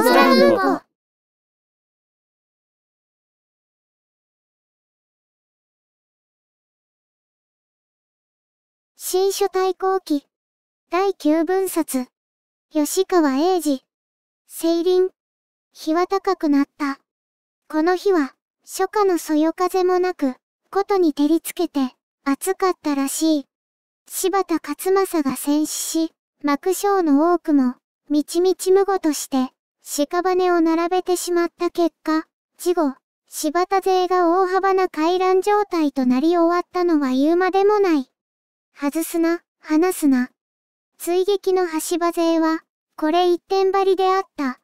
青空新書対抗期。第9分冊。吉川英治。清林。日は高くなった。この日は、初夏のそよ風もなく、琴に照りつけて、暑かったらしい。柴田勝正が戦死し、幕将の多くも、みちみち無ごとして、屍を並べてしまった結果、事後、柴田勢が大幅な回覧状態となり終わったのは言うまでもない。外すな、話すな。追撃の橋場勢は、これ一点張りであった。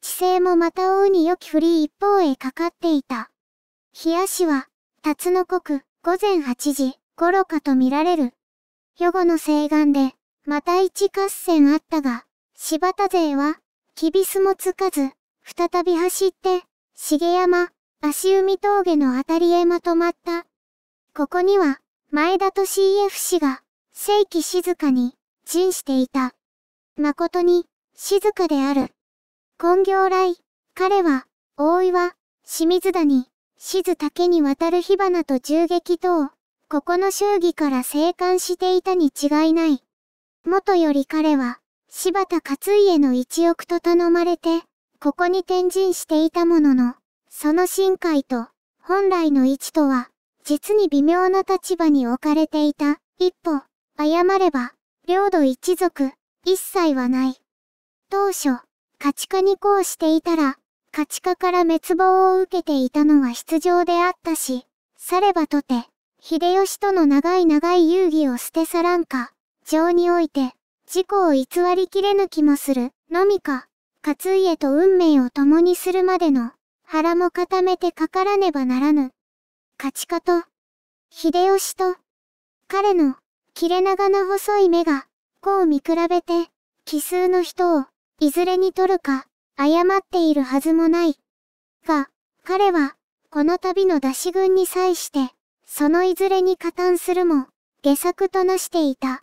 地勢もまた追うに良き振り一方へかかっていた。冷やしは、辰野国、午前8時頃かと見られる。予後の西岸で、また一合戦あったが、柴田勢は、キビスもつかず、再び走って、茂山、足海峠のあたりへまとまった。ここには、前田と CF 氏が、正規静かに、陣していた。誠に、静かである。根行来、彼は、大岩、清水谷、静竹に渡る火花と銃撃等、ここの祝儀から生還していたに違いない。元より彼は、柴田勝家の一億と頼まれて、ここに転陣していたものの、その深海と、本来の位置とは、実に微妙な立場に置かれていた。一歩、謝れば、領土一族、一切はない。当初、家畜化にこうしていたら、家畜化から滅亡を受けていたのは出場であったし、さればとて、秀吉との長い長い遊戯を捨て去らんか、情において、自己を偽りきれぬ気もする、のみか。勝家と運命を共にするまでの、腹も固めてかからねばならぬ。勝ちかと、秀吉と、彼の、切れ長な細い目が、こう見比べて、奇数の人を、いずれに取るか、誤っているはずもない。が、彼は、この旅の出し軍に際して、そのいずれに加担するも、下策となしていた。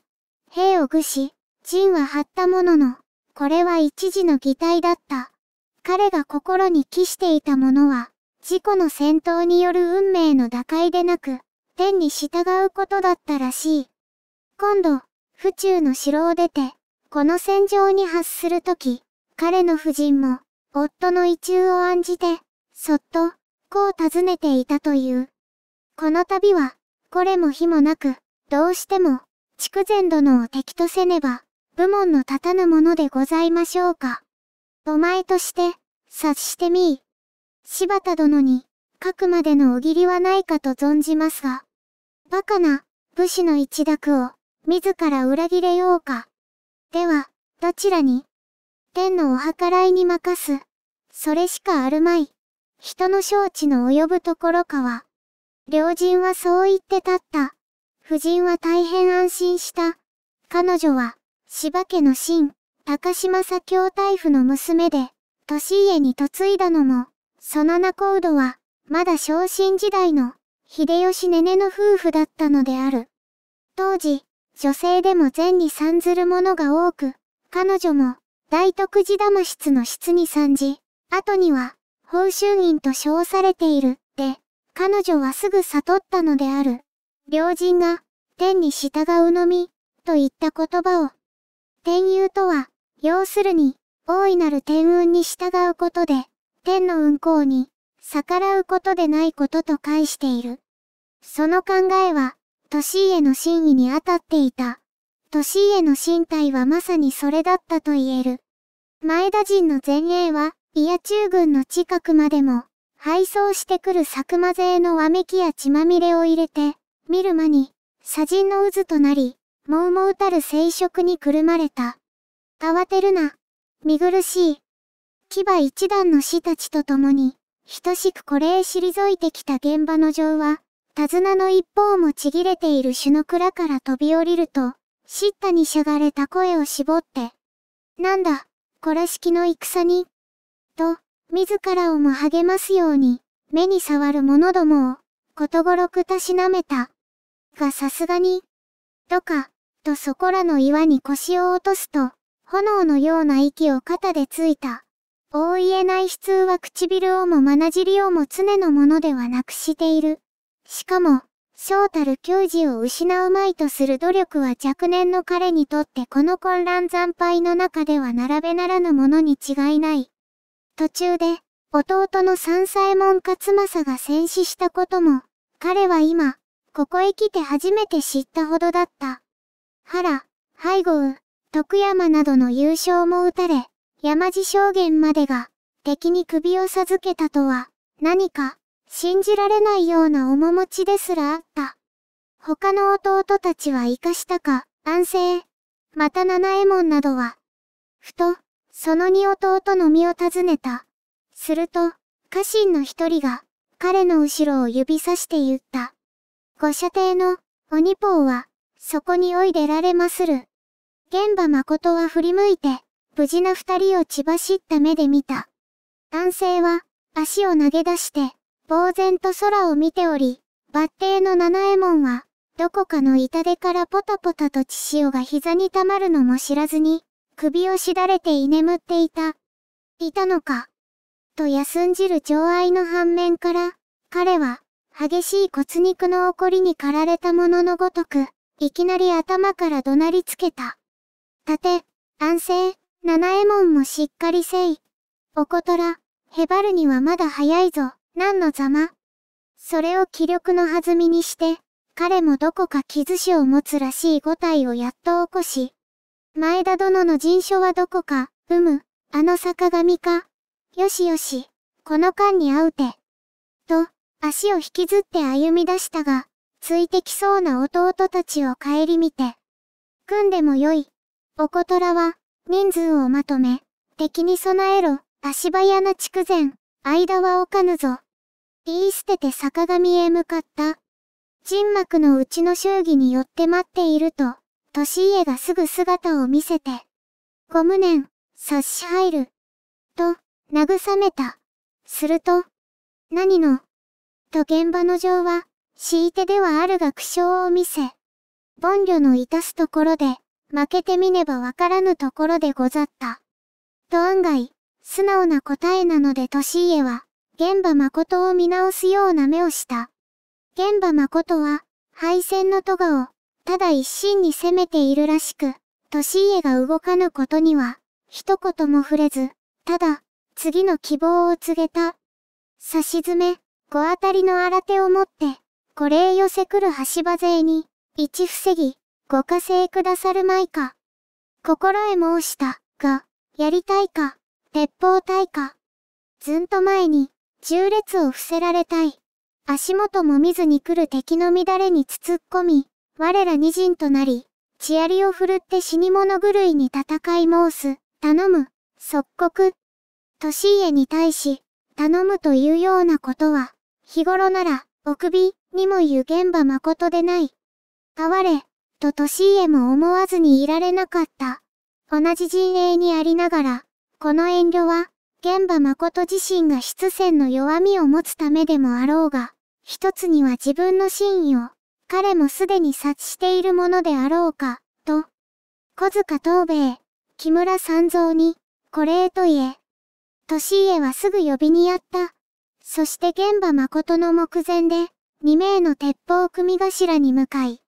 兵を愚し、ジは張ったものの、これは一時の擬態だった。彼が心に帰していたものは、事故の戦闘による運命の打開でなく、天に従うことだったらしい。今度、府中の城を出て、この戦場に発するとき、彼の夫人も、夫の意中を案じて、そっと、こう尋ねていたという。この度は、これも火もなく、どうしても、筑前殿を敵とせねば、部門の立たぬものでございましょうか。お前として、察してみい。柴田殿に、書くまでのおぎりはないかと存じますが、バカな、武士の一諾を、自ら裏切れようか。では、どちらに天のお計らいに任す。それしかあるまい。人の承知の及ぶところかは。両人はそう言って立った。夫人は大変安心した。彼女は、柴家の新、高島左京大夫の娘で、利家に嫁いだのも、その仲人は、まだ昇進時代の、秀吉ねねの夫婦だったのである。当時、女性でも善に参ずる者が多く、彼女も、大徳寺玉室の質に参じ、後には、報酬院と称されている、で、彼女はすぐ悟ったのである。両人が、天に従うのみ、といった言葉を、天佑とは、要するに、大いなる天運に従うことで、天の運行に、逆らうことでないことと返している。その考えは、年家の真意に当たっていた。年家の身体はまさにそれだったと言える。前田陣の前衛は、伊野中軍の近くまでも、配送してくる佐久間勢のわめきや血まみれを入れて、見る間に、砂人の渦となり、もうもうたる聖職にくるまれた。慌てるな。見苦しい。牙一段の死たちと共に、等しくこれへ退いてきた現場の情は、手綱の一方もちぎれている種の蔵から飛び降りると、叱咤にしゃがれた声を絞って、なんだ、これ式の戦に、と、自らをも励ますように、目に触る者どもを、ことごろくたしなめた。がさすがに、とか、とそこらの岩に腰を落とすと、炎のような息を肩でついた。大言えない悲痛は唇をもじ尻をも常のものではなくしている。しかも、小たる教授を失うまいとする努力は若年の彼にとってこの混乱惨敗の中では並べならぬものに違いない。途中で、弟の三左衛門勝さが戦死したことも、彼は今、ここへ来て初めて知ったほどだった。原、背後、徳山などの優勝も打たれ、山地証言までが、敵に首を授けたとは、何か、信じられないような面持ちですらあった。他の弟たちは生かしたか、安静。また七右衛門などは、ふと、その二弟の身を尋ねた。すると、家臣の一人が、彼の後ろを指さして言った。御射程の、鬼坊は、そこにおいでられまする。現場誠は振り向いて、無事な二人を血走った目で見た。男性は、足を投げ出して、呆然と空を見ており、抜艇の七右衛門は、どこかの痛手からポタポタと血潮が膝に溜まるのも知らずに、首をしだれて居眠っていた。いたのか。と休んじる情愛の反面から、彼は、激しい骨肉の怒りに駆られたもののごとく、いきなり頭から怒鳴りつけた。立て、安静、七右衛門もしっかりせい。おことら、へばるにはまだ早いぞ、何のざま。それを気力の弾みにして、彼もどこか傷しを持つらしい五体をやっと起こし、前田殿の人書はどこか、うむ、あの坂上か。よしよし、この間に会うて。と、足を引きずって歩み出したが、ついてきそうな弟たちを顧みて、組んでもよい。おことらは、人数をまとめ、敵に備えろ、足早な筑前、間は置かぬぞ。言い捨てて坂上へ向かった。人幕のうちの祝儀によって待っていると、利家がすぐ姿を見せて、ご無念、察し入る。と、慰めた。すると、何の、と現場の情は、強いてではあるが苦笑を見せ、凡慮のいたすところで、負けてみねばわからぬところでござった。と案外、素直な答えなので利家は、現場誠を見直すような目をした。現場誠は、敗戦の戸がを、ただ一心に攻めているらしく、利家が動かぬことには、一言も触れず、ただ、次の希望を告げた。差し詰め、ご当たりの新手を持って、これ寄せくる橋場勢に、一防ぎ、ご加勢くださるまいか。心得申したが、やりたいか、鉄砲隊か。ずんと前に、重列を伏せられたい。足元も見ずに来る敵の乱れに突っ込み、我ら二人となり、血槍を振るって死に物狂いに戦い申す、頼む、即刻。年家に対し、頼むというようなことは、日頃なら、お首、にも言う現場誠でない。哀れ、と年家も思わずにいられなかった。同じ陣営にありながら、この遠慮は、現場誠自身が出戦の弱みを持つためでもあろうが、一つには自分の真意を、彼もすでに察しているものであろうか、と。小塚東兵衛、木村三蔵に、これへと言え。年家はすぐ呼びにやった。そして現場誠の目前で、2名の鉄砲組頭に向かい、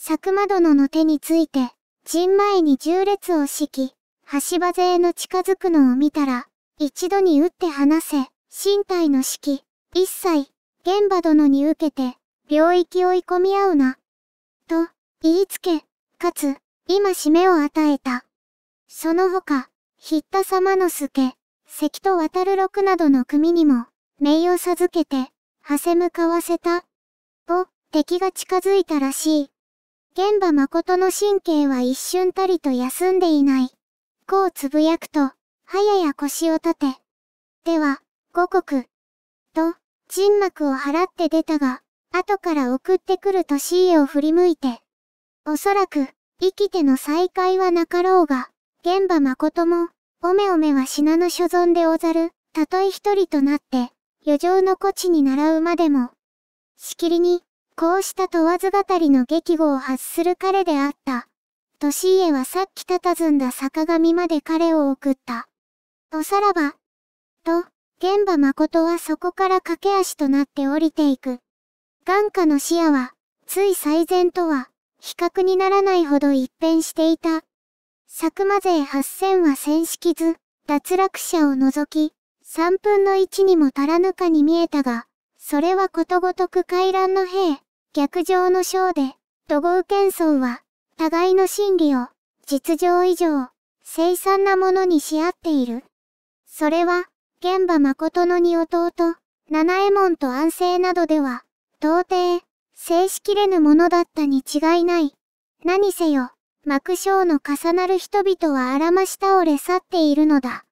佐久間殿の手について、陣前に重列を敷き、橋場勢の近づくのを見たら、一度に打って離せ、身体の指揮、一切、現場殿に受けて、領域を追い込み合うな。と、言いつけ、かつ、今締めを与えた。その他、ひった様の助、関と渡る六などの組にも、名誉授けて、ハセムかわせた。お、敵が近づいたらしい。現場誠の神経は一瞬たりと休んでいない。こうつぶやくと、早や腰を立て。では、五国。と、人幕を払って出たが、後から送ってくると C を振り向いて。おそらく、生きての再会はなかろうが、現場誠も、おめおめは品の所存でおざる、たとえ一人となって、余剰の古地に習うまでも、しきりに、こうした問わず語りの激語を発する彼であった。年家はさっき佇んだ坂上まで彼を送った。おさらば。と、現場誠はそこから駆け足となって降りていく。眼下の視野は、つい最善とは、比較にならないほど一変していた。佐久間勢8000は戦死図、脱落者を除き、3分の1にも足らぬかに見えたが、それはことごとく回覧の兵、逆上の将で、土豪剣騒は、互いの心理を、実情以上、凄惨なものにし合っている。それは、現場誠の二弟、七右衛門と安政などでは、到底、制しきれぬものだったに違いない。何せよ、幕将の重なる人々はあらまし倒れ去っているのだ。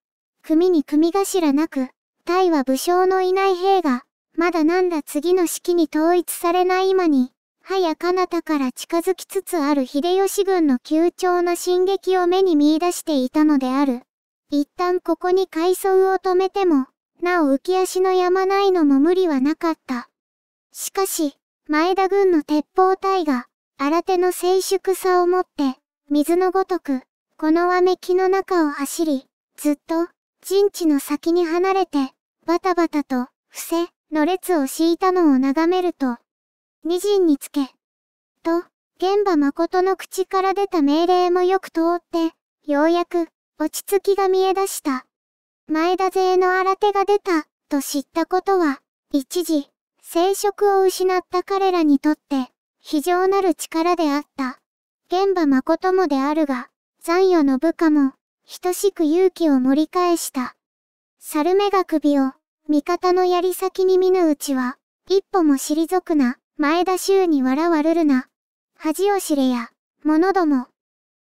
組に組頭なく、タイは武将のいない兵が、まだなんだ次の式に統一されない今に、はや彼方から近づきつつある秀吉軍の急調な進撃を目に見出していたのである。一旦ここに海藻を止めても、なお浮き足の止まないのも無理はなかった。しかし、前田軍の鉄砲隊が、新手の静粛さをもって、水のごとく、このわめきの中を走り、ずっと、陣地の先に離れて、バタバタと、伏せ、の列を敷いたのを眺めると、二陣につけ、と、現場誠の口から出た命令もよく通って、ようやく、落ち着きが見え出した。前田勢の新手が出た、と知ったことは、一時、生殖を失った彼らにとって、非常なる力であった。現場誠もであるが、残余の部下も、等しく勇気を盛り返した。猿目が首を、味方の槍先に見ぬうちは、一歩も退くな、前田衆に笑わるるな。恥を知れや、者ども。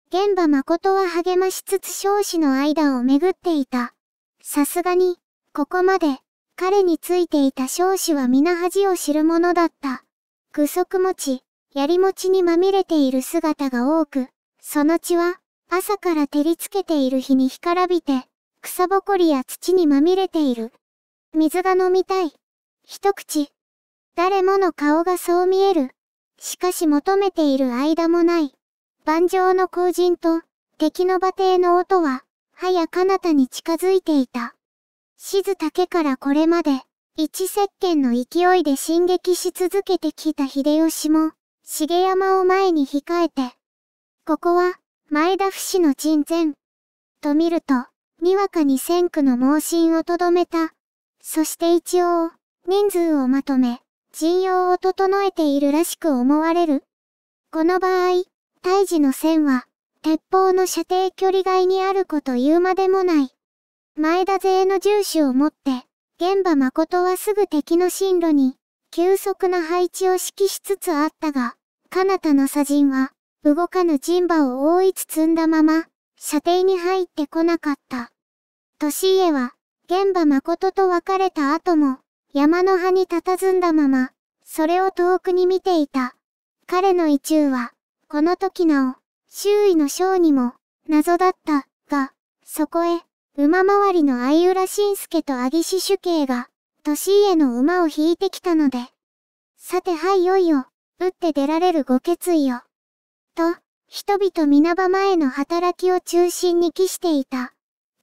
現場誠は励ましつつ少子の間を巡っていた。さすがに、ここまで、彼についていた少子は皆恥を知るものだった。具足持ち、槍持ちにまみれている姿が多く、その血は、朝から照りつけている日に干からびて、草ぼこりや土にまみれている。水が飲みたい。一口。誰もの顔がそう見える。しかし求めている間もない。盤上の後人と、敵の馬蹄の音は、はや彼方に近づいていた。静竹からこれまで、一石剣の勢いで進撃し続けてきた秀吉も、茂山を前に控えて、ここは、前田不死の人前。と見ると、にわかに先駆の盲信をとどめた。そして一応、人数をまとめ、陣容を整えているらしく思われる。この場合、大事の線は、鉄砲の射程距離外にあること言うまでもない。前田勢の重視をもって、現場誠はすぐ敵の進路に、急速な配置を指揮しつつあったが、彼方の左陣は、動かぬ人馬を覆い包んだまま、射程に入ってこなかった。利家は、現場誠と別れた後も、山の葉に佇んだまま、それを遠くに見ていた。彼の意中は、この時なお、周囲の章にも、謎だった、が、そこへ、馬回りの相浦晋介とアギシ主刑が、利家の馬を引いてきたので。さてはいよいよ、打って出られるご決意を。と、人々皆場前の働きを中心に帰していた。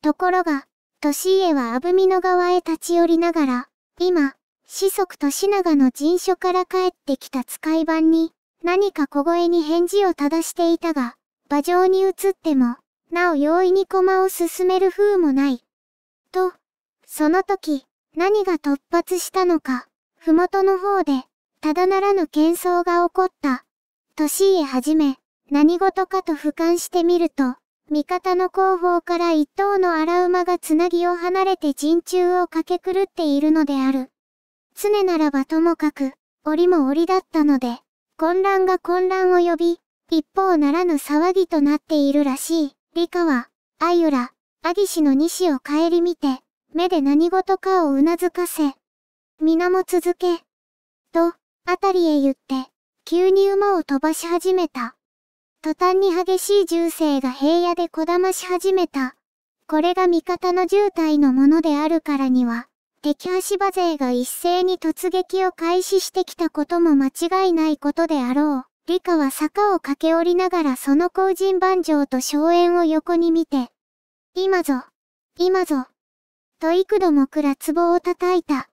ところが、利家は阿部美の側へ立ち寄りながら、今、子息と長の人所から帰ってきた使い番に、何か小声に返事を正していたが、馬上に移っても、なお容易に駒を進める風もない。と、その時、何が突発したのか、ふもとの方で、ただならぬ喧騒が起こった。利家はじめ、何事かと俯瞰してみると、味方の後方から一頭の荒馬がつなぎを離れて陣中を駆け狂っているのである。常ならばともかく、檻も檻だったので、混乱が混乱を呼び、一方ならぬ騒ぎとなっているらしい。理科は、あゆら、アギシの西を顧みて、目で何事かをうなずかせ、皆も続け、と、あたりへ言って、急に馬を飛ばし始めた。途端に激しい銃声が平野でこだまし始めた。これが味方の渋滞のものであるからには、敵足場勢が一斉に突撃を開始してきたことも間違いないことであろう。理科は坂を駆け下りながらその後人万丈と荘園を横に見て、今ぞ、今ぞ、と幾度もくら壺を叩いた。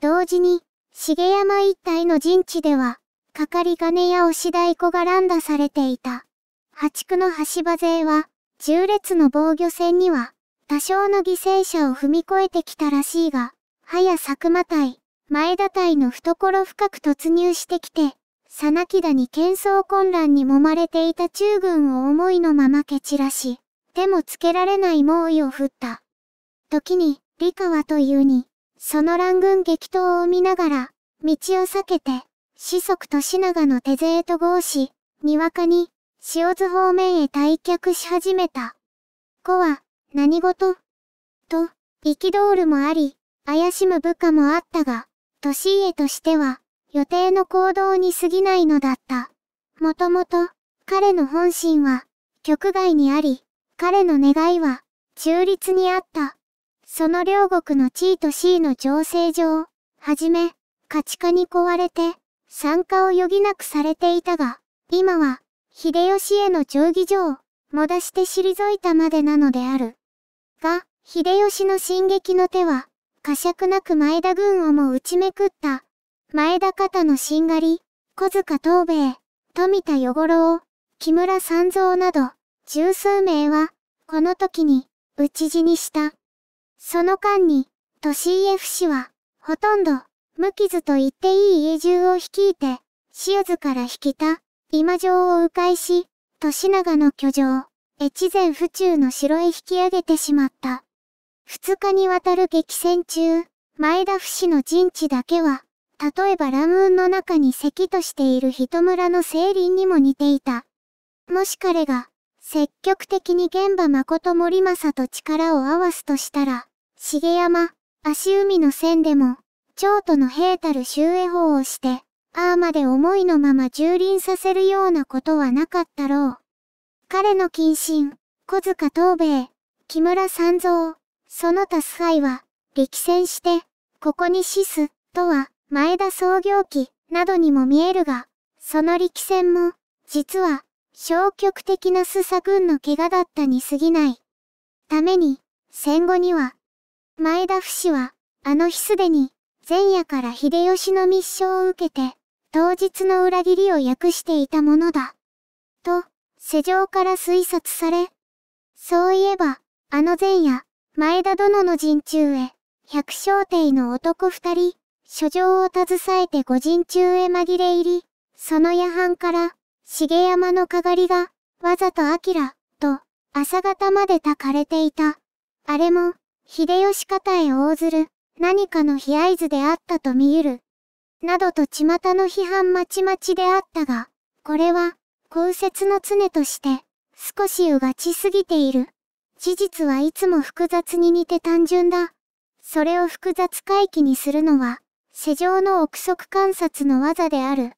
同時に、重山一帯の陣地では、かかり金や押し太鼓が乱打されていた。破竹の橋場勢は、中列の防御戦には、多少の犠牲者を踏み越えてきたらしいが、早佐久間隊、前田隊の懐深く突入してきて、佐なき田に喧騒混乱に揉まれていた中軍を思いのまま蹴散らし、手もつけられない猛威を振った。時に、理川というに、その乱軍激闘を見ながら、道を避けて、子息と品長の手勢と合し、にわかに、塩津方面へ退却し始めた。子は、何事と、憤るもあり、怪しむ部下もあったが、年家としては、予定の行動に過ぎないのだった。もともと、彼の本心は、局外にあり、彼の願いは、中立にあった。その両国の地位と C の情勢上、はじめ、価値化に壊れて、参加を余儀なくされていたが、今は、秀吉への定義上、もだして退いたまでなのである。が、秀吉の進撃の手は、呵責なく前田軍をも打ちめくった。前田方のしんがり、小塚東兵衛、富田与五郎、木村三蔵など、十数名は、この時に、討ち死にした。その間に、都市 f 氏は、ほとんど、無傷と言っていい家中を率いて、塩津から引きた、今城を迂回し、年長の居城、越前府中の城へ引き上げてしまった。二日にわたる激戦中、前田府市の陣地だけは、例えば乱雲の中に咳としている人村の聖林にも似ていた。もし彼が、積極的に現場誠森政と力を合わすとしたら、茂山、足海の線でも、蝶との兵たる周囲法をして、ああまで思いのまま蹂躙させるようなことはなかったろう。彼の謹慎、小塚東兵衛、木村三蔵、その他崇イは、力戦して、ここに死す、とは、前田創業期、などにも見えるが、その力戦も、実は、消極的な須佐軍の怪我だったに過ぎない。ために、戦後には、前田不死は、あの日すでに、前夜から秀吉の密書を受けて、当日の裏切りを訳していたものだ。と、世上から推察され。そういえば、あの前夜、前田殿の陣中へ、百姓邸の男二人、書状を携えて御陣中へ紛れ入り、その夜半から、重山のかがりが、わざと明、と、朝方までたかれていた。あれも、秀吉方へ大ずる、何かの悲哀図であったと見える。などと巷の批判まちまちであったが、これは、降雪の常として、少しうがちすぎている。事実はいつも複雑に似て単純だ。それを複雑回帰にするのは、世上の憶測観察の技である。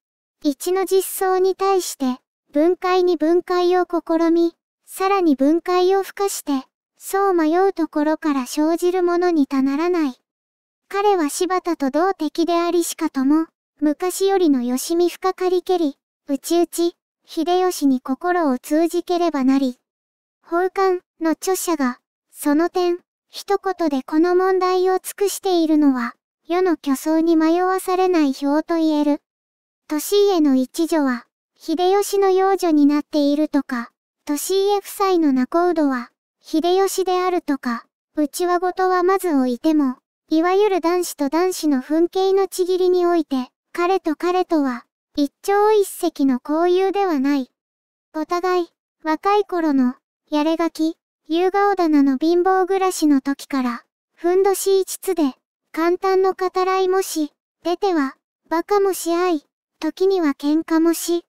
一の実相に対して、分解に分解を試み、さらに分解を付加して、そう迷うところから生じるものにたならない。彼は柴田と同敵でありしかとも、昔よりの吉見深かりけり、内々、秀吉に心を通じければなり。奉還の著者が、その点、一言でこの問題を尽くしているのは、世の虚想に迷わされない表と言える。年家の一女は、秀吉の養女になっているとか、年家夫妻の仲人は、秀吉であるとか、内輪ごとはまず置いても、いわゆる男子と男子の噴形のちぎりにおいて、彼と彼とは、一朝一夕の交友ではない。お互い、若い頃の、やれがき、夕顔棚の貧乏暮らしの時から、ふんどし一つで、簡単の語らいもし、出ては、馬鹿もし合い、時には喧嘩もし、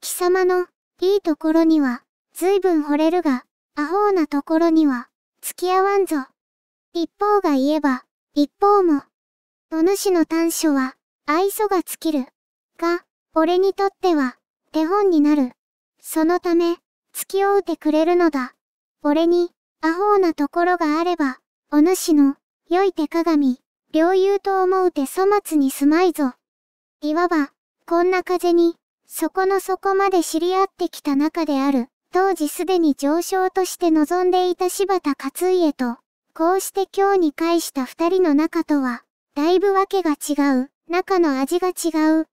貴様の、いいところには、随分惚れるが、アホなところには、付き合わんぞ。一方が言えば、一方も、お主の短所は、愛想が尽きる。が、俺にとっては、手本になる。そのため、付き合うてくれるのだ。俺に、アホなところがあれば、お主の、良い手鏡、良友と思うて粗末にすまいぞ。いわば、こんな風に、そこの底まで知り合ってきた中である、当時すでに上昇として望んでいた柴田勝家と、こうして今日に返した二人の仲とは、だいぶわけが違う、中の味が違う。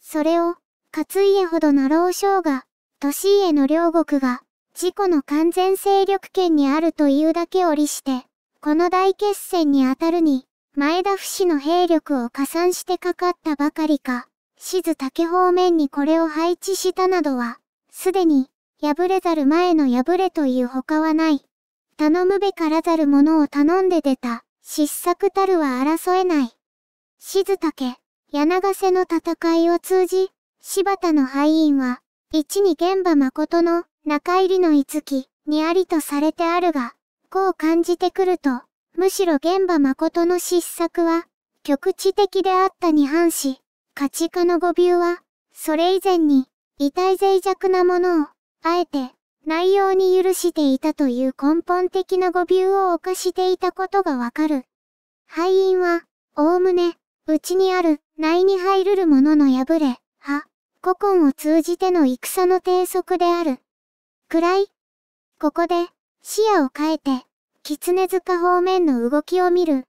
それを、勝家ほどの老将が、年家の両国が、自己の完全勢力圏にあるというだけ折りして、この大決戦にあたるに、前田不死の兵力を加算してかかったばかりか、静竹方面にこれを配置したなどは、すでに、破れざる前の破れという他はない。頼むべからざる者を頼んで出た、失策たるは争えない。静武、柳瀬の戦いを通じ、柴田の敗因は、一に現場誠の中入りの五木にありとされてあるが、こう感じてくると、むしろ現場誠の失策は、局地的であったに反し、価値化の誤謬は、それ以前に、遺体脆弱なものを、あえて、内容に許していたという根本的な誤謬を犯していたことがわかる。敗因は、おおむね、内にある、内に入るるものの破れ、は、古今を通じての戦の定則である。暗い。ここで、視野を変えて、狐塚方面の動きを見る。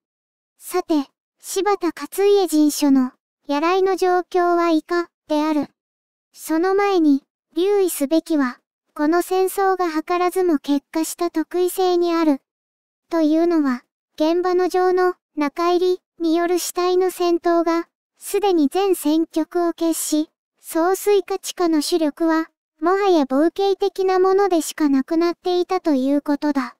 さて、柴田勝家人書の、やらいの状況はいか、である。その前に、留意すべきは、この戦争が図らずも結果した特異性にある。というのは、現場の上の中入りによる死体の戦闘が、すでに全戦局を決し、総水化地下の主力は、もはや冒険的なものでしかなくなっていたということだ。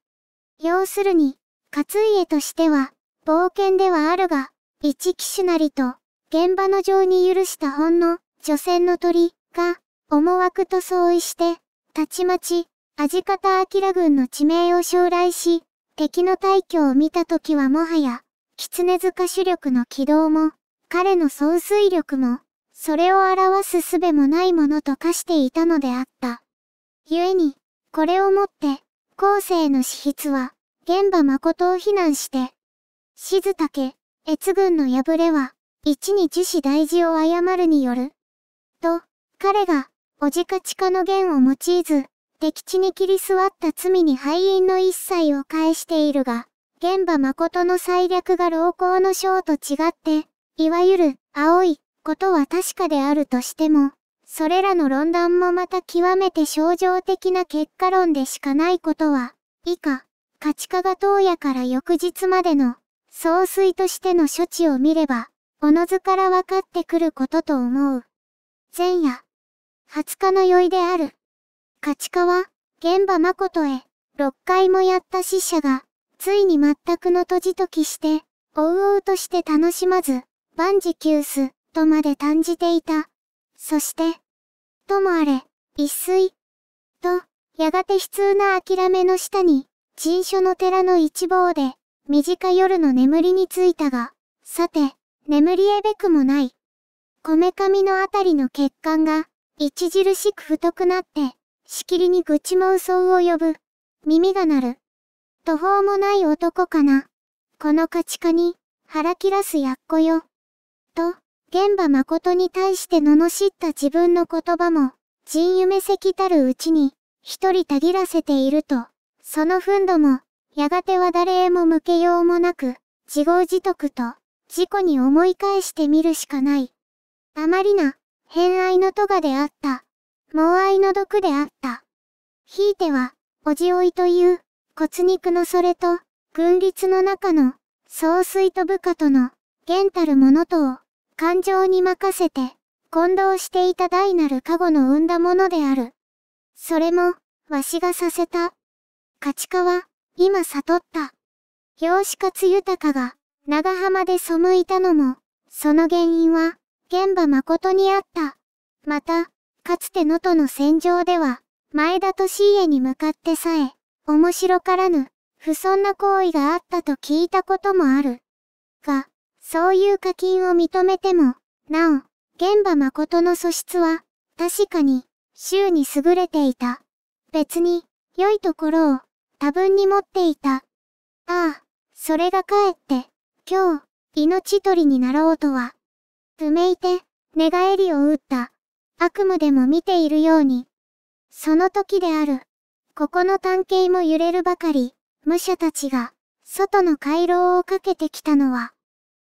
要するに、勝家としては、冒険ではあるが、一騎手なりと、現場の上に許したほんの、除染の鳥が、思惑と相違して、たちまち、味方ラ軍の地名を将来し、敵の大挙を見た時はもはや、狐塚主力の軌道も、彼の総水力も、それを表す術もないものと化していたのであった。故に、これをもって、後世の死筆は、現場誠を非難して、静武、越軍の破れは、一に樹脂大事を誤るによる。と、彼が、おじかちかの弦を用いず、敵地に切り座った罪に敗因の一切を返しているが、現場誠の最略が老行の章と違って、いわゆる、青い、ことは確かであるとしても、それらの論断もまた極めて症状的な結果論でしかないことは、以下、価値化が当夜から翌日までの、総帥としての処置を見れば、おのずから分かってくることと思う。前夜。20日の酔いである。勝川、現場誠へ、6回もやった死者が、ついに全くの閉じときして、おうおうとして楽しまず、万事休す、とまで感じていた。そして、ともあれ、一睡。と、やがて悲痛な諦めの下に、人所の寺の一望で、短夜の眠りについたが、さて、眠りえべくもない。こめかみのあたりの血管が、著しく太くなって、しきりに愚痴も嘘を呼ぶ。耳が鳴る。途方もない男かな。この価値化に、腹切らすやっこよ。と、現場誠に対して罵った自分の言葉も、陣夢せきたるうちに、一人たぎらせていると、その憤怒も、やがては誰へも向けようもなく、自業自得と、事故に思い返してみるしかない。あまりな、偏愛の咎であった。猛愛の毒であった。ひいては、おじおいという、骨肉のそれと、軍律の中の、総帥と部下との、元たるものとを、感情に任せて、混同していた大なる過去の生んだものである。それも、わしがさせた。価値化は、今悟った。養子活豊かが、長浜で背いたのも、その原因は、現場誠にあった。また、かつて能登の戦場では、前田利家に向かってさえ、面白からぬ、不遜な行為があったと聞いたこともある。が、そういう課金を認めても、なお、現場誠の素質は、確かに、周に優れていた。別に、良いところを、多分に持っていた。ああ、それがかえって、今日、命取りになろうとは。うめいて、寝返りを打った。悪夢でも見ているように。その時である。ここの探検も揺れるばかり、武者たちが、外の回廊をかけてきたのは、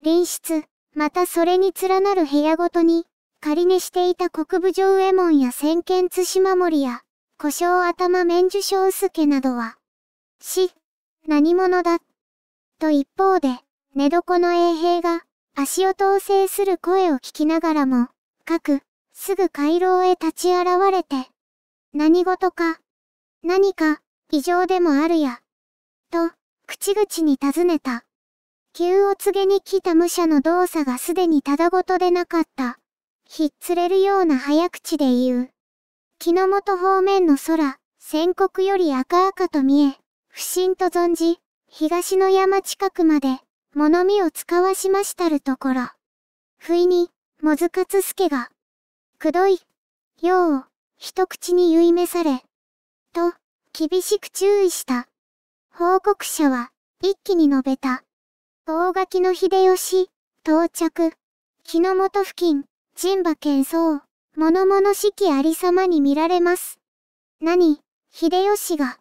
隣室、またそれに連なる部屋ごとに、仮寝していた国部城右衛門や先見津島森や、故障頭免受小薄などは、死、何者だ。と一方で、寝床の衛兵が、足音を制する声を聞きながらも、各、すぐ回廊へ立ち現れて、何事か、何か、異常でもあるや、と、口々に尋ねた。急を告げに来た武者の動作がすでにただごとでなかった。ひっつれるような早口で言う。木の元方面の空、戦国より赤々と見え、不審と存じ、東の山近くまで、物見を使わしましたるところ。不意に、もずかつすけが、くどい、よう、一口に言いめされ、と、厳しく注意した。報告者は、一気に述べた。大垣の秀吉、到着。日の本付近、神馬健相、物々しきありさまに見られます。何、秀吉が、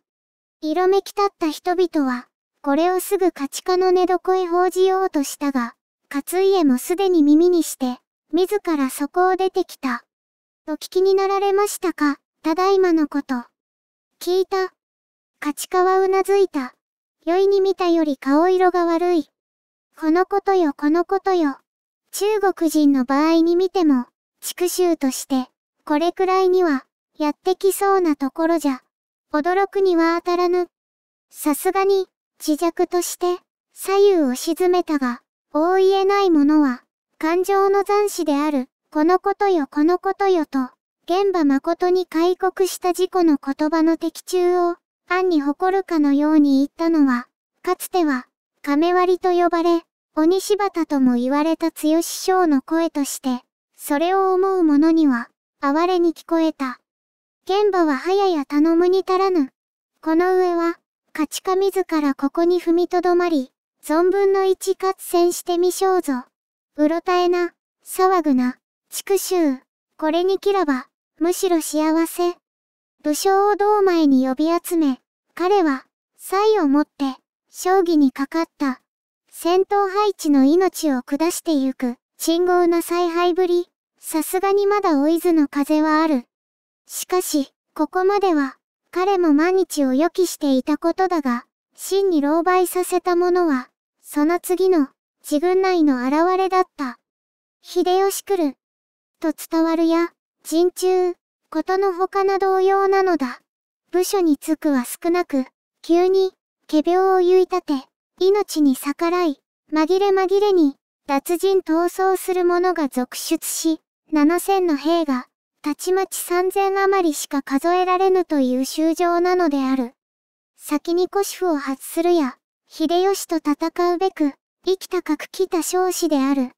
色めき立った人々は、これをすぐ価値化の寝床へ報じようとしたが、勝家もすでに耳にして、自らそこを出てきた。お聞きになられましたか、ただいまのこと。聞いた。価値化はうなずいた。酔いに見たより顔色が悪い。このことよこのことよ。中国人の場合に見ても、畜生として、これくらいには、やってきそうなところじゃ。驚くには当たらぬ。さすがに、自弱として左右を沈めたが、大言えないものは、感情の残滓である、このことよこのことよと、現場誠に開国した事故の言葉の的中を、暗に誇るかのように言ったのは、かつては、亀割と呼ばれ、鬼柴田とも言われた強師匠の声として、それを思う者には、哀れに聞こえた。現場は早や頼むに足らぬ。この上は、価値化自らここに踏みとどまり、存分の一活戦してみしょうぞ。うろたえな、騒ぐな、畜生、これに切らば、むしろ幸せ。武将を同前に呼び集め、彼は、才をもって、将棋にかかった。戦闘配置の命を下してゆく、信号な采配ぶり、さすがにまだ追いずの風はある。しかし、ここまでは、彼も毎日を予期していたことだが、真に狼狽させたものは、その次の、自軍内の現れだった。秀吉来る。と伝わるや、人中、ことの他な同様なのだ。部署に着くは少なく、急に、仮病を言い立て、命に逆らい、紛れ紛れに、脱人逃走する者が続出し、7000の兵が、たちまち三千余りしか数えられぬという衆生なのである。先に古主を発するや、秀吉と戦うべく、生きたかく来た少子である。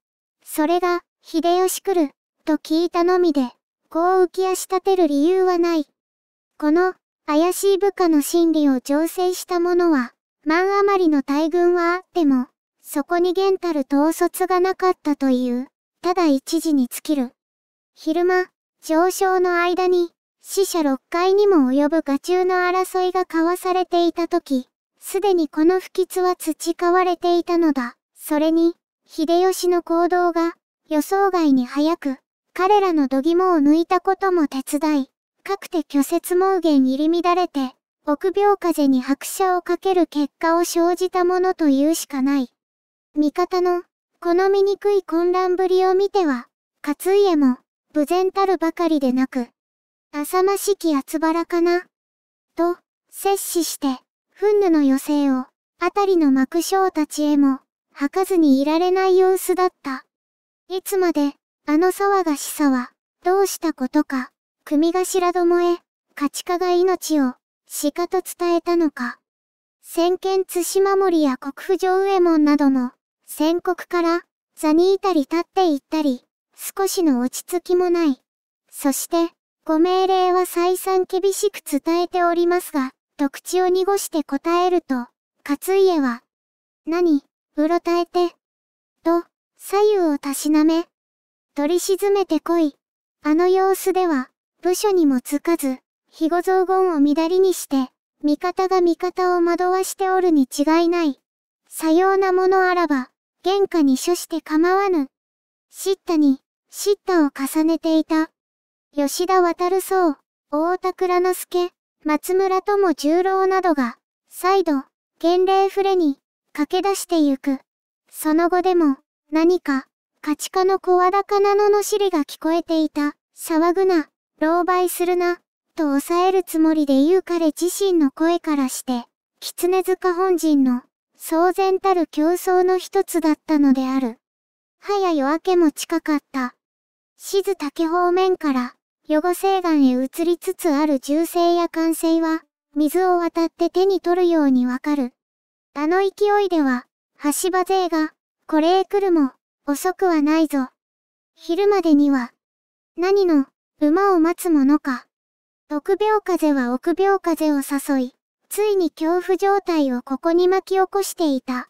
それが、秀吉来る、と聞いたのみで、こう浮き足立てる理由はない。この、怪しい部下の心理を醸成した者は、万余りの大軍はあっても、そこに厳たる統率がなかったという、ただ一時に尽きる。昼間、上昇の間に、死者6回にも及ぶ画中の争いが交わされていた時、すでにこの不吉は培われていたのだ。それに、秀吉の行動が予想外に早く、彼らの度肝を抜いたことも手伝い、かくて虚説猛言入り乱れて、臆病風に拍車をかける結果を生じたものというしかない。味方の、この醜い混乱ぶりを見ては、勝家も、偶然たるばかりでなく、浅ましき厚腹かな。と、摂氏して、憤怒の余生を、あたりの幕将たちへも、吐かずにいられない様子だった。いつまで、あの騒がしさは、どうしたことか、組頭どもへ、価値化が命を、鹿と伝えたのか。先見津島守や国府上右衛門なども、戦国から、座にいたり立って行ったり、少しの落ち着きもない。そして、ご命令は再三厳しく伝えておりますが、と口を濁して答えると、勝家は、何、うろたえて、と、左右をたしなめ、取り沈めてこい。あの様子では、部署にもつかず、肥後造言を乱りにして、味方が味方を惑わしておるに違いない。さようなものあらば、喧嘩に処して構わぬ。知ったに、叱咤を重ねていた。吉田渡僧、大田倉之助、松村友十郎などが、再度、厳令触れに、駆け出してゆく。その後でも、何か、価値化の小高なののしりが聞こえていた。騒ぐな、狼狽するな、と抑えるつもりで言う彼自身の声からして、狐塚本人の、騒然たる競争の一つだったのである。早夜明けも近かった。静竹方面から余後西岸へ移りつつある銃声や歓声は、水を渡って手に取るようにわかる。あの勢いでは、橋場勢が、これへ来るも、遅くはないぞ。昼までには、何の、馬を待つものか。臆病風は臆病風を誘い、ついに恐怖状態をここに巻き起こしていた。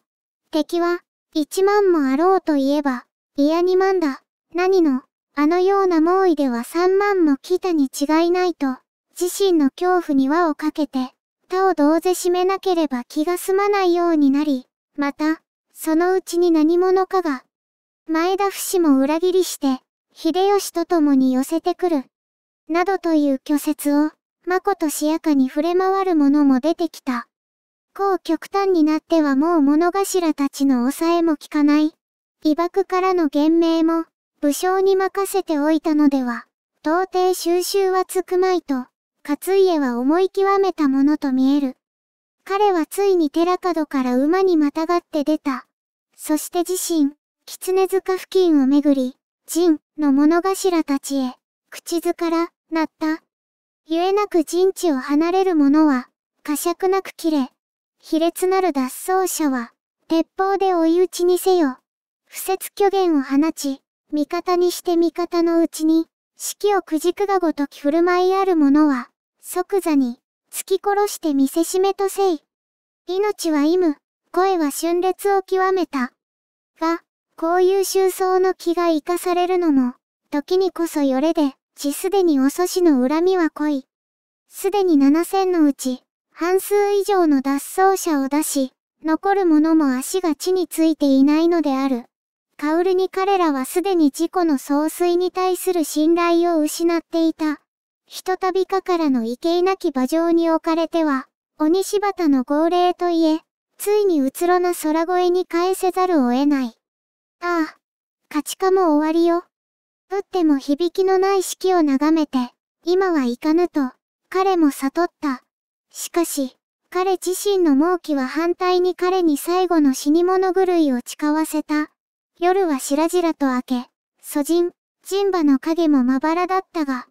敵は、一万もあろうといえば、いや二万だ。何の、あのような猛威では三万も来たに違いないと、自身の恐怖に輪をかけて、他をどうぜ閉めなければ気が済まないようになり、また、そのうちに何者かが、前田不死も裏切りして、秀吉と共に寄せてくる、などという虚説を、まことしやかに触れ回る者も出てきた。こう極端になってはもう物頭たちの抑えも効かない。威爆からの言明も、武将に任せておいたのでは、到底収集はつくまいと、勝家は思い極めたものと見える。彼はついに寺門から馬にまたがって出た。そして自身、狐塚付近をめぐり、陣の物頭たちへ、口ずから、なった。ゆえなく陣地を離れる者は、呵責なく切れ、卑劣なる脱走者は、鉄砲で追い打ちにせよ。不説虚言を放ち、味方にして味方のうちに、四季をくじくがごとき振る舞いある者は、即座に、突き殺して見せしめとせい。命は忌む、声は春烈を極めた。が、こういう収葬の気が生かされるのも、時にこそよれで、地すでにお祖師の恨みは濃い。すでに7000のうち、半数以上の脱走者を出し、残る者も足が地についていないのである。薫に彼らはすでに自己の総帥に対する信頼を失っていた。ひとたびかからの畏敬なき馬上に置かれては、鬼柴田の号令といえ、ついにうつろな空声に返せざるを得ない。ああ、勝ちかも終わりよ。打っても響きのない式を眺めて、今はいかぬと、彼も悟った。しかし、彼自身の猛気は反対に彼に最後の死に物狂いを誓わせた。夜は白々と明け、祖人、神馬の影もまばらだったが、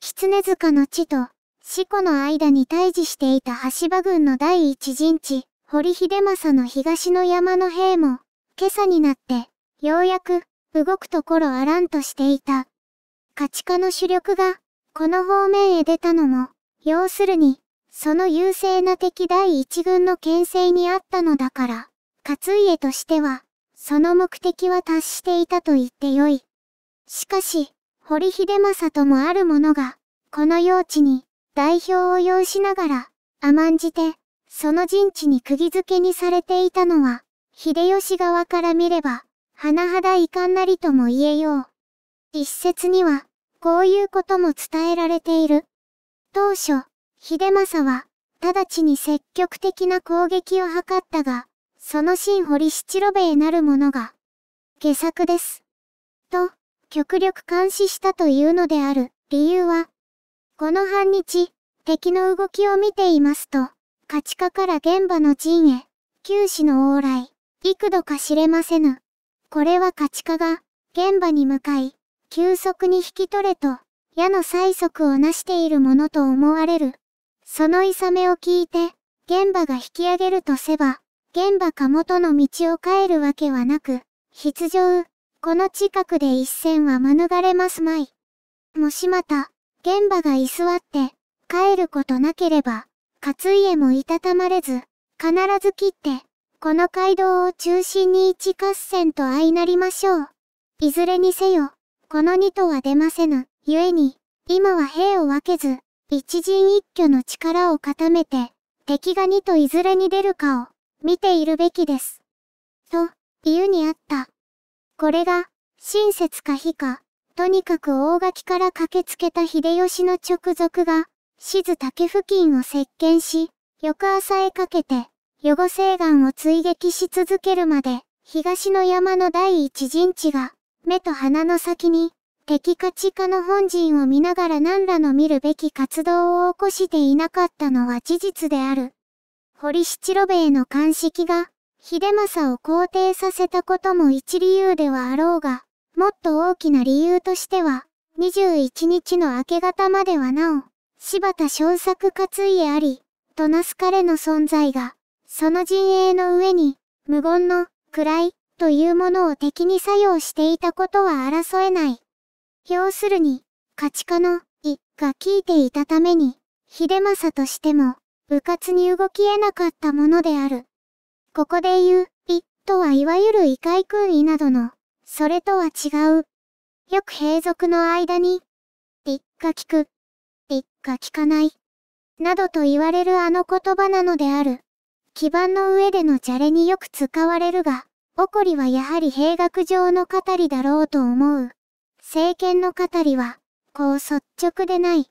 狐塚の地と、四股の間に対峙していた橋場軍の第一陣地、堀秀政の東の山の兵も、今朝になって、ようやく、動くところあらんとしていた。価値化の主力が、この方面へ出たのも、要するに、その優勢な敵第一軍の牽制にあったのだから、勝家としては、その目的は達していたと言ってよい。しかし、堀秀政ともある者が、この用地に代表を要しながら、甘んじて、その陣地に釘付けにされていたのは、秀吉側から見れば、甚だ遺憾なりとも言えよう。一説には、こういうことも伝えられている。当初、秀政は、直ちに積極的な攻撃を図ったが、その新堀七路兵衛なるものが、下作です。と、極力監視したというのである理由は、この半日、敵の動きを見ていますと、価値化から現場の陣へ、九死の往来、幾度か知れませぬ。これは価値化が、現場に向かい、急速に引き取れと、矢の催促をなしているものと思われる。そのいさめを聞いて、現場が引き上げるとせば、現場かもとの道を変えるわけはなく、必上、この近くで一戦は免れますまい。もしまた、現場が居座って、帰ることなければ、勝家もいたたまれず、必ず切って、この街道を中心に一合戦と相なりましょう。いずれにせよ、この二とは出ませぬ。故に、今は兵を分けず、一陣一挙の力を固めて、敵が二といずれに出るかを、見ているべきです。と、理うにあった。これが、親切か非か、とにかく大垣から駆けつけた秀吉の直属が、静竹付近を席巻し、翌朝へかけて、予後西岸を追撃し続けるまで、東の山の第一陣地が、目と鼻の先に、敵か地下の本陣を見ながら何らの見るべき活動を起こしていなかったのは事実である。堀七郎兵衛の鑑識が、秀政を肯定させたことも一理由ではあろうが、もっと大きな理由としては、21日の明け方まではなお、柴田小作勝家あり、となす彼の存在が、その陣営の上に、無言の、位、というものを敵に作用していたことは争えない。要するに、価値化の、い、が効いていたために、秀政としても、部活に動き得なかったものである。ここで言う、い、とはいわゆる異界訓位などの、それとは違う。よく兵俗の間に、っが聞く、っが聞かない、などと言われるあの言葉なのである。基盤の上でのじゃれによく使われるが、怒こりはやはり兵学上の語りだろうと思う。政権の語りは、こう率直でない。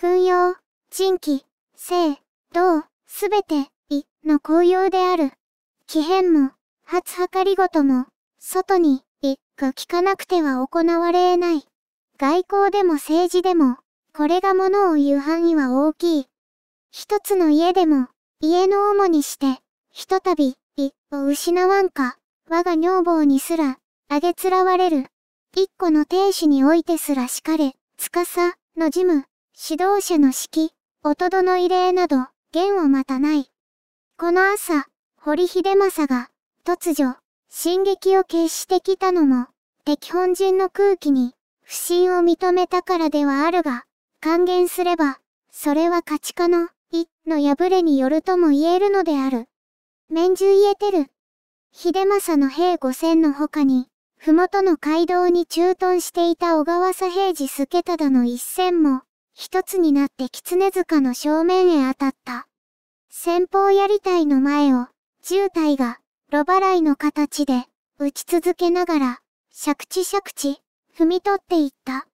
訓用、人気、性、同、すべて、い、の公用である。奇変も、初測りごとも、外に、い、が聞かなくては行われない。外交でも政治でも、これが物を言う範囲は大きい。一つの家でも、家の主にして、ひとたび、い、を失わんか、我が女房にすら、あげつらわれる。一個の亭主においてすらしかれ、つかさ、の事務、指導者の指揮、おとどの異例など、弦をまたない。この朝、堀秀政が、突如、進撃を決してきたのも、敵本陣の空気に、不信を認めたからではあるが、還元すれば、それは価値化の、一の破れによるとも言えるのである。免獣言えてる。秀政の兵五千の他に、麓の街道に駐屯していた小川佐平次助忠の一戦も、一つになって狐塚の正面へ当たった。先方やり隊の前を、渋滞が、ロ払いの形で、打ち続けながら、借地借地、踏み取っていった。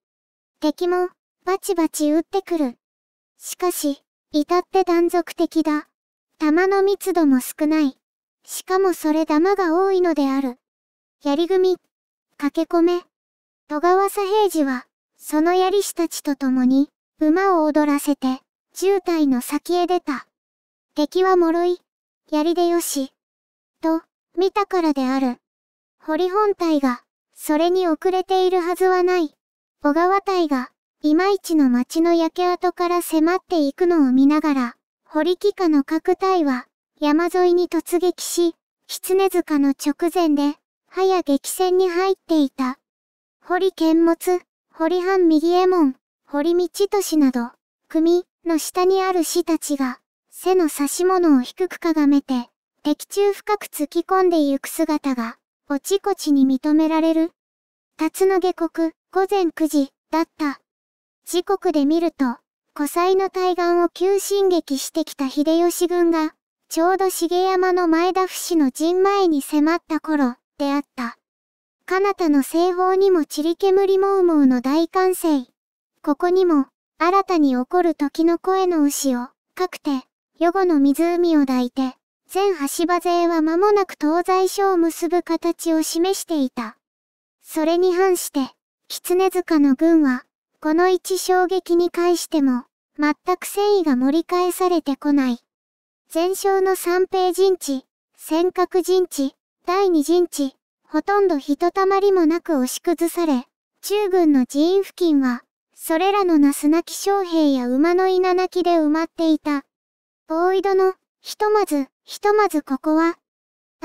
敵も、バチバチ撃ってくる。しかし、至って断続的だ。弾の密度も少ない。しかもそれ弾が多いのである。槍組、駆け込め。戸川左平次は、その槍師たちと共に、馬を踊らせて、渋滞の先へ出た。敵は脆い。槍でよし。と、見たからである。堀本体が、それに遅れているはずはない。小川隊が、いまいちの町の焼け跡から迫っていくのを見ながら、堀木家の各隊は、山沿いに突撃し、狐塚の直前で、早激戦に入っていた。堀剣持、堀藩右衛門、堀道俊など、組の下にある士たちが、背の差し物を低くかがめて、敵中深く突き込んでゆく姿が、おちこちに認められる。辰野下国、午前9時、だった。時刻で見ると、古才の対岸を急進撃してきた秀吉軍が、ちょうど重山の前田伏の陣前に迫った頃、であった。彼方の西方にも塵煙もうもうの大歓声。ここにも、新たに起こる時の声の牛を、かくて、予後の湖を抱いて、全橋場勢は間もなく東西省を結ぶ形を示していた。それに反して、狐塚の軍は、この一衝撃に関しても、全く繊意が盛り返されてこない。前哨の三平陣地、尖閣陣地、第二陣地、ほとんどひとたまりもなく押し崩され、中軍の寺院付近は、それらのナスなき将兵や馬の稲なきで埋まっていた。ボーイドの、ひとまず、ひとまずここは、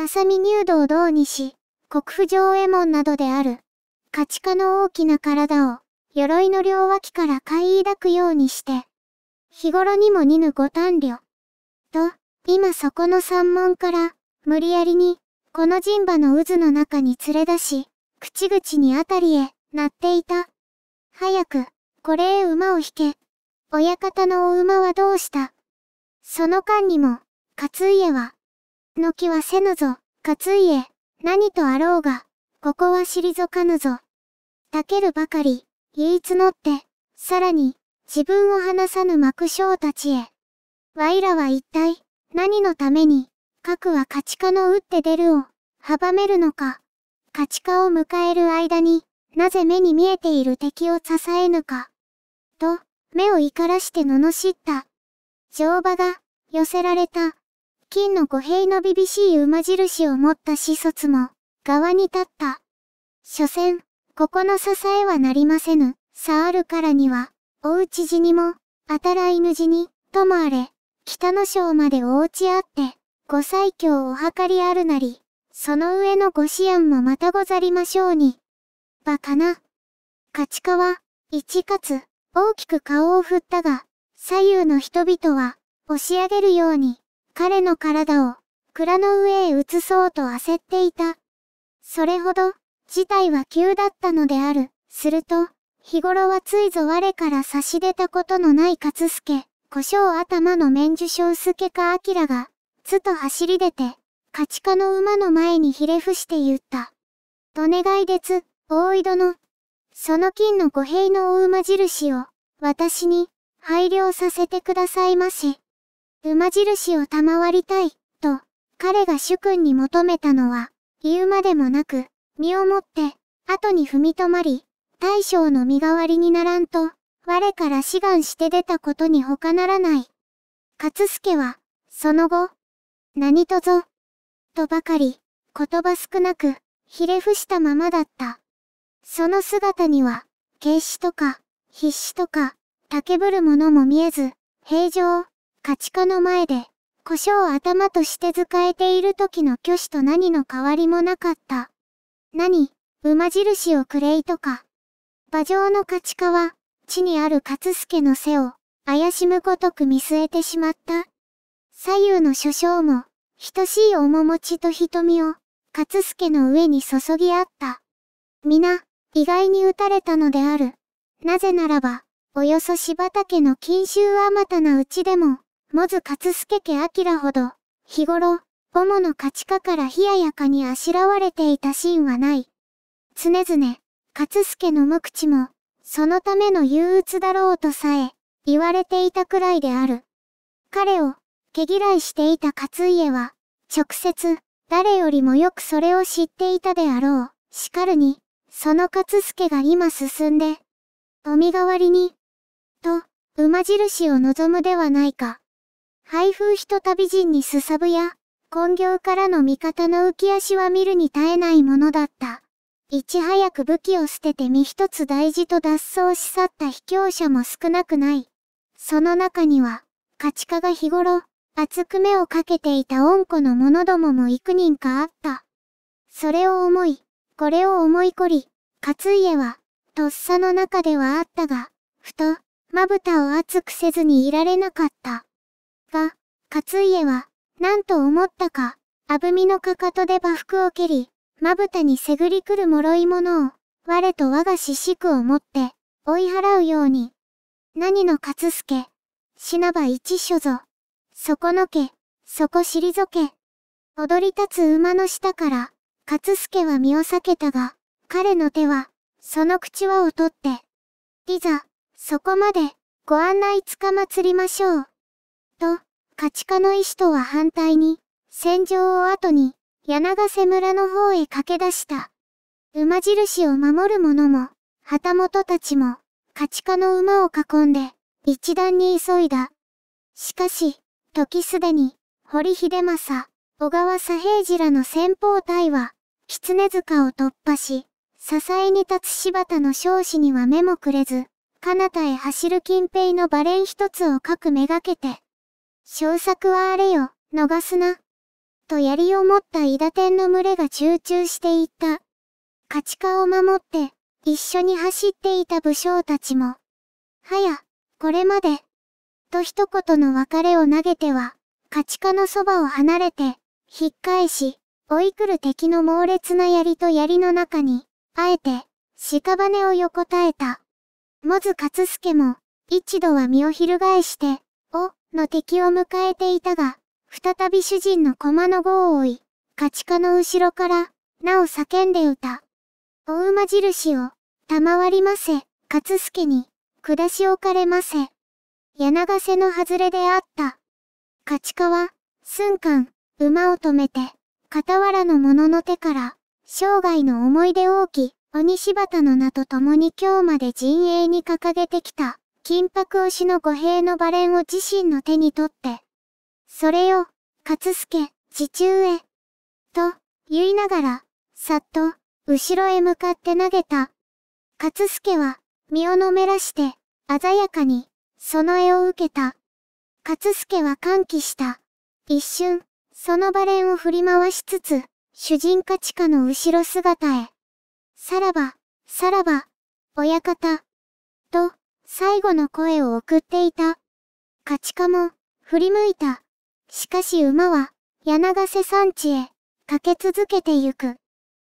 浅見入道道にし、国府上衛門などである。家畜の大きな体を、鎧の両脇から買い抱くようにして、日頃にも似ぬご丹慮。と、今そこの山門から、無理やりに、この陣馬の渦の中に連れ出し、口々にあたりへ、なっていた。早く、これへ馬を引け。親方のお馬はどうしたその間にも、勝家は、のきはせぬぞ、勝家、何とあろうが、ここは退かぬぞ。たけるばかり、言い募って、さらに、自分を離さぬ幕将たちへ。わいらは一体、何のために、核は勝ち化の打って出るを、阻めるのか。勝ち化を迎える間に、なぜ目に見えている敵を支えぬか。と、目を怒らして罵った。乗馬が、寄せられた。金の五兵のビしい馬印を持った始卒も、側に立った。所詮、ここの支えはなりませぬ。さあるからには、おうち地にも、あたら犬寺に、ともあれ、北の省までおうちあって、ご最強お計りあるなり、その上のご思案もまたござりましょうに。馬かな。カチカは、一かつ、大きく顔を振ったが、左右の人々は、押し上げるように、彼の体を、蔵の上へ移そうと焦っていた。それほど、事態は急だったのである。すると、日頃はついぞ我から差し出たことのない勝助、故障頭の免受小助か明が、つと走り出て、勝ちカの馬の前にひれ伏して言った。と願いでつ。大井殿、その金の五平の大馬印を、私に、配慮させてくださいまし。馬印を賜りたい、と、彼が主君に求めたのは、言うまでもなく、身をもって、後に踏み止まり、大将の身代わりにならんと、我から志願して出たことに他ならない。勝助は、その後、何とぞ、とばかり、言葉少なく、ひれ伏したままだった。その姿には、軽視とか、必死とか、竹ぶるものも見えず、平常、価値化の前で、故障を頭として使えている時の虚子と何の変わりもなかった。何、馬印をくれいとか。馬上の価値化は、地にある勝助の背を、怪しむごとく見据えてしまった。左右の諸将も、等しい面持ちと瞳を、勝助の上に注ぎ合った。皆、意外に打たれたのである。なぜならば、およそ柴田家の近州あまたなうちでも、もず勝助家明ほど、日頃、主の価値下から冷ややかにあしらわれていたシーンはない。常々、勝助の無口も、そのための憂鬱だろうとさえ、言われていたくらいである。彼を、毛嫌いしていた勝家は、直接、誰よりもよくそれを知っていたであろう。しかるに、その勝助が今進んで、お身代わりに、と、馬印を望むではないか。配風人旅人にすさぶや、根行からの味方の浮き足は見るに耐えないものだった。いち早く武器を捨てて身一つ大事と脱走し去った卑怯者も少なくない。その中には、価値化が日頃、厚く目をかけていた恩子の者どもも幾人かあった。それを思い、これを思いこり、勝家は、とっさの中ではあったが、ふと、まぶたを熱くせずにいられなかった。が、勝家は、なんと思ったか、あぶみのかかとで馬服を蹴り、まぶたにせぐりくる脆いものを、我と我が四くを持って、追い払うように。何の勝助、死なば一所ぞ。そこのけ、そこ退け。踊り立つ馬の下から、勝助は身を避けたが、彼の手は、その口輪を取って、いざ、そこまで、ご案内つかまつりましょう。と、価値の意志とは反対に、戦場を後に、柳ヶ瀬村の方へ駆け出した。馬印を守る者も、旗本たちも、価値の馬を囲んで、一段に急いだ。しかし、時すでに、堀秀政、小川左平次らの先方隊は、狐塚を突破し、支えに立つ柴田の少子には目もくれず、彼方へ走る近平のバレン一つを各めがけて、小作はあれよ、逃すな。と槍を持った伊田天の群れが集中していった。価値化を守って、一緒に走っていた武将たちも、はや、これまで、と一言の別れを投げては、価値化のそばを離れて、引っ返し、追い来る敵の猛烈な槍と槍の中に、あえて、屍を横たえた。モズ勝助も、一度は身を翻して、お、の敵を迎えていたが、再び主人の駒の号を追い、カチカの後ろから、なお叫んで歌。お馬印を、賜りませ、勝助に、下し置かれませ。柳瀬の外れであった。勝チ家は、寸間、馬を止めて、傍らの者の手から、生涯の思い出大き、鬼柴田の名と共に今日まで陣営に掲げてきた、金箔推しの五兵のバレンを自身の手に取って、それを、勝助、地中へ、と、言いながら、さっと、後ろへ向かって投げた。勝助は、身をのめらして、鮮やかに、その絵を受けた。勝助は歓喜した。一瞬、そのバレンを振り回しつつ、主人家地下の後ろ姿へ。さらば、さらば、親方。と、最後の声を送っていた。カチカも、振り向いた。しかし馬は、柳瀬山地へ、駆け続けてゆく。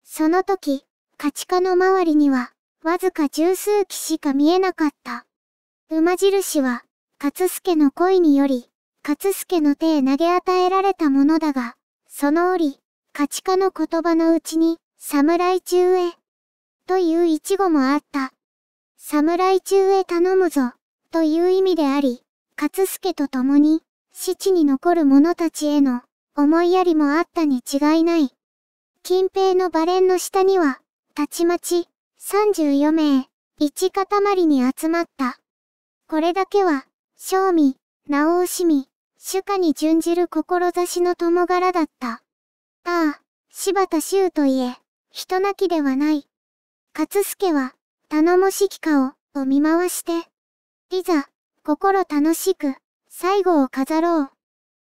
その時、カチカの周りには、わずか十数機しか見えなかった。馬印は、勝助の恋により、勝助の手へ投げ与えられたものだが、その折、価値化の言葉のうちに、侍中へ、という一語もあった。侍中へ頼むぞ、という意味であり、勝助と共に、七に残る者たちへの、思いやりもあったに違いない。近平の馬連の下には、たちまち、34名、一塊に集まった。これだけは、正味、直しみ、主家に準じる志の友柄だった。ああ、柴田修といえ、人なきではない。勝助は、頼もしき顔、を見回して、いざ、心楽しく、最後を飾ろう。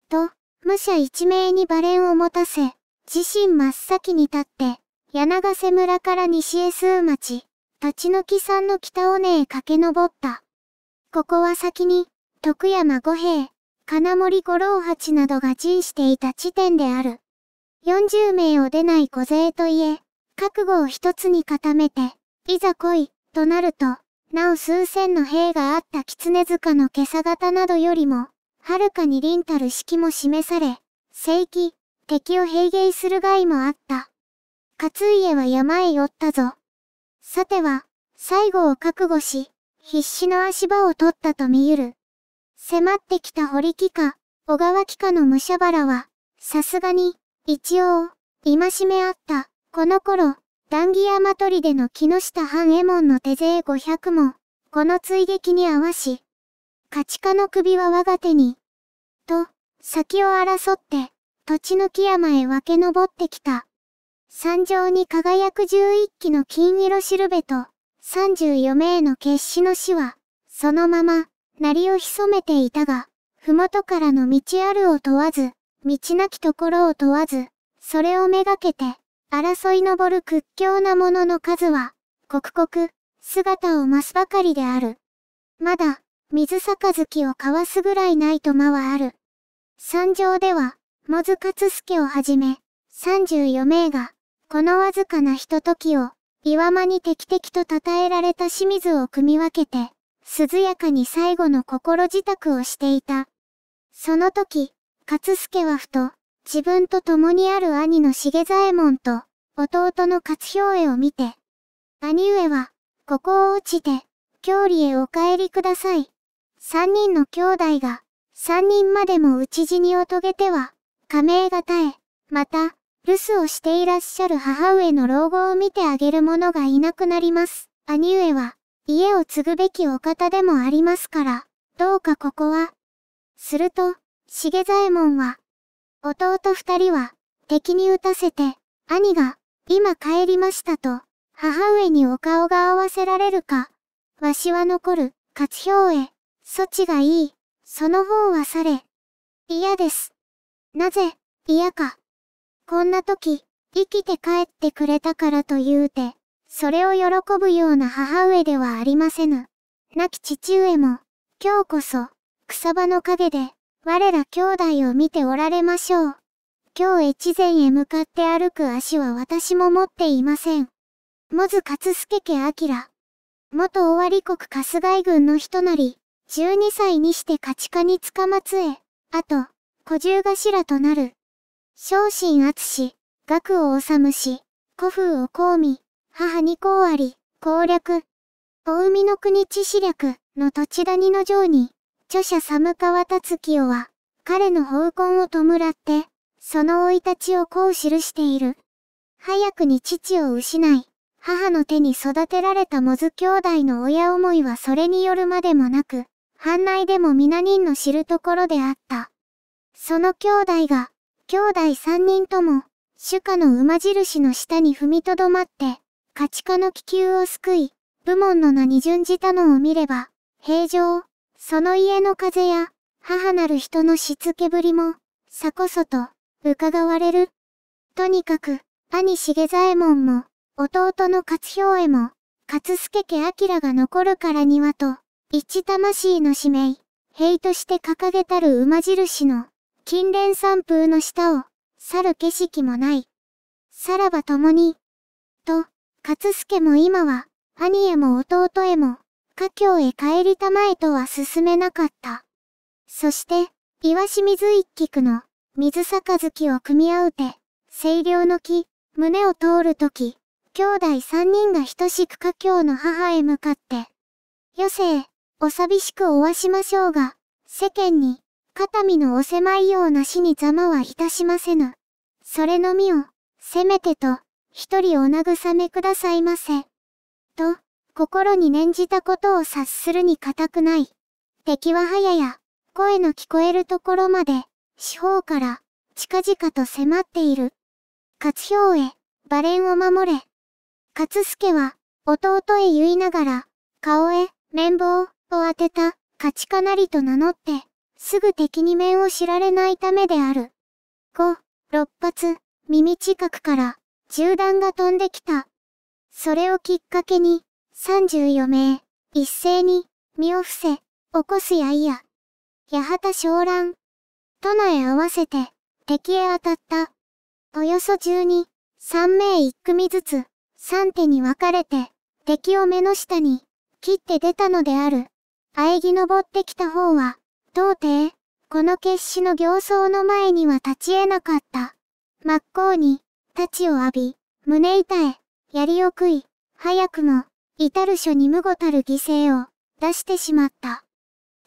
と、武者一名に馬連を持たせ、自身真っ先に立って、柳瀬村から西へ数町、立ち抜き山の北尾根へ駆け上った。ここは先に、徳山五兵、金森五郎八などが陣していた地点である。40名を出ない小勢といえ、覚悟を一つに固めて、いざ来い、となると、なお数千の兵があった狐塚の袈裟型などよりも、はるかに凛たる式も示され、正規、敵を平芸する害もあった。勝家は山へ寄ったぞ。さては、最後を覚悟し、必死の足場を取ったと見ゆる。迫ってきた堀木か、小川木かの武者原は、さすがに、一応、今しめあった。この頃、談義山取での木下半右衛門の手勢500も、この追撃に合わし、価値化の首は我が手に、と、先を争って、土地抜き山へ分け登ってきた。山上に輝く11機の金色しるべと、34名の決死の死は、そのまま、鳴りを潜めていたが、ふもとからの道あるを問わず、道なきところを問わず、それをめがけて、争いぼる屈強な者の数は、刻々、姿を増すばかりである。まだ、水杯を交わすぐらいないと間はある。山上では、もずかつすけをはじめ、34名が、このわずかなひとときを、岩間に敵きと称えられた清水を組み分けて、涼やかに最後の心自宅をしていた。その時、勝助はふと、自分と共にある兄の重左衛門と、弟の勝兵衛を見て、兄上は、ここを落ちて、郷里へお帰りください。三人の兄弟が、三人までも討ち死にを遂げては、仮名が絶え、また、留守をしていらっしゃる母上の老後を見てあげる者がいなくなります。兄上は、家を継ぐべきお方でもありますから、どうかここは。すると、しげざえもんは、弟二人は、敵に撃たせて、兄が、今帰りましたと、母上にお顔が合わせられるか、わしは残る、勝兵衛、措置がいい、その方はされ、嫌です。なぜ、嫌か。こんな時、生きて帰ってくれたからと言うて、それを喜ぶような母上ではありませぬ。亡き父上も、今日こそ、草場の陰で、我ら兄弟を見ておられましょう。今日越前へ向かって歩く足は私も持っていません。モズ勝助家明。元尾張国春日井軍の人なり、12歳にして勝ち家に捕まつえ、あと、小獣頭となる。昇進厚し、学を治むし、古風を公民。母二うあり、攻略。大海の国知史略の土地谷の城に、著者寒川達清は、彼の宝根を弔って、その老い立ちをこう記している。早くに父を失い、母の手に育てられたモズ兄弟の親思いはそれによるまでもなく、藩内でも皆人の知るところであった。その兄弟が、兄弟三人とも、主家の馬印の下に踏みとどまって、家畜の気球を救い、部門の名に準じたのを見れば、平常、その家の風や、母なる人のしつけぶりも、さこそと、伺われる。とにかく、兄重左衛門も、弟の勝兵衛も、勝助家明が残るからにはと、一魂の使命、兵として掲げたる馬印の、金蓮三風の下を、去る景色もない。さらば共に、と、勝助も今は、兄へも弟へも、家境へ帰りたまえとは進めなかった。そして、岩清水一菊の、水杯を組み合うて、清涼の木、胸を通るとき、兄弟三人が等しく家境の母へ向かって、余生、お寂しくおわしましょうが、世間に、肩身のお狭いような死にざまはいたしませぬ。それのみを、せめてと、一人お慰めくださいませ。と、心に念じたことを察するに固くない。敵は早や、声の聞こえるところまで、四方から、近々と迫っている。勝兵へ、馬連を守れ。勝助は、弟へ言いながら、顔へ、綿棒を当てた、勝かなりと名乗って、すぐ敵に面を知られないためである。五、六発、耳近くから、銃弾が飛んできた。それをきっかけに、34名、一斉に、身を伏せ、起こすやいや。八幡昇乱。都内合わせて、敵へ当たった。およそ12、3名1組ずつ、3手に分かれて、敵を目の下に、切って出たのである。喘ぎ登ってきた方は、到底、この決死の形相の前には立ち得なかった。真っ向に、太刀を浴び、胸板へ、槍を食い、早くも、至る所に無ごたる犠牲を、出してしまった。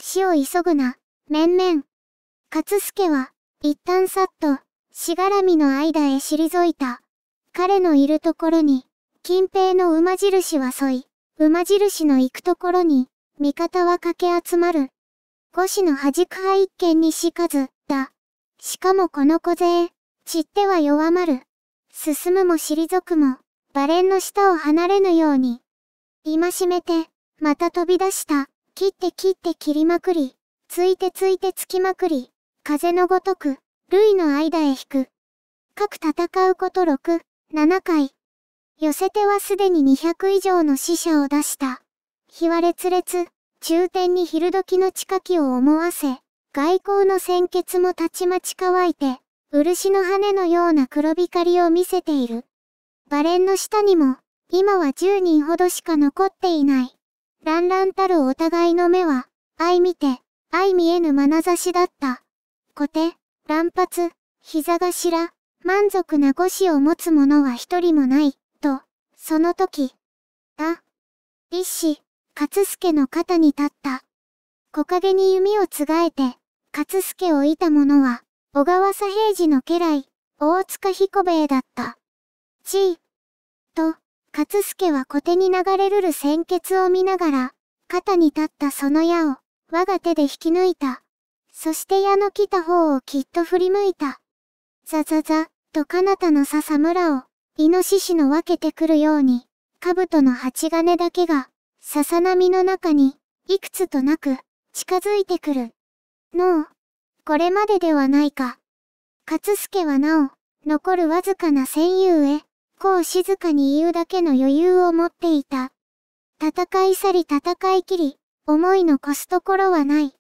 死を急ぐな、面々。勝助は、一旦さっと、しがらみの間へ退いた。彼のいるところに、近平の馬印は沿い、馬印の行くところに、味方は駆け集まる。五子の端く派一見にしかず、だ。しかもこの小勢、散っては弱まる。進むも退くも、バレンの下を離れぬように。戒めて、また飛び出した。切って切って切りまくり、ついてついてつきまくり、風のごとく、類の間へ引く。各戦うこと6、7回。寄せてはすでに200以上の死者を出した。日は列烈、中天に昼時の近きを思わせ、外交の鮮血もたちまち乾いて、漆の羽のような黒光りを見せている。バレンの下にも、今は10人ほどしか残っていない。ランランたるお互いの目は、相見て、相見えぬ眼差しだった。小手、乱発、膝頭、満足な腰を持つ者は一人もない、と、その時、あ、立志、勝助の肩に立った。木陰に弓をつがえて、勝助をいた者は、小川左平次の家来、大塚彦兵衛だった。ちと、勝助は小手に流れるる鮮血を見ながら、肩に立ったその矢を、我が手で引き抜いた。そして矢の来た方をきっと振り向いた。ザザザ、と彼方の笹村を、イノシシの分けてくるように、兜の鉢金だけが、笹波の中に、いくつとなく、近づいてくる。のう。これまでではないか。勝助はなお、残るわずかな戦友へ、こう静かに言うだけの余裕を持っていた。戦い去り戦い切り、思いの越すところはない。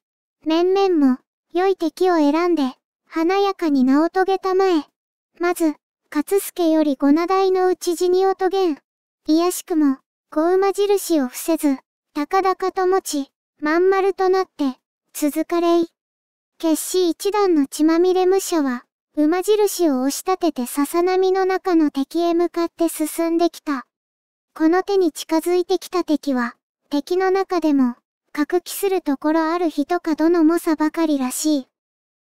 面々も、良い敵を選んで、華やかに名を遂げたまえ。まず、勝助より五名代のうち死にを遂げん。いやしくも、子馬印を伏せず、高々と持ち、まん丸となって、続かれい。決死一段の血まみれ武者は、馬印を押し立てて笹波の中の敵へ向かって進んできた。この手に近づいてきた敵は、敵の中でも、格気するところある人かどの猛者ばかりらしい。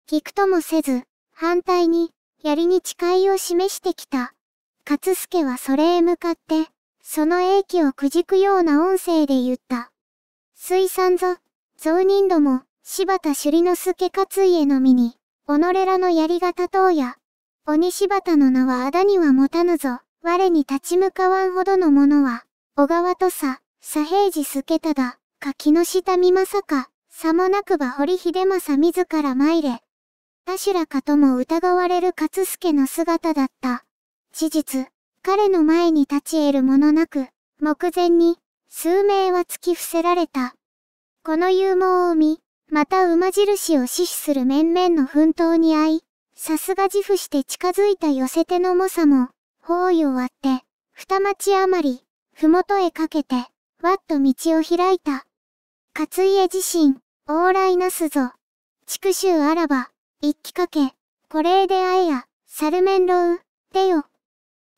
聞くともせず、反対に、槍に誓いを示してきた。勝助はそれへ向かって、その英気をくじくような音声で言った。水産ぞ、増人ども、柴田朱里之助勝家のみに、己らのやが方とうや。鬼柴田の名はあだには持たぬぞ。我に立ち向かわんほどの者は、小川とさ、左平次助忠、か木下見さか、さもなくば堀秀政自ら参れ。田代かとも疑われる勝助の姿だった。事実、彼の前に立ち得るものなく、目前に、数名は突き伏せられた。この勇猛を見、また馬印を死守する面々の奮闘に遭い、さすが自負して近づいた寄せ手の猛者も、包囲を割って、二町余り、ふもとへかけて、わっと道を開いた。勝家自身、往来なすぞ。畜州あらば、一気かけ、これで会えや、猿面ロウ、でよ。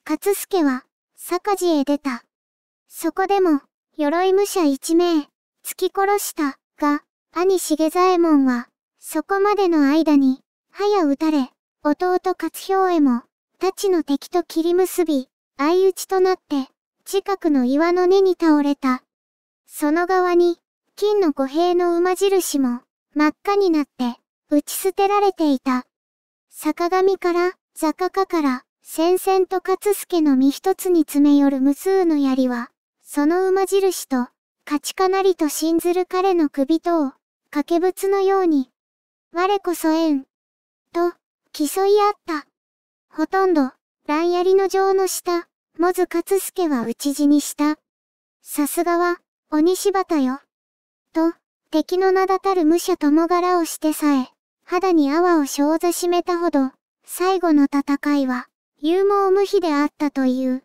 勝助は、坂地へ出た。そこでも、鎧武者一名、突き殺した、が、兄重左衛門は、そこまでの間に、早打たれ、弟勝兵衛も、太ちの敵と切り結び、相打ちとなって、近くの岩の根に倒れた。その側に、金の五兵の馬印も、真っ赤になって、打ち捨てられていた。坂上から、坂下から、戦線と勝助の身一つに詰め寄る無数の槍は、その馬印と、勝ちかなりと信ずる彼の首とを、掛け物のように、我こそ縁、と、競い合った。ほとんど、乱槍の情の下、もず勝助は討ち死にした。さすがは、鬼柴田よ。と、敵の名だたる武者とも柄をしてさえ、肌に泡を生座しめたほど、最後の戦いは、勇猛無比であったという。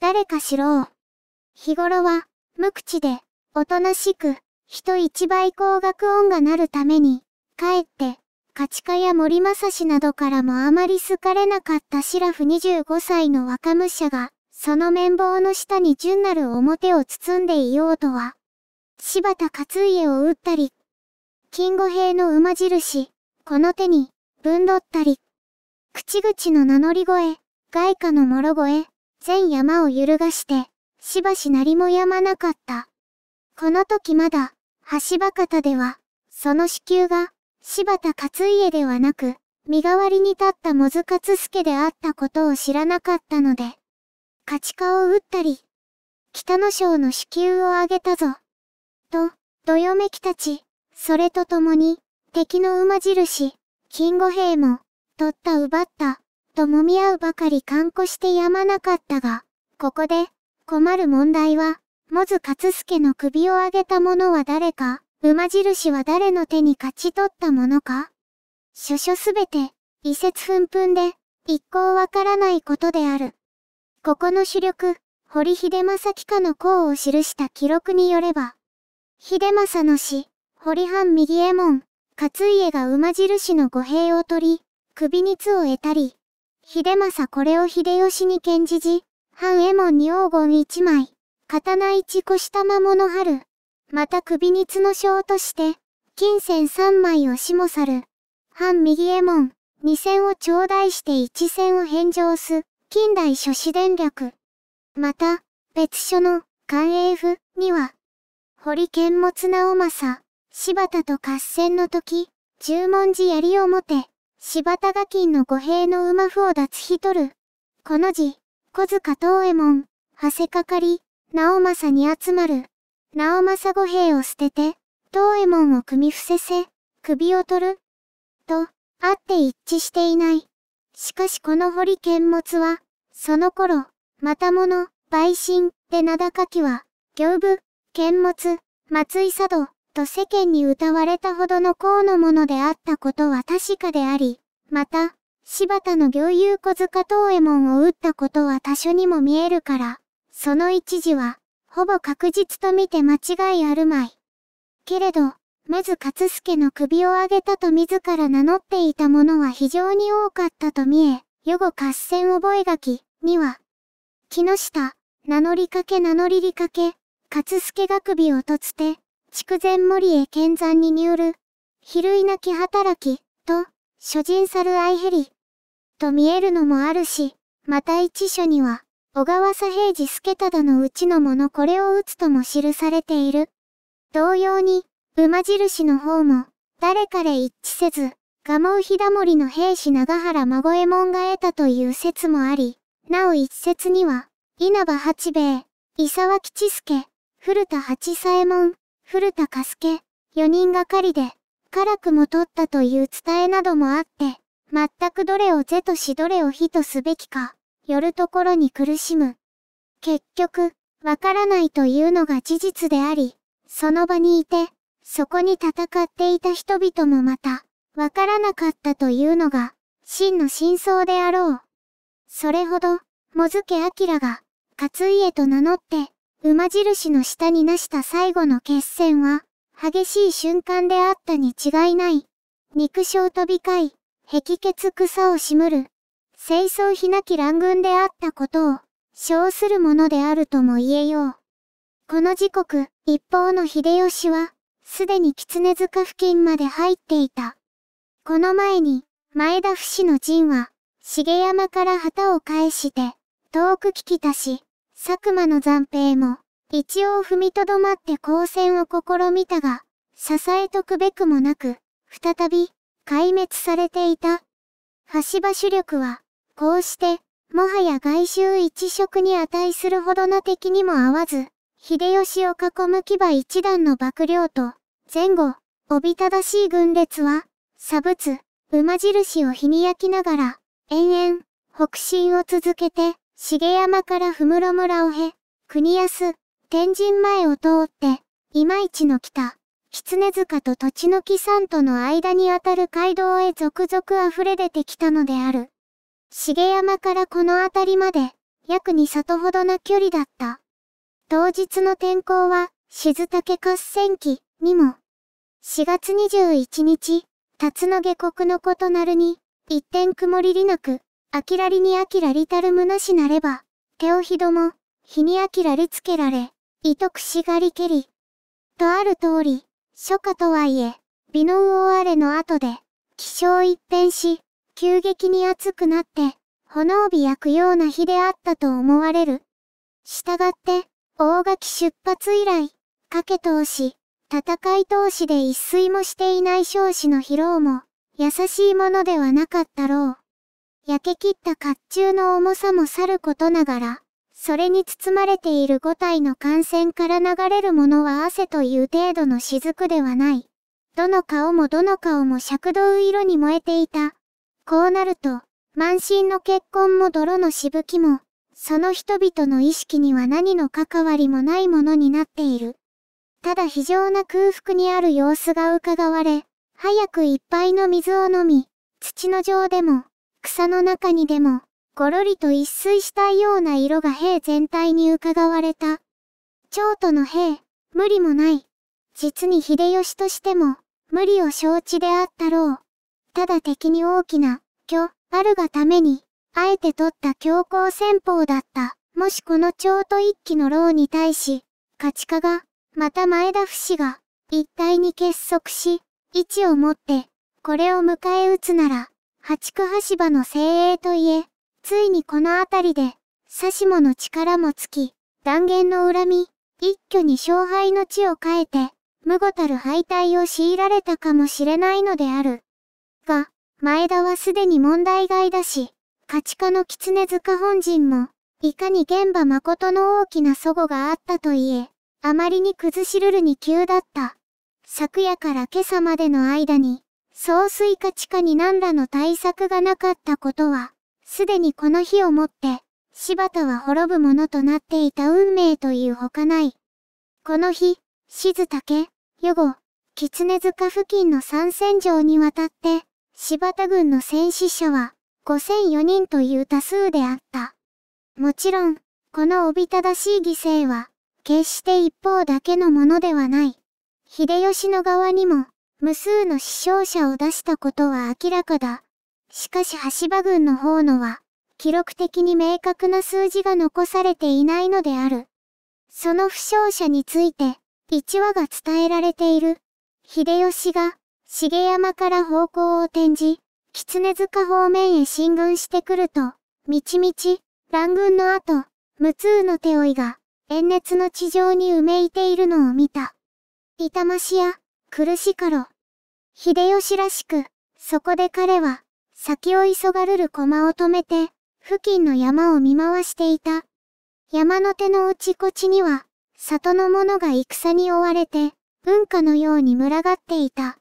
誰かしろう。日頃は、無口で、おとなしく、人一倍高額音がなるために、かえって、価値化や森正氏などからもあまり好かれなかったシラフ25歳の若武者が、その綿棒の下に純なる表を包んでいようとは、柴田勝家を撃ったり、金吾兵の馬印、この手に、ぶんどったり、口々の名乗り声、外貨の諸声、全山を揺るがして、しばし何もやまなかった。この時まだ、橋場方では、その子宮が、柴田勝家ではなく、身代わりに立ったモズ勝助であったことを知らなかったので、価値顔を打ったり、北野省の子宮をあげたぞ。と、どよめきたち、それとともに、敵の馬印、金吾兵も、取った奪った、と揉み合うばかり看護してやまなかったが、ここで、困る問題は、モズ勝助の首を上げた者は誰か馬印は誰の手に勝ち取ったものか諸書すべて、遺説紛紛で、一向わからないことである。ここの主力、堀秀正帰下の功を記した記録によれば、秀正の死、堀藩右衛門、勝家が馬印の語兵を取り、首につを得たり、秀正これを秀吉に献じじ、藩右衛門に黄金一枚、刀一越したも物春。また首に角章として、金銭三枚をしもさる。反右衛門、二銭を頂戴して一銭を返上す、近代諸子伝略。また、別所の、官営府には、堀剣持直政、柴田と合戦の時、十文字槍を持て、柴田が金の五兵の馬符を脱ひとる。この字、小塚東右衛門、長谷かかり、直政に集まる。直政五兵を捨てて、東右衛門を組み伏せせ、首を取る。と、あって一致していない。しかしこの堀剣物は、その頃、またもの、売信、で名高きは、行部、剣物、松井佐渡、と世間に歌われたほどの功のものであったことは確かであり、また、柴田の行友小塚東右衛門を打ったことは多少にも見えるから、その一時は、ほぼ確実と見て間違いあるまい。けれど、まず勝助の首を上げたと自ら名乗っていた者は非常に多かったと見え、予後合戦覚書には、木下、名乗りかけ名乗りりかけ、勝助が首をとつて、筑前森へ剣山にによる、比類なき働き、と、諸人猿愛減り、と見えるのもあるし、また一書には、小川佐平次助忠のうちのものこれを打つとも記されている。同様に、馬印の方も、誰かれ一致せず、蒲生秀盛の兵士長原孫右衛門が得たという説もあり、なお一説には、稲葉八兵衛、伊沢吉助、古田八左衛門、古田加助、四人がかりで、辛くも取ったという伝えなどもあって、全くどれを是としどれを非とすべきか、よるところに苦しむ。結局、わからないというのが事実であり、その場にいて、そこに戦っていた人々もまた、わからなかったというのが、真の真相であろう。それほど、もずけあきらが、勝家と名乗って、馬印の下になした最後の決戦は、激しい瞬間であったに違いない。肉衝飛び交い、壁血草をしむる。清掃ひなき乱軍であったことを、称するものであるとも言えよう。この時刻、一方の秀吉は、すでに狐塚付近まで入っていた。この前に、前田不死の陣は、重山から旗を返して、遠く聞きたし、佐久間の残兵も、一応踏みとどまって交戦を試みたが、支えとくべくもなく、再び、壊滅されていた。橋場主力は、こうして、もはや外周一色に値するほどの敵にも合わず、秀吉を囲む牙一段の幕僚と、前後、おびただしい軍列は、差物、馬印を日に焼きながら、延々、北進を続けて、重山からふむろ村を経、国安、天神前を通って、今市の北、狐塚と土地の木山との間にあたる街道へ続々溢れ出てきたのである。茂山からこの辺りまで、約2里ほどの距離だった。当日の天候は、静竹合戦期にも、4月21日、辰野下国のことなるに、一点曇りりなく、あきらりにあきらりたるむなしなれば、手をひども、日にあきらりつけられ、いとくしがりけり。とある通り、初夏とはいえ、美濃大荒れの後で、気象一変し、急激に暑くなって、炎火焼くような日であったと思われる。従って、大垣出発以来、賭け投資、戦い投資で一睡もしていない少子の疲労も、優しいものではなかったろう。焼け切った甲冑の重さもさることながら、それに包まれている五体の感染から流れるものは汗という程度の雫ではない。どの顔もどの顔も尺道色に燃えていた。こうなると、満身の結婚も泥のしぶきも、その人々の意識には何の関わりもないものになっている。ただ非常な空腹にある様子が伺われ、早くいっぱいの水を飲み、土の上でも、草の中にでも、ごろりと一睡したような色が兵全体に伺われた。蝶との兵、無理もない。実に秀吉としても、無理を承知であったろう。ただ敵に大きな、虚、あるがために、あえて取った強行戦法だった。もしこの長と一騎の牢に対し、価値化が、また前田不死が、一体に結束し、位置を持って、これを迎え撃つなら、八九橋場の精鋭といえ、ついにこの辺りで、指しもの力もつき、断言の恨み、一挙に勝敗の地を変えて、無語たる敗退を強いられたかもしれないのである。前田はすでに問題外だし、価値化の狐塚本人も、いかに現場誠の大きな祖母があったといえ、あまりに崩しるるに急だった。昨夜から今朝までの間に、総水価値化に何らの対策がなかったことは、すでにこの日をもって、柴田は滅ぶものとなっていた運命というほかない。この日、静竹、余後、狐塚付近の三戦場にわたって、柴田軍の戦死者は5004人という多数であった。もちろん、このおびただしい犠牲は、決して一方だけのものではない。秀吉の側にも、無数の死傷者を出したことは明らかだ。しかし橋場軍の方のは、記録的に明確な数字が残されていないのである。その負傷者について、一話が伝えられている。秀吉が、茂山から方向を転じ、狐塚方面へ進軍してくると、みちみち、乱軍の後、無痛の手追いが、炎熱の地上にうめいているのを見た。痛ましや、苦しかろ。秀吉らしく、そこで彼は、先を急がるる駒を止めて、付近の山を見回していた。山の手の落ちこちには、里の者が戦に追われて、文化のように群がっていた。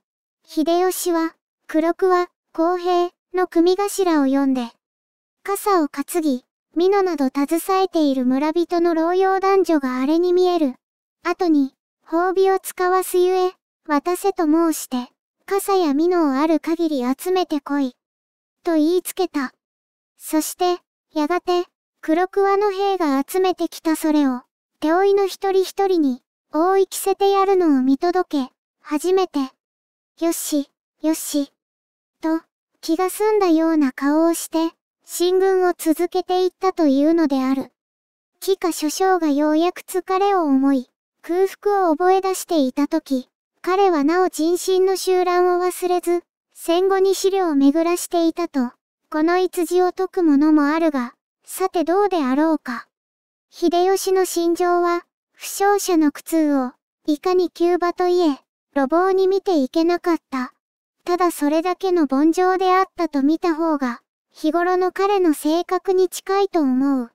秀吉は、黒桑、公平の組頭を読んで、傘を担ぎ、美濃など携えている村人の老用男女が荒れに見える。後に、褒美を使わすゆえ、渡せと申して、傘や美濃をある限り集めてこい。と言いつけた。そして、やがて、黒桑の兵が集めてきたそれを、手負いの一人一人に、覆い着せてやるのを見届け、初めて、よし、よし。と、気が済んだような顔をして、進軍を続けていったというのである。帰化諸将がようやく疲れを思い、空腹を覚え出していたとき、彼はなお人心の集乱を忘れず、戦後に資料を巡らしていたと、この一字を解くものもあるが、さてどうであろうか。秀吉の心情は、負傷者の苦痛を、いかに急場といえ、路傍に見ていけなかった。ただそれだけの凡情であったと見た方が、日頃の彼の性格に近いと思う。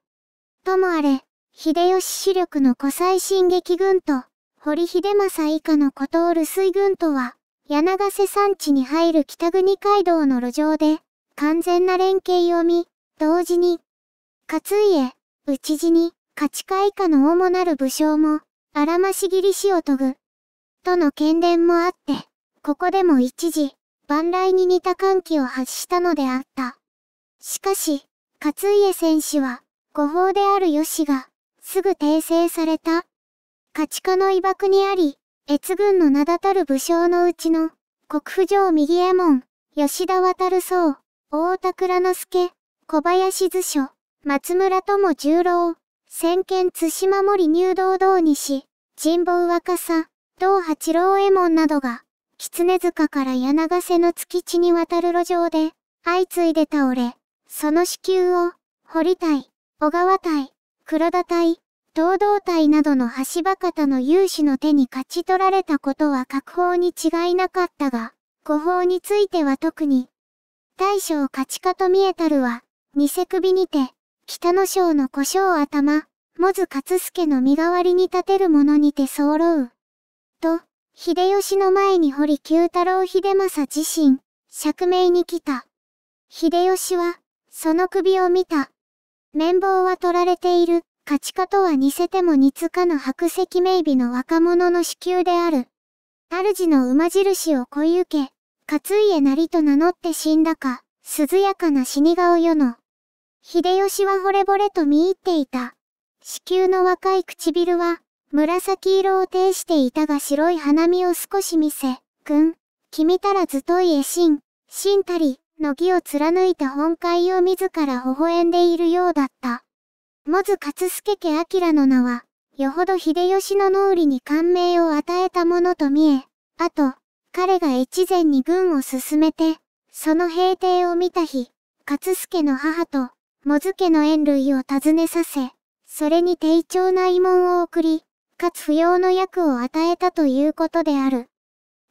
ともあれ、秀吉主力の古才進撃軍と、堀秀政以下の孤島留水軍とは、柳ヶ瀬山地に入る北国街道の路上で、完全な連携を見、同時に、勝家、討ちに、勝ち以下の主なる武将も、あらましぎりしを研ぐ。との懸念もあって、ここでも一時、万来に似た歓喜を発したのであった。しかし、勝家選手は、誤報である吉が、すぐ訂正された。勝家の威爆にあり、越軍の名だたる武将のうちの、国府城右衛門、吉田渡僧、大田倉之助、小林図書、松村友十郎、先見津島森入道道し、人望若さ、道八郎右衛門などが、狐塚から柳瀬の築地に渡る路上で、相次いで倒れ、その子宮を、堀隊、小川隊、黒田隊、東道隊などの橋場方の有志の手に勝ち取られたことは確報に違いなかったが、誤報については特に、大将勝ちかと見えたるは、偽首にて、北の将の小将頭、もず勝助の身代わりに立てる者にて候う。秀吉の前に堀九太郎秀政自身、釈明に来た。秀吉は、その首を見た。綿棒は取られている、価値化とは似せても似つかぬ白石名美の若者の子宮である。主の馬印を恋受け、勝家なりと名乗って死んだか、涼やかな死に顔よの。秀吉は惚れ惚れと見入っていた。子宮の若い唇は、紫色を呈していたが白い花見を少し見せ、くん、君たらずといえしん、しんたり、の儀を貫いた本会を自ら微笑んでいるようだった。もず勝助家明の名は、よほど秀吉の脳裏に感銘を与えたものと見え、あと、彼が越前に軍を進めて、その平定を見た日、勝助の母と、もず家の縁類を訪ねさせ、それに丁重な慰問を送り、かつ不要の役を与えたということである。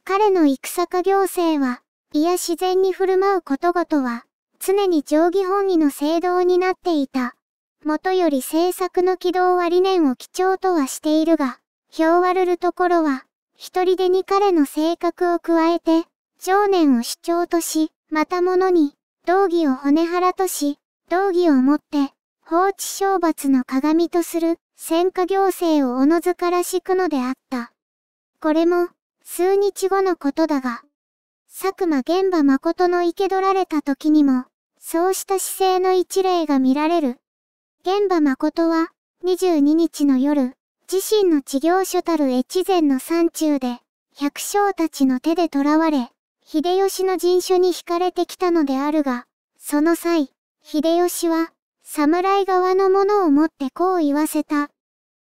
彼の戦作行政は、いや自然に振る舞うことごとは、常に定義本位の聖堂になっていた。もとより政策の軌道は理念を基調とはしているが、表わるるところは、一人でに彼の性格を加えて、情念を主張とし、また者に、道義を骨腹とし、道義をもって、放置懲罰の鏡とする。戦火行政をおのずから敷くのであった。これも、数日後のことだが、佐久間玄馬誠の生け取られた時にも、そうした姿勢の一例が見られる。玄馬誠は、22日の夜、自身の治療所たる越前の山中で、百姓たちの手で囚われ、秀吉の人種に惹かれてきたのであるが、その際、秀吉は、侍側のものを持ってこう言わせた。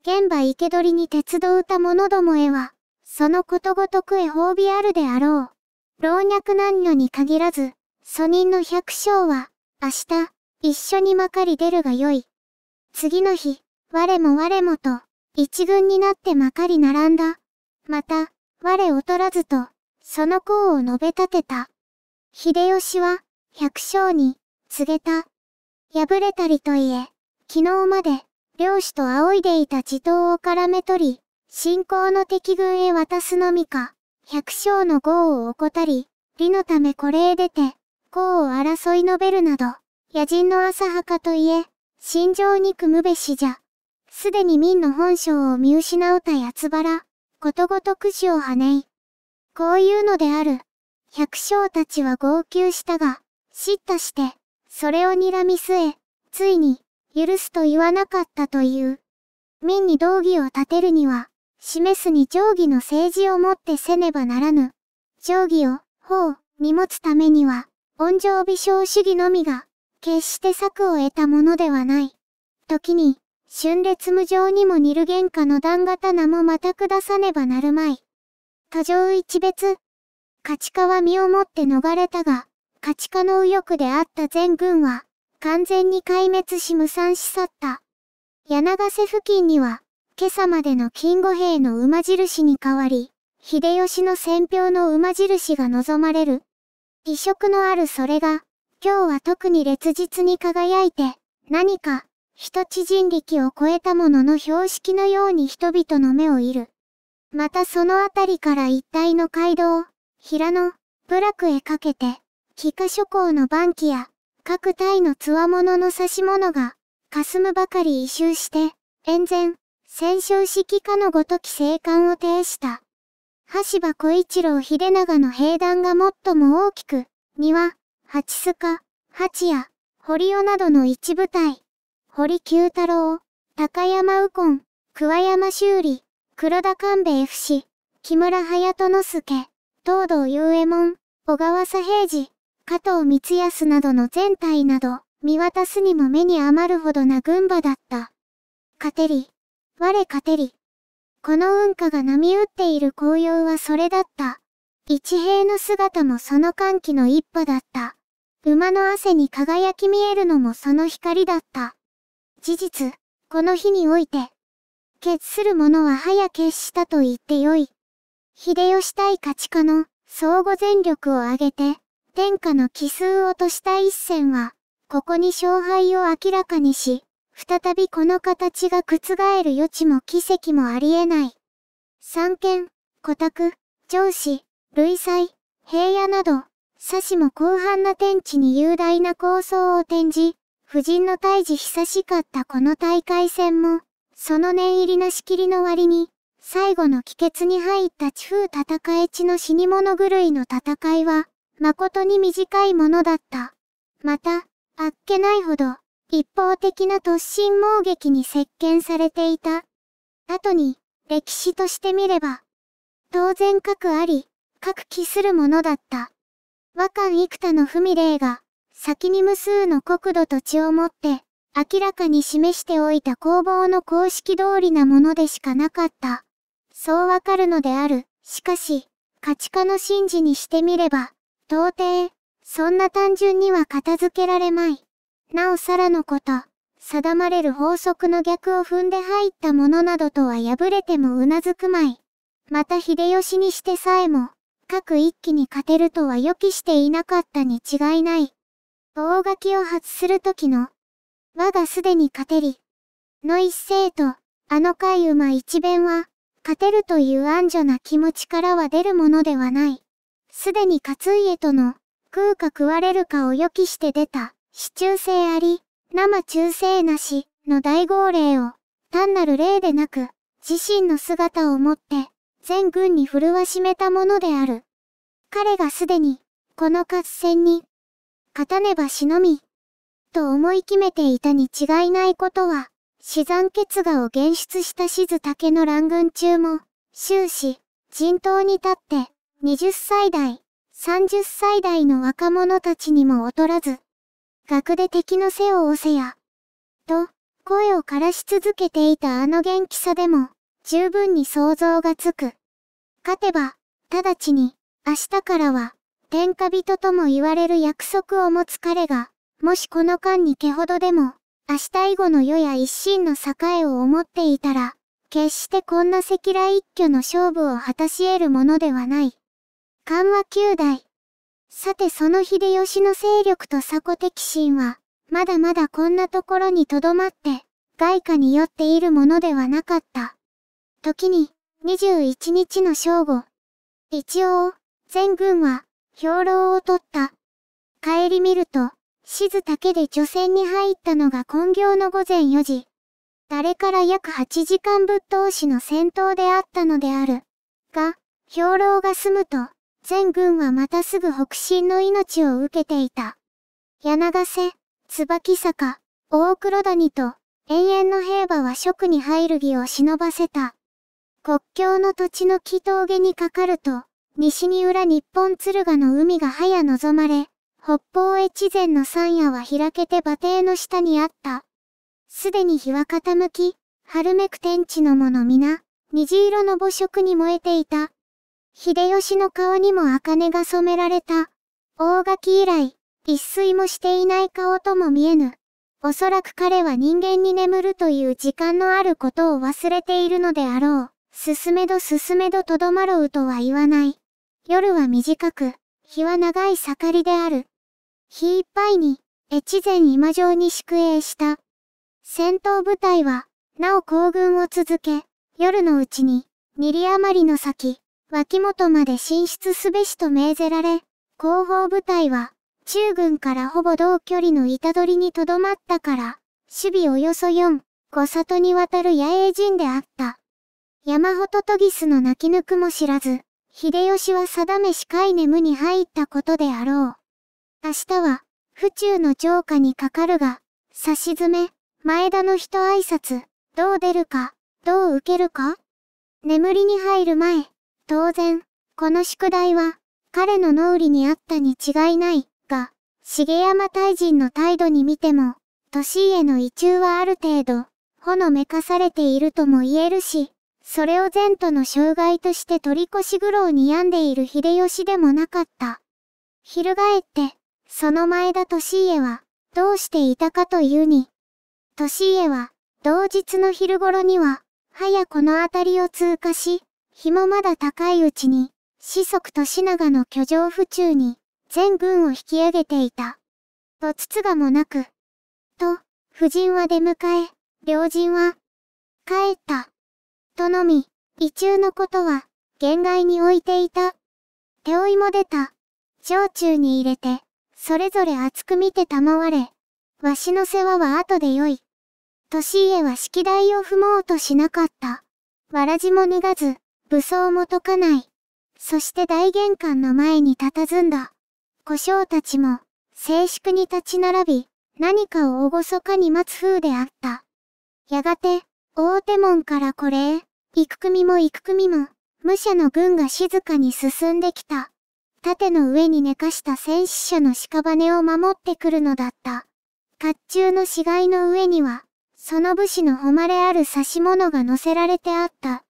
現場生け捕りに鉄道歌者どもへは、そのことごとくへ褒美あるであろう。老若男女に限らず、素人の百姓は、明日、一緒にまかり出るがよい。次の日、我も我もと、一軍になってまかり並んだ。また、我劣らずと、その功を述べ立てた。秀吉は、百姓に、告げた。破れたりといえ、昨日まで、漁師と仰いでいた地頭を絡め取り、信仰の敵軍へ渡すのみか、百姓の号を怠り、利のためこれへ出て、功を争い述べるなど、野人の浅はかといえ、心情に組むべしじゃ。すでに民の本性を見失うたやつばら、ことごとく死をはねい。こういうのである。百姓たちは号泣したが、叱咤して、それを睨み据え、ついに、許すと言わなかったという。民に道義を立てるには、示すに定義の政治をもってせねばならぬ。定義を、法、に持つためには、温情微笑主義のみが、決して策を得たものではない。時に、春烈無情にも似る原価の断刀もまた下さねばなるまい。途上一別。値ち川身をもって逃れたが、家畜化の右翼であった全軍は、完全に壊滅し無産し去った。柳ヶ瀬付近には、今朝までの金吾兵の馬印に代わり、秀吉の戦票の馬印が望まれる。異色のあるそれが、今日は特に烈日に輝いて、何か、人知人力を超えたものの標識のように人々の目をいる。またそのあたりから一帯の街道、平野、部落へかけて、菊諸侯の番機や、各隊の強者の指物が、霞むばかり異臭して、演前、戦勝式下のごとき生還を呈した。橋場小一郎秀長の兵団が最も大きく、庭、八須賀、八谷、堀尾などの一部隊、堀九太郎、高山右近、桑山修理、黒田官兵衛不死、木村隼人之助、東堂雄右衛門、小川左平次、加藤光康などの全体など、見渡すにも目に余るほどな群馬だった。勝てり。我勝てり。この運河が波打っている紅葉はそれだった。一平の姿もその歓喜の一歩だった。馬の汗に輝き見えるのもその光だった。事実、この日において、決する者は早決したと言ってよい。秀吉対価値化の相互全力を挙げて、天下の奇数をとした一戦は、ここに勝敗を明らかにし、再びこの形が覆る余地も奇跡もありえない。三権、小宅、上司、類祭、平野など、さしも広範な天地に雄大な構想を展示、夫人の退治久しかったこの大会戦も、その念入りな仕切りの割に、最後の帰結に入った地風戦え地の死に物狂いの戦いは、誠に短いものだった。また、あっけないほど、一方的な突進猛撃に席巻されていた。後に、歴史として見れば、当然各あり、各期するものだった。和漢幾多の文霊が、先に無数の国土土地を持って、明らかに示しておいた工房の公式通りなものでしかなかった。そうわかるのである。しかし、価値化の真事にしてみれば、到底、そんな単純には片付けられまい。なおさらのこと、定まれる法則の逆を踏んで入ったものなどとは破れてもうなずくまい。また秀吉にしてさえも、各一気に勝てるとは予期していなかったに違いない。大垣を発するときの、我がすでに勝てり、の一世と、あの回馬一弁は、勝てるという安女な気持ちからは出るものではない。すでに勝家との、食うか食われるかを予期して出た、市中性あり、生中性なし、の大号令を、単なる例でなく、自身の姿をもって、全軍に振るわしめたものである。彼がすでに、この合戦に、勝たねば忍のみ、と思い決めていたに違いないことは、死山血果を現出した静竹の乱軍中も、終始、陣頭に立って、20歳代、30歳代の若者たちにも劣らず、学で敵の背を押せや、と、声を枯らし続けていたあの元気さでも、十分に想像がつく。勝てば、直ちに、明日からは、天下人とも言われる約束を持つ彼が、もしこの間に毛ほどでも、明日以後の世や一心の栄を思っていたら、決してこんな赤来一挙の勝負を果たし得るものではない。緩和9代。さてその秀吉の勢力と鎖骨敵心は、まだまだこんなところに留まって、外貨によっているものではなかった。時に、21日の正午。一応、全軍は、兵糧を取った。帰り見ると、静竹で除染に入ったのが今行の午前4時。誰から約8時間ぶっ通しの戦闘であったのである。が、兵糧が済むと、全軍はまたすぐ北進の命を受けていた。柳瀬、椿坂、大黒谷と、永遠の兵馬は職に入る儀を忍ばせた。国境の土地の木峠にかかると、西に裏日本敦賀の海が早望まれ、北方越前の山野は開けて馬蹄の下にあった。すでに日は傾き、春めく天地のもの皆、虹色の母色に燃えていた。秀吉の顔にも茜が染められた。大垣以来、一睡もしていない顔とも見えぬ。おそらく彼は人間に眠るという時間のあることを忘れているのであろう。進めど進めどとどまろうとは言わない。夜は短く、日は長い盛りである。日いっぱいに、越前今城に宿営した。戦闘部隊は、なお行軍を続け、夜のうちに、二里余りの先、脇本まで進出すべしと命ぜられ、後方部隊は、中軍からほぼ同距離の板取りにとどまったから、守備およそ4、5里にわたる野営陣であった。山本トギスの泣き抜くも知らず、秀吉は定めしかい眠に入ったことであろう。明日は、府中の城下にかかるが、差し詰め、前田の人挨拶、どう出るか、どう受けるか眠りに入る前。当然、この宿題は、彼の脳裏にあったに違いない、が、重山大臣の態度に見ても、年への移住はある程度、ほのめかされているとも言えるし、それを前途の障害として取り越し苦労に病んでいる秀吉でもなかった。翻って、その前田利家は、どうしていたかというに。利家は、同日の昼頃には、早この辺りを通過し、日もまだ高いうちに、子息と品長の居城府中に、全軍を引き上げていた。とつつがもなく。と、夫人は出迎え、両人は、帰った。とのみ、異中のことは、限界に置いていた。手負いも出た。城中に入れて、それぞれ厚く見て賜れ。わしの世話は後でよい。年家は式台を踏もうとしなかった。わらじも逃がず、武装も解かない。そして大玄関の前に佇んだ。古将たちも、静粛に立ち並び、何かをそかに待つ風であった。やがて、大手門からこれへ、幾組も幾組も、武者の軍が静かに進んできた。盾の上に寝かした戦死者の屍を守ってくるのだった。甲冑の死骸の上には、その武士の誉れある差し物が乗せられてあった。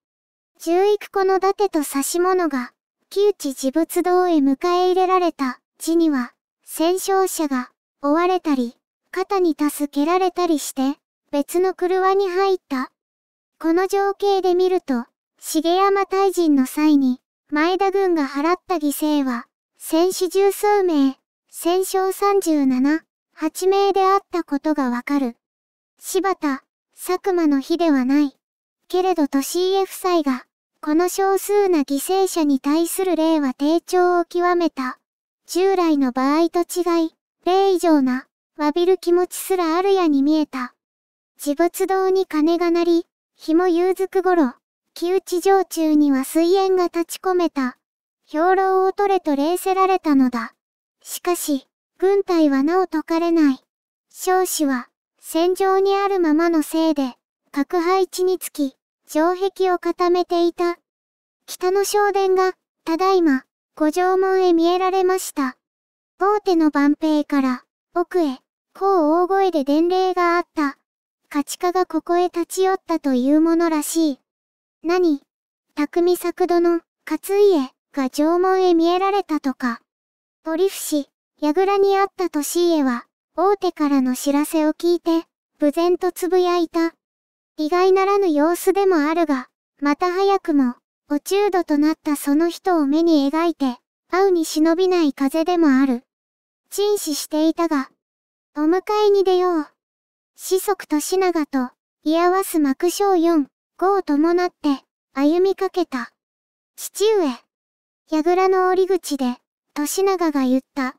十幾個の伊達と指物が、旧地自仏堂へ迎え入れられた、地には、戦勝者が、追われたり、肩に助けられたりして、別の車に入った。この情景で見ると、重山大臣の際に、前田軍が払った犠牲は、戦死十数名、戦勝三十七、八名であったことがわかる。柴田、佐久間の日ではない。けれど市家夫妻が、この少数な犠牲者に対する例は低調を極めた。従来の場合と違い、例以上な、わびる気持ちすらあるやに見えた。自物堂に鐘が鳴り、日も夕づく頃、木内城中には水煙が立ち込めた。兵糧を取れと礼せられたのだ。しかし、軍隊はなお解かれない。少子は、戦場にあるままのせいで、核配置につき、城壁を固めていた。北の正殿が、ただいま、五条門へ見えられました。大手の万兵から、奥へ、こう大声で伝令があった。価値家がここへ立ち寄ったというものらしい。何匠作殿、勝家、が城門へ見えられたとか。折矢倉にあった利家は、大手からの知らせを聞いて、無然とつぶやいた。意外ならぬ様子でもあるが、また早くも、お中度となったその人を目に描いて、会うに忍びない風でもある。陳死していたが、お迎えに出よう。子息と品がと、居合わす幕章四、五を伴って、歩みかけた。父上。櫓の折口で、利長が言った。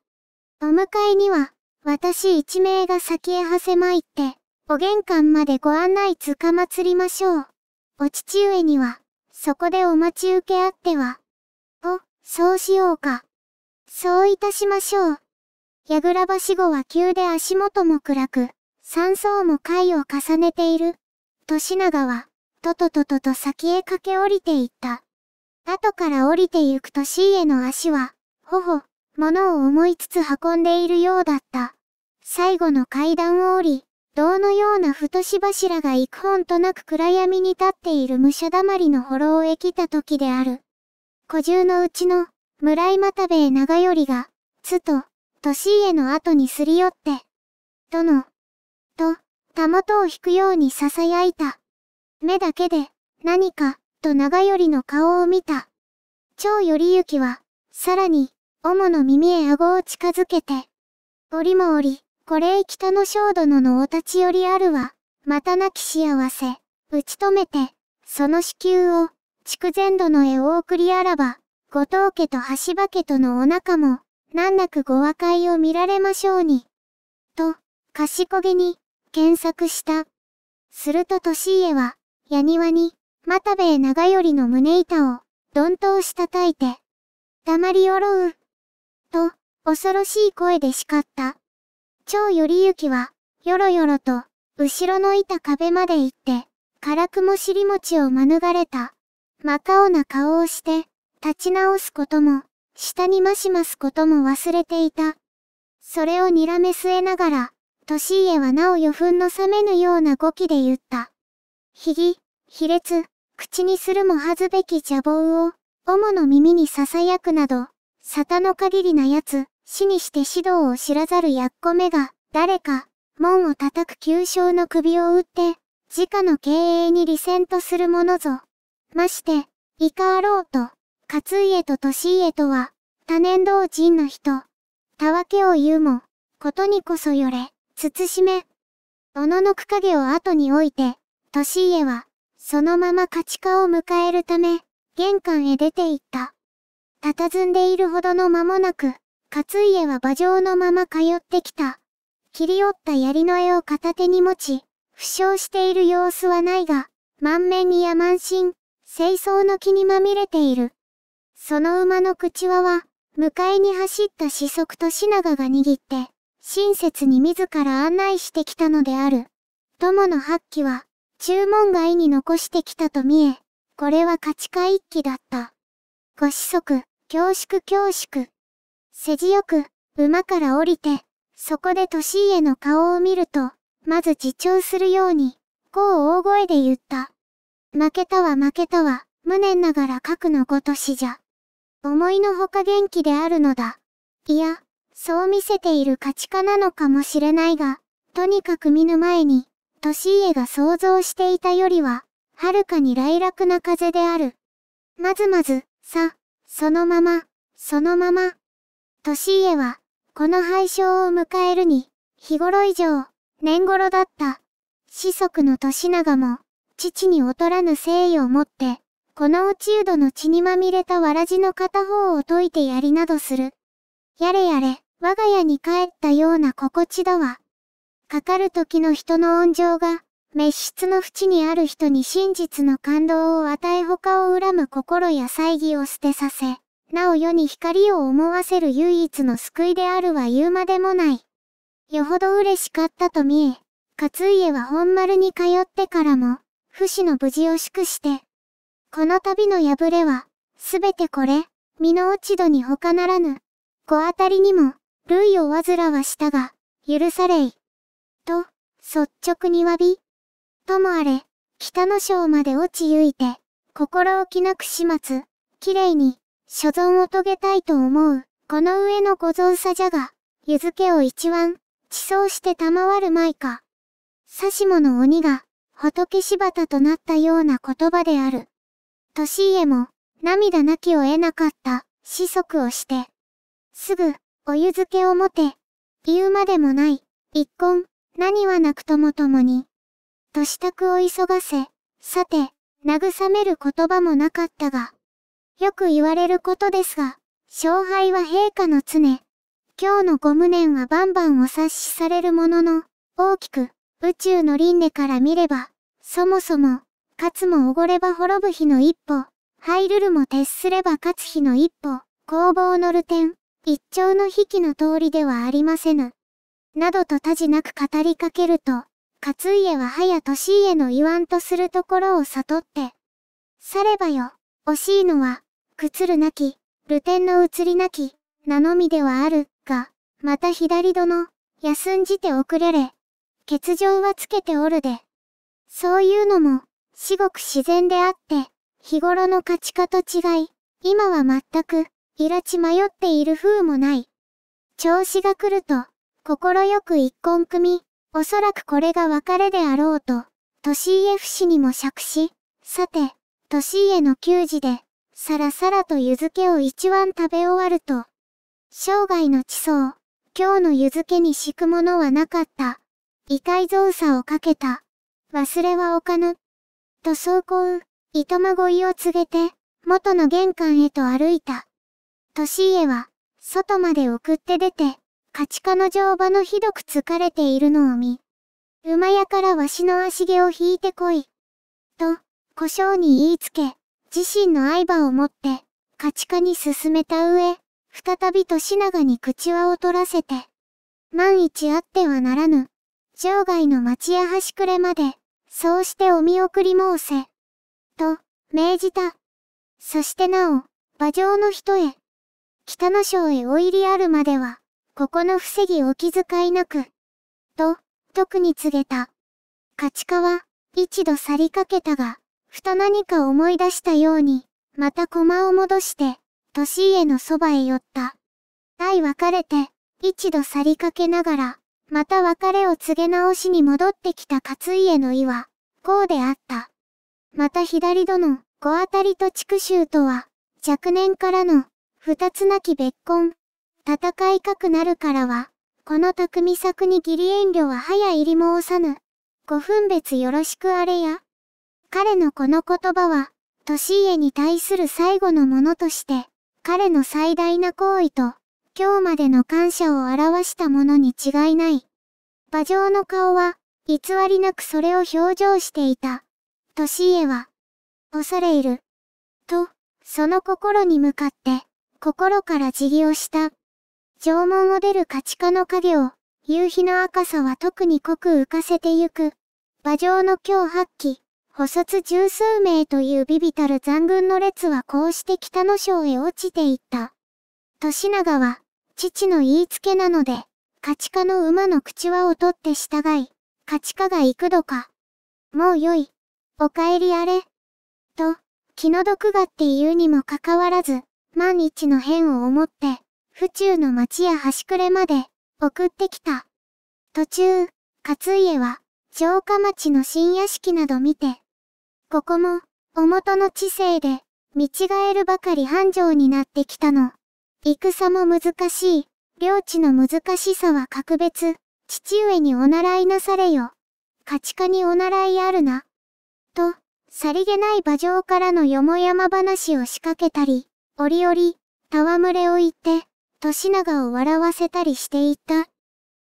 お迎えには、私一名が先へはせまいって、お玄関までご案内つかまつりましょう。お父上には、そこでお待ち受けあっては。お、そうしようか。そういたしましょう。矢倉橋後は急で足元も暗く、山荘も階を重ねている。年長は、ととととと先へ駆け降りていった。後から降りてゆく年家の足は、ほほ、物を思いつつ運んでいるようだった。最後の階段を降り、銅のような太し柱が幾本となく暗闇に立っている武者だまりの幌をへ来た時である。古獣のうちの、村井又兵衛長よりが、つと、年家の後にすり寄って、殿、と、たもとを引くように囁いた。目だけで、何か、と長りの顔を見た。り頼きは、さらに、主の耳へ顎を近づけて、折も折、り、これ北の小殿のお立ち寄りあるわ。またなき幸せ、打ち止めて、その子宮を、筑前殿へお送りあらば、後藤家と橋場家とのお仲も、難なくご和解を見られましょうに。と、賢げに、検索した。すると利家は、屋庭に、又兵衛長頼の胸板を、どんと押し叩いて、黙りおろう。と、恐ろしい声で叱った。張頼之は、よろよろと、後ろのいた壁まで行って、辛くも尻餅を免れた。真っ青な顔をして、立ち直すことも、下にましますことも忘れていた。それを睨め据えながら、年家はなお余分の冷めぬような語気で言った。ひぎ、卑劣、口にするもはずべき邪暴を、主の耳に囁くなど、沙汰の限りなやつ、死にして指導を知らざるやっこめが、誰か、門を叩く急所の首を打って、自家の経営に利戦とするものぞ。まして、いかあろうと、勝家と利家とは、多年同人の人。たわけを言うも、ことにこそよれ、慎め。おののく影を後に置いて、利家は、そのまま価値化を迎えるため、玄関へ出て行った。佇んでいるほどの間もなく、勝家は馬上のまま通ってきた。切り折った槍の絵を片手に持ち、負傷している様子はないが、満面に野蛮心、清掃の気にまみれている。その馬の口輪は、迎えに走った子息と品川が握って、親切に自ら案内してきたのである。友の八機は、注文外に残してきたと見え、これは価値化一揆だった。ご子息、恐縮恐縮。世辞よく、馬から降りて、そこで年家の顔を見ると、まず自重するように、こう大声で言った。負けたは負けたわ、無念ながら核のごとしじゃ。思いのほか元気であるのだ。いや、そう見せている価値化なのかもしれないが、とにかく見ぬ前に、年家が想像していたよりは、はるかに雷楽な風である。まずまず、さ、そのまま、そのまま、年家は、この廃章を迎えるに、日頃以上、年頃だった。子息の年長も、父に劣らぬ誠意を持って、この落ちうどの血にまみれたわらじの片方を解いてやりなどする。やれやれ、我が家に帰ったような心地だわ。かかる時の人の恩情が、滅失の淵にある人に真実の感動を与え他を恨む心や猜疑を捨てさせ、なお世に光を思わせる唯一の救いであるは言うまでもない。よほど嬉しかったと見え、勝家は本丸に通ってからも、不死の無事を祝して、この度の破れは、すべてこれ、身の落ち度に他ならぬ、ご当たりにも、類を煩わしたが、許されい。と、率直に詫び。ともあれ、北の章まで落ちゆいて、心置きなく始末、きれいに、所存を遂げたいと思う。この上のご造作じゃが、湯漬けを一番、地層して賜るまいか。指しもの鬼が、仏柴田となったような言葉である。年家も、涙なきを得なかった、子息をして。すぐ、お湯漬けを持て、言うまでもない、一婚、何はなくともともに。と支度を急がせ、さて、慰める言葉もなかったが、よく言われることですが、勝敗は陛下の常。今日のご無念はバンバンお察しされるものの、大きく、宇宙の輪廻から見れば、そもそも、勝つもおごれば滅ぶ日の一歩、入るるも徹すれば勝つ日の一歩、攻防のる点、一丁の引きの通りではありませぬ。などとたじなく語りかけると、勝家は早年家の言わんとするところを悟って、さればよ、惜しいのは、くつるなき、流天の移りなき、名のみではある、が、また左殿、休んじておくれれ。欠場はつけておるで。そういうのも、至極自然であって、日頃の価値化と違い、今は全く、いらち迷っている風もない。調子が来ると、心よく一根組み、おそらくこれが別れであろうと、都市家不死にも釈し、さて、都市家の給仕で、さらさらと湯漬けを一碗食べ終わると、生涯の地層、今日の湯漬けに敷くものはなかった。異界造作をかけた。忘れはおかぬ。と走行、糸まごいを告げて、元の玄関へと歩いた。年家は、外まで送って出て、価値の乗馬のひどく疲れているのを見、馬屋からわしの足毛を引いてこい。と、故障に言いつけ、自身の刃を持って、家畜化に進めた上、再びと品長に口輪を取らせて、万一あってはならぬ、場外の町や端くれまで、そうしてお見送り申せ、と、命じた。そしてなお、馬上の人へ、北の省へお入りあるまでは、ここの防ぎお気遣いなく、と、特に告げた。値化は、一度去りかけたが、ふと何か思い出したように、また駒を戻して、年家のそばへ寄った。愛別れて、一度去りかけながら、また別れを告げ直しに戻ってきた勝家の意は、こうであった。また左殿、ご当たりと畜州とは、若年からの、二つなき別婚。戦いかくなるからは、この匠作に義理遠慮は早入り申さぬ。ご分別よろしくあれや。彼のこの言葉は、年家に対する最後のものとして、彼の最大な行為と、今日までの感謝を表したものに違いない。馬上の顔は、偽りなくそれを表情していた。年家は、恐れいる。と、その心に向かって、心から辞儀をした。縄文を出る価値化の影を、夕日の赤さは特に濃く浮かせてゆく。馬上の今日発揮。補卒十数名というビビたる残軍の列はこうして北の省へ落ちていった。年長は、父の言いつけなので、価値化の馬の口輪を取って従い、価値化が幾度か。もうよい。お帰りあれ。と、気の毒がって言うにもかかわらず、万一の変を思って、府中の町や端くれまで、送ってきた。途中、勝家は、城下町の新屋敷など見て、ここも、おとの知性で、見違えるばかり繁盛になってきたの。戦も難しい、領地の難しさは格別、父上にお習いなされよ。価値化にお習いあるな。と、さりげない馬上からのよもやま話を仕掛けたり、折々、戯れを言って、年長を笑わせたりしていた。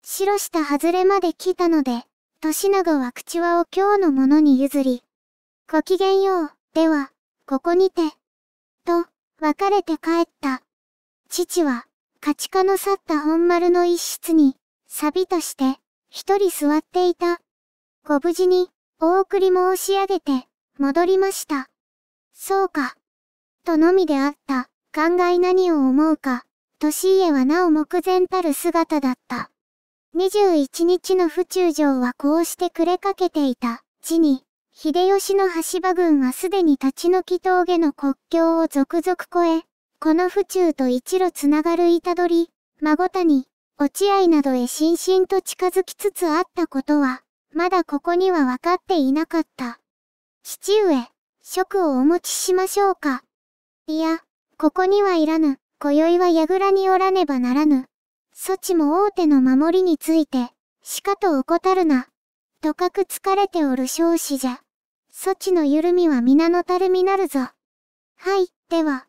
白下外れまで来たので、年長は口輪を今日のものに譲り、ごきげんよう、では、ここにて。と、別れて帰った。父は、家畜の去った本丸の一室に、錆ビとして、一人座っていた。ご無事に、お送り申し上げて、戻りました。そうか。とのみであった、考え何を思うか、年家はなお目前たる姿だった。21日の府中城はこうしてくれかけていた、地に、秀吉の羽柴軍はすでに立ち退き峠の国境を続々越え、この府中と一路つながる板取、孫谷、落合などへしんしんと近づきつつあったことは、まだここには分かっていなかった。父上、職をお持ちしましょうか。いや、ここにはいらぬ、今宵は倉におらねばならぬ。措置も大手の守りについて、しかと怠るな。とかく疲れておる少子じゃ。そちの緩みは皆のたるみなるぞ。はい、では。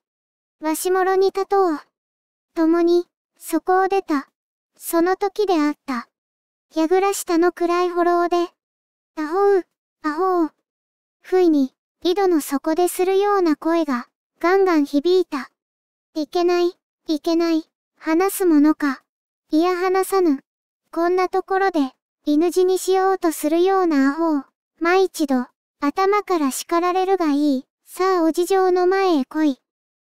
わしもろに立とう。共に、そこを出た。その時であった。ぐら下の暗いほろおで。あほう、あほう。ふいに、井戸の底でするような声が、ガンガン響いた。いけない、いけない、話すものか。いや話さぬ。こんなところで、犬死にしようとするようなアホを、毎一度、頭から叱られるがいい。さあお事情の前へ来い。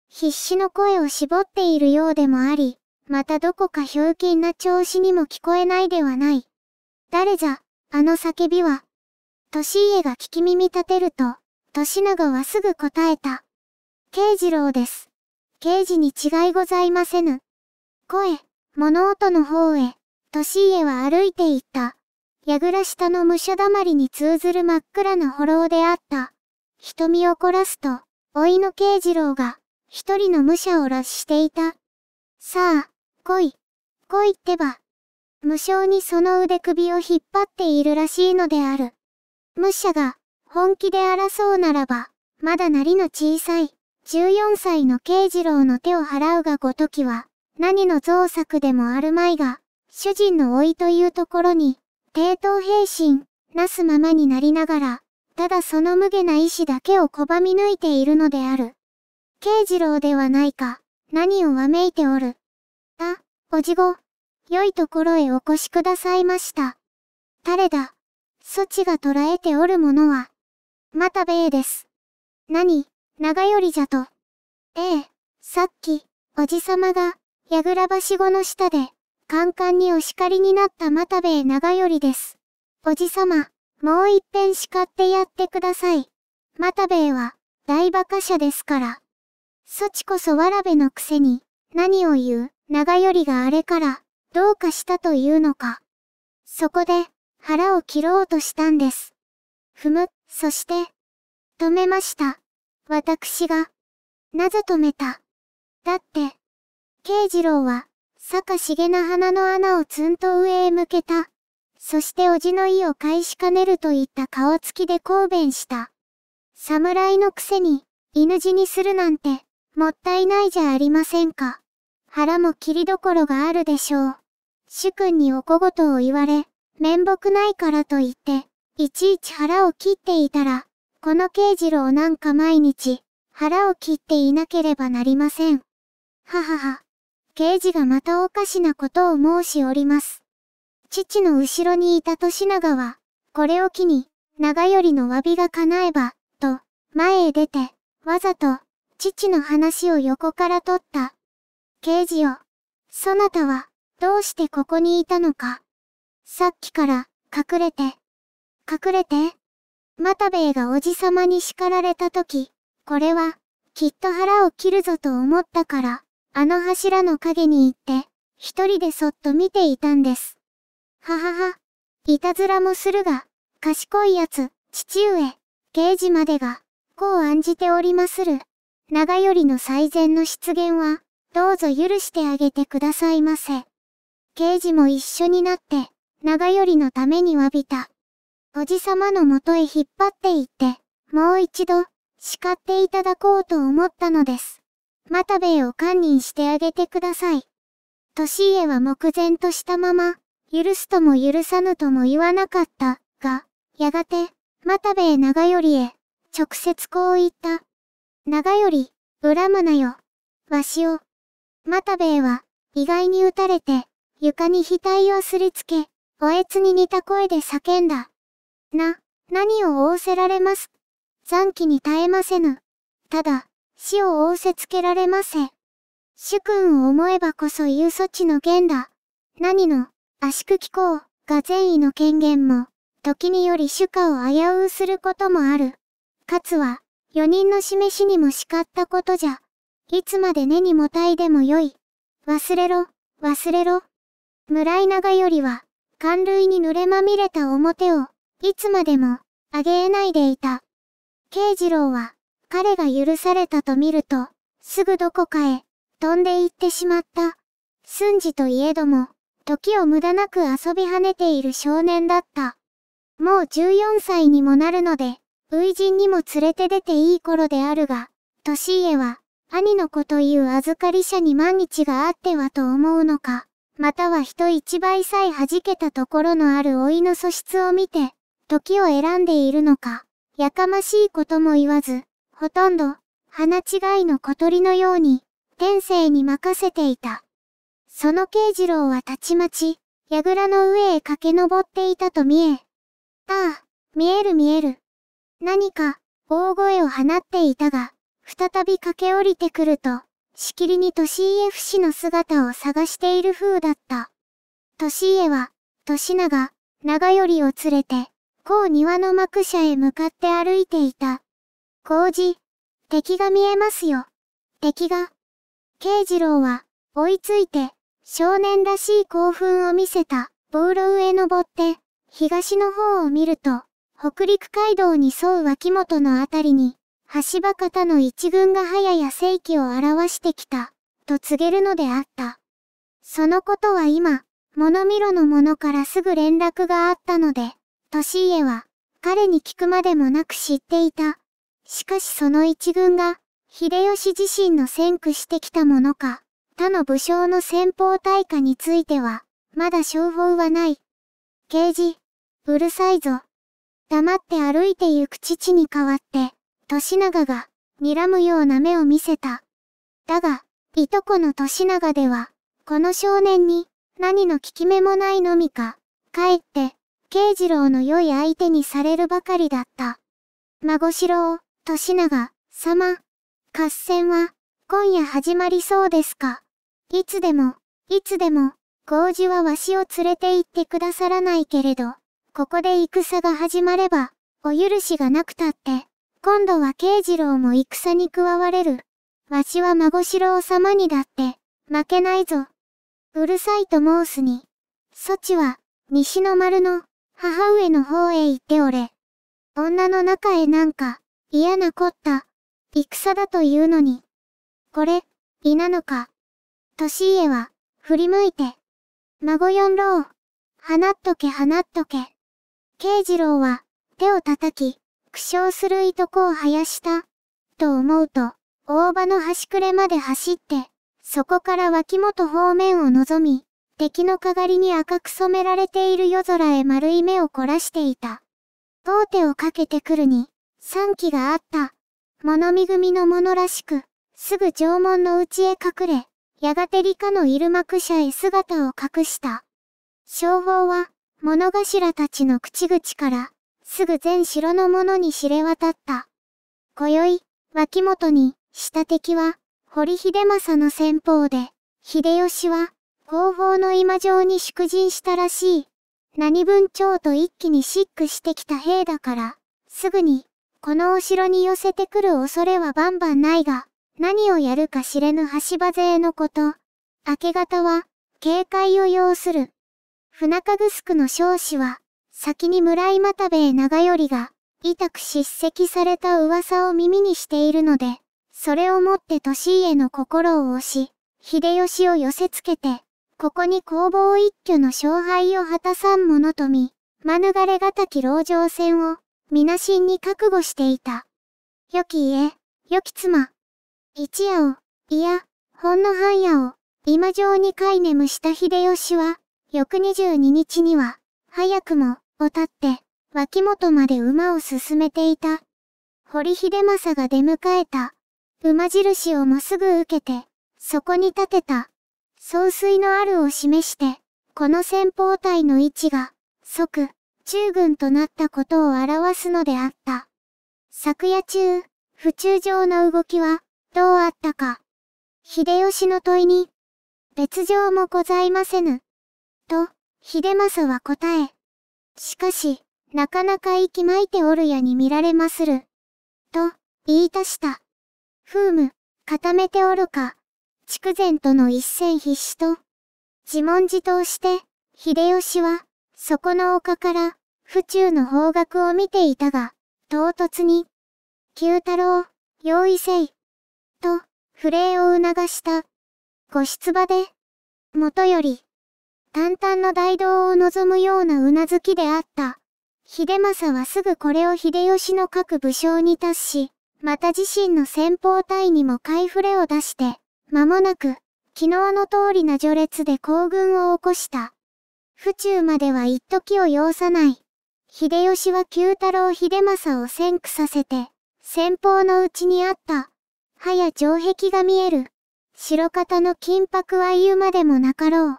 必死の声を絞っているようでもあり、またどこかひょうきんな調子にも聞こえないではない。誰じゃ、あの叫びは。年家が聞き耳立てると、年長はすぐ答えた。慶次郎です。刑事に違いございませぬ。声、物音の方へ、年家は歩いて行った。矢倉下の武者だまりに通ずる真っ暗なホローであった。瞳を凝らすと、老いの慶次郎が、一人の武者を拉致していた。さあ、来い、来いってば。無性にその腕首を引っ張っているらしいのである。武者が、本気で争うならば、まだなりの小さい、14歳の慶次郎の手を払うがごときは、何の造作でもあるまいが、主人の老いというところに、低等兵心、なすままになりながら、ただその無下な意志だけを拒み抜いているのである。慶次郎ではないか、何をわめいておる。あ、おじご、良いところへお越しくださいました。誰だ、そちが捉えておるものは、またべえです。何、長よりじゃと。ええ、さっき、おじさまが、やぐらばしごの下で、カンカンにお叱りになった又兵衛長りです。おじさま、もう一遍叱ってやってください。又兵衛は、大馬鹿者ですから。そちこそわらべのくせに、何を言う、長よりがあれから、どうかしたというのか。そこで、腹を切ろうとしたんです。ふむ、そして、止めました。私が。なぜ止めただって、慶次郎は、坂茂な花の穴をツンと上へ向けた。そしておじの意を返しかねるといった顔つきで抗弁した。侍のくせに、犬死にするなんて、もったいないじゃありませんか。腹も切りどころがあるでしょう。主君にお小言を言われ、面目ないからと言って、いちいち腹を切っていたら、この慶次郎なんか毎日、腹を切っていなければなりません。ははは。刑事がまたおかしなことを申しおります。父の後ろにいた利長は、これを機に、長りの詫びが叶えば、と、前へ出て、わざと、父の話を横から取った。刑事よ。そなたは、どうしてここにいたのか。さっきから、隠れて。隠れて。又兵衛がおじさまに叱られたとき、これは、きっと腹を切るぞと思ったから。あの柱の陰に行って、一人でそっと見ていたんです。ははは、いたずらもするが、賢いやつ、父上、刑事までが、こう案じておりまする。長よりの最善の出現は、どうぞ許してあげてくださいませ。刑事も一緒になって、長よりのために詫びた。おじさまのもとへ引っ張って行って、もう一度、叱っていただこうと思ったのです。又兵衛を堪忍してあげてください。利家は目前としたまま、許すとも許さぬとも言わなかったが、やがて、又兵衛長頼へ、直接こう言った。長頼、恨むなよ。わしを。又兵衛は、意外に打たれて、床に額をすりつけ、おえつに似た声で叫んだ。な、何を仰せられます。残機に耐えませぬ。ただ、死を仰せつけられませ。主君を思えばこそ言う措置の言だ。何の、圧縮機構が善意の権限も、時により主家を危ううすることもある。かつは、四人の示しにも叱ったことじゃ。いつまで根にもたいでもよい。忘れろ、忘れろ。村井長よりは、寒類に濡れまみれた表を、いつまでも、あげえないでいた。慶次郎は、彼が許されたと見ると、すぐどこかへ、飛んで行ってしまった。寸治といえども、時を無駄なく遊び跳ねている少年だった。もう14歳にもなるので、初陣にも連れて出ていい頃であるが、年家は、兄の子という預かり者に万日があってはと思うのか、または人一倍さえ弾けたところのある老いの素質を見て、時を選んでいるのか、やかましいことも言わず、ほとんど、鼻違いの小鳥のように、天性に任せていた。その慶次郎はたちまち、櫓の上へ駆け上っていたと見え。ああ、見える見える。何か、大声を放っていたが、再び駆け下りてくると、しきりに利家不死の姿を探している風だった。利家は、利長、長頼を連れて、う庭の幕舎へ向かって歩いていた。工事、敵が見えますよ。敵が。慶次郎は、追いついて、少年らしい興奮を見せた、ボール上登って、東の方を見ると、北陸街道に沿う脇本のあたりに、橋場方の一軍が早や正規を表してきた、と告げるのであった。そのことは今、物見ろの者からすぐ連絡があったので、利家は、彼に聞くまでもなく知っていた。しかしその一軍が、秀吉自身の先駆してきたものか、他の武将の先方対価については、まだ称号はない。刑事、うるさいぞ。黙って歩いてゆく父に代わって、歳長が、睨むような目を見せた。だが、いとこの年長では、この少年に、何の効き目もないのみか、かえって、慶次郎の良い相手にされるばかりだった。孫四郎、年長様、合戦は今夜始まりそうですか。いつでも、いつでも、合事はわしを連れて行ってくださらないけれど、ここで戦が始まれば、お許しがなくたって、今度は慶次郎も戦に加われる。わしは孫四郎様にだって、負けないぞ。うるさいと申すに。そちは、西の丸の、母上の方へ行っておれ。女の中へなんか、嫌なこった。戦だというのに。これ、胃なのか。年家は、振り向いて。孫四郎、放っとけ放っとけ。慶次郎は、手を叩き、苦笑するいとこを生やした。と思うと、大場の端くれまで走って、そこから脇元方面を望み、敵のかがりに赤く染められている夜空へ丸い目を凝らしていた。当手をかけてくるに、3機があった。物見組の者らしく、すぐ縄文の内へ隠れ、やがて理科の入幕者へ姿を隠した。消防は、物頭たちの口々から、すぐ全城の者に知れ渡った。今宵、脇元に、下敵は、堀秀政の先方で、秀吉は、方の今城に祝陣したらしい。何分長と一気にシックしてきた兵だから、すぐに、このお城に寄せてくる恐れはバンバンないが、何をやるか知れぬ橋場勢のこと。明け方は、警戒を要する。船すくの少子は、先に村井又兵衛長頼が、委託叱責された噂を耳にしているので、それをもって市家の心を押し、秀吉を寄せつけて、ここに工房一挙の勝敗を果たさんものと見、免れがたき籠城戦を、皆真に覚悟していた。良き家、良き妻。一夜を、いや、ほんの半夜を、今状に飼い眠した秀吉は、翌22日には、早くも、を立って、脇元まで馬を進めていた。堀秀政が出迎えた。馬印をまっすぐ受けて、そこに立てた。総帥のあるを示して、この先方隊の位置が、即、中軍となったことを表すのであった。昨夜中、府中状の動きは、どうあったか。秀吉の問いに、別状もございませぬ。と、秀政は答え。しかし、なかなか息巻いておるやに見られまする。と、言い足した。ふうむ、固めておるか。筑前との一戦必死と、自問自答して、秀吉は、そこの丘から、府中の方角を見ていたが、唐突に、九太郎、用意せい、と、不礼を促した。ご出馬で、元より、淡々の大道を望むようなうなずきであった。秀政はすぐこれを秀吉の各武将に達し、また自身の先方隊にも買い触れを出して、間もなく、昨日の通りな序列で行軍を起こした。府中までは一時を要さない。秀吉は九太郎秀政を先駆させて、先方のうちにあった、はや城壁が見える。白方の金箔は言うまでもなかろう。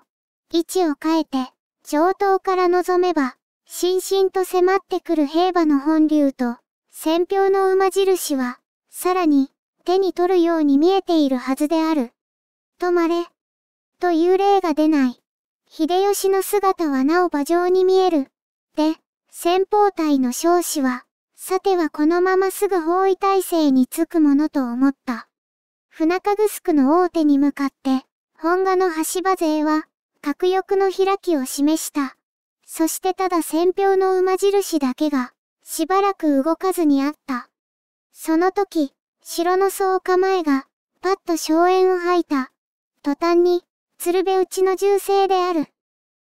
位置を変えて、上等から望めば、しんと迫ってくる兵馬の本流と、戦票の馬印は、さらに、手に取るように見えているはずである。止まれ。という例が出ない。秀吉の姿はなお馬上に見える。で、先方隊の少子は、さてはこのまますぐ包囲体制につくものと思った。船かぐすくの大手に向かって、本賀の橋場勢は、核欲の開きを示した。そしてただ戦票の馬印だけが、しばらく動かずにあった。その時、城の総構えが、パッと荘園を吐いた。途端に、鶴瓶内の銃声である。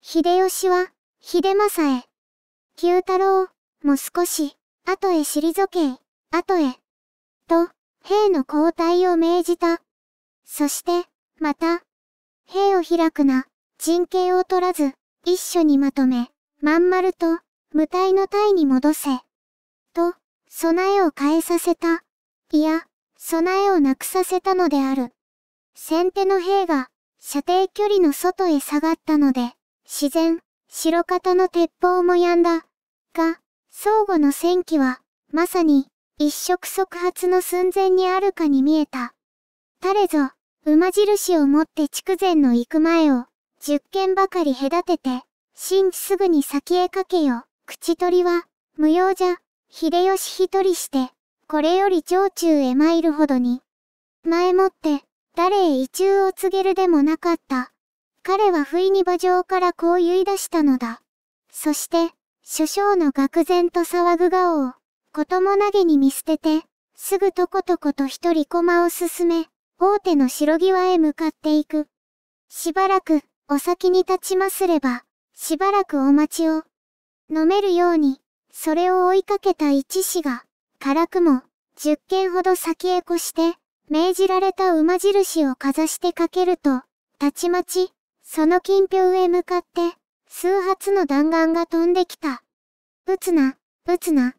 秀吉は、秀政へ。九太郎、もう少し、後へ退け、後へ。と、兵の交代を命じた。そして、また、兵を開くな、陣形を取らず、一緒にまとめ、まん丸と、無体の体に戻せ。と、備えを変えさせた。いや、備えをなくさせたのである。先手の兵が、射程距離の外へ下がったので、自然、白方の鉄砲も止んだ。が、相互の戦機は、まさに、一触即発の寸前にあるかに見えた。たれぞ、馬印を持って筑前の行く前を、十軒ばかり隔てて、真すぐに先へかけよ。口取りは、無用じゃ、秀吉一人して、これより城中へ参るほどに。前もって、誰へ意中を告げるでもなかった。彼は不意に馬上からこう言い出したのだ。そして、諸将の愕然と騒ぐ顔を、こともなげに見捨てて、すぐとことこと一人駒を進め、大手の白際へ向かっていく。しばらく、お先に立ちますれば、しばらくお待ちを。飲めるように、それを追いかけた一子が、辛くも、十軒ほど先へ越して、命じられた馬印をかざしてかけると、たちまち、その近辺へ向かって、数発の弾丸が飛んできた。撃つな、撃つな。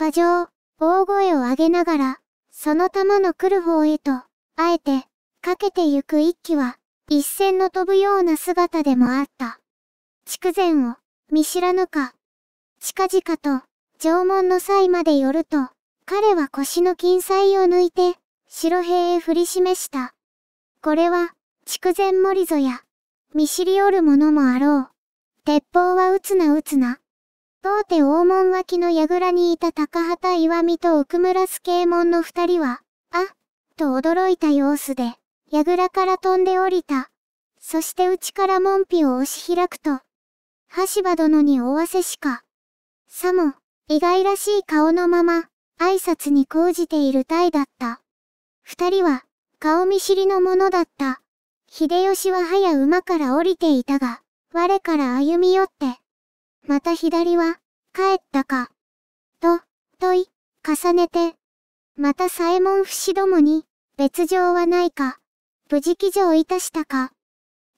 馬上、大声を上げながら、その弾の来る方へと、あえて、かけてゆく一機は、一線の飛ぶような姿でもあった。筑前を、見知らぬか。近々と、縄文の際まで寄ると、彼は腰の金彩を抜いて、白兵へ振り示した。これは、筑前森ぞや、見知りおるものもあろう。鉄砲は撃つな撃つな。当手黄門脇の櫓にいた高畑岩見と奥村助右衛門の二人は、あ、と驚いた様子で、櫓から飛んで降りた。そして内から門扉を押し開くと、橋場殿におわせしか。さも、意外らしい顔のまま、挨拶に講じている体だった。二人は、顔見知りのものだった。秀吉は早馬から降りていたが、我から歩み寄って、また左は、帰ったか。と、問い、重ねて、また左衛門不死どもに、別状はないか、無事騎乗いたしたか、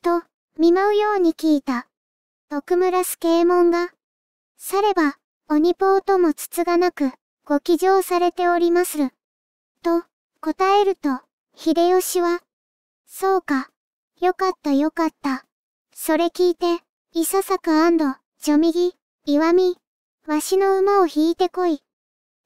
と、見舞うように聞いた。徳村助右衛門が、されば、鬼ポーともつつがなく、ご騎乗されておりまする。と、答えると、秀吉は、そうか、よかったよかった。それ聞いて、いささか安ジョミギ、岩見、わしの馬を引いてこい。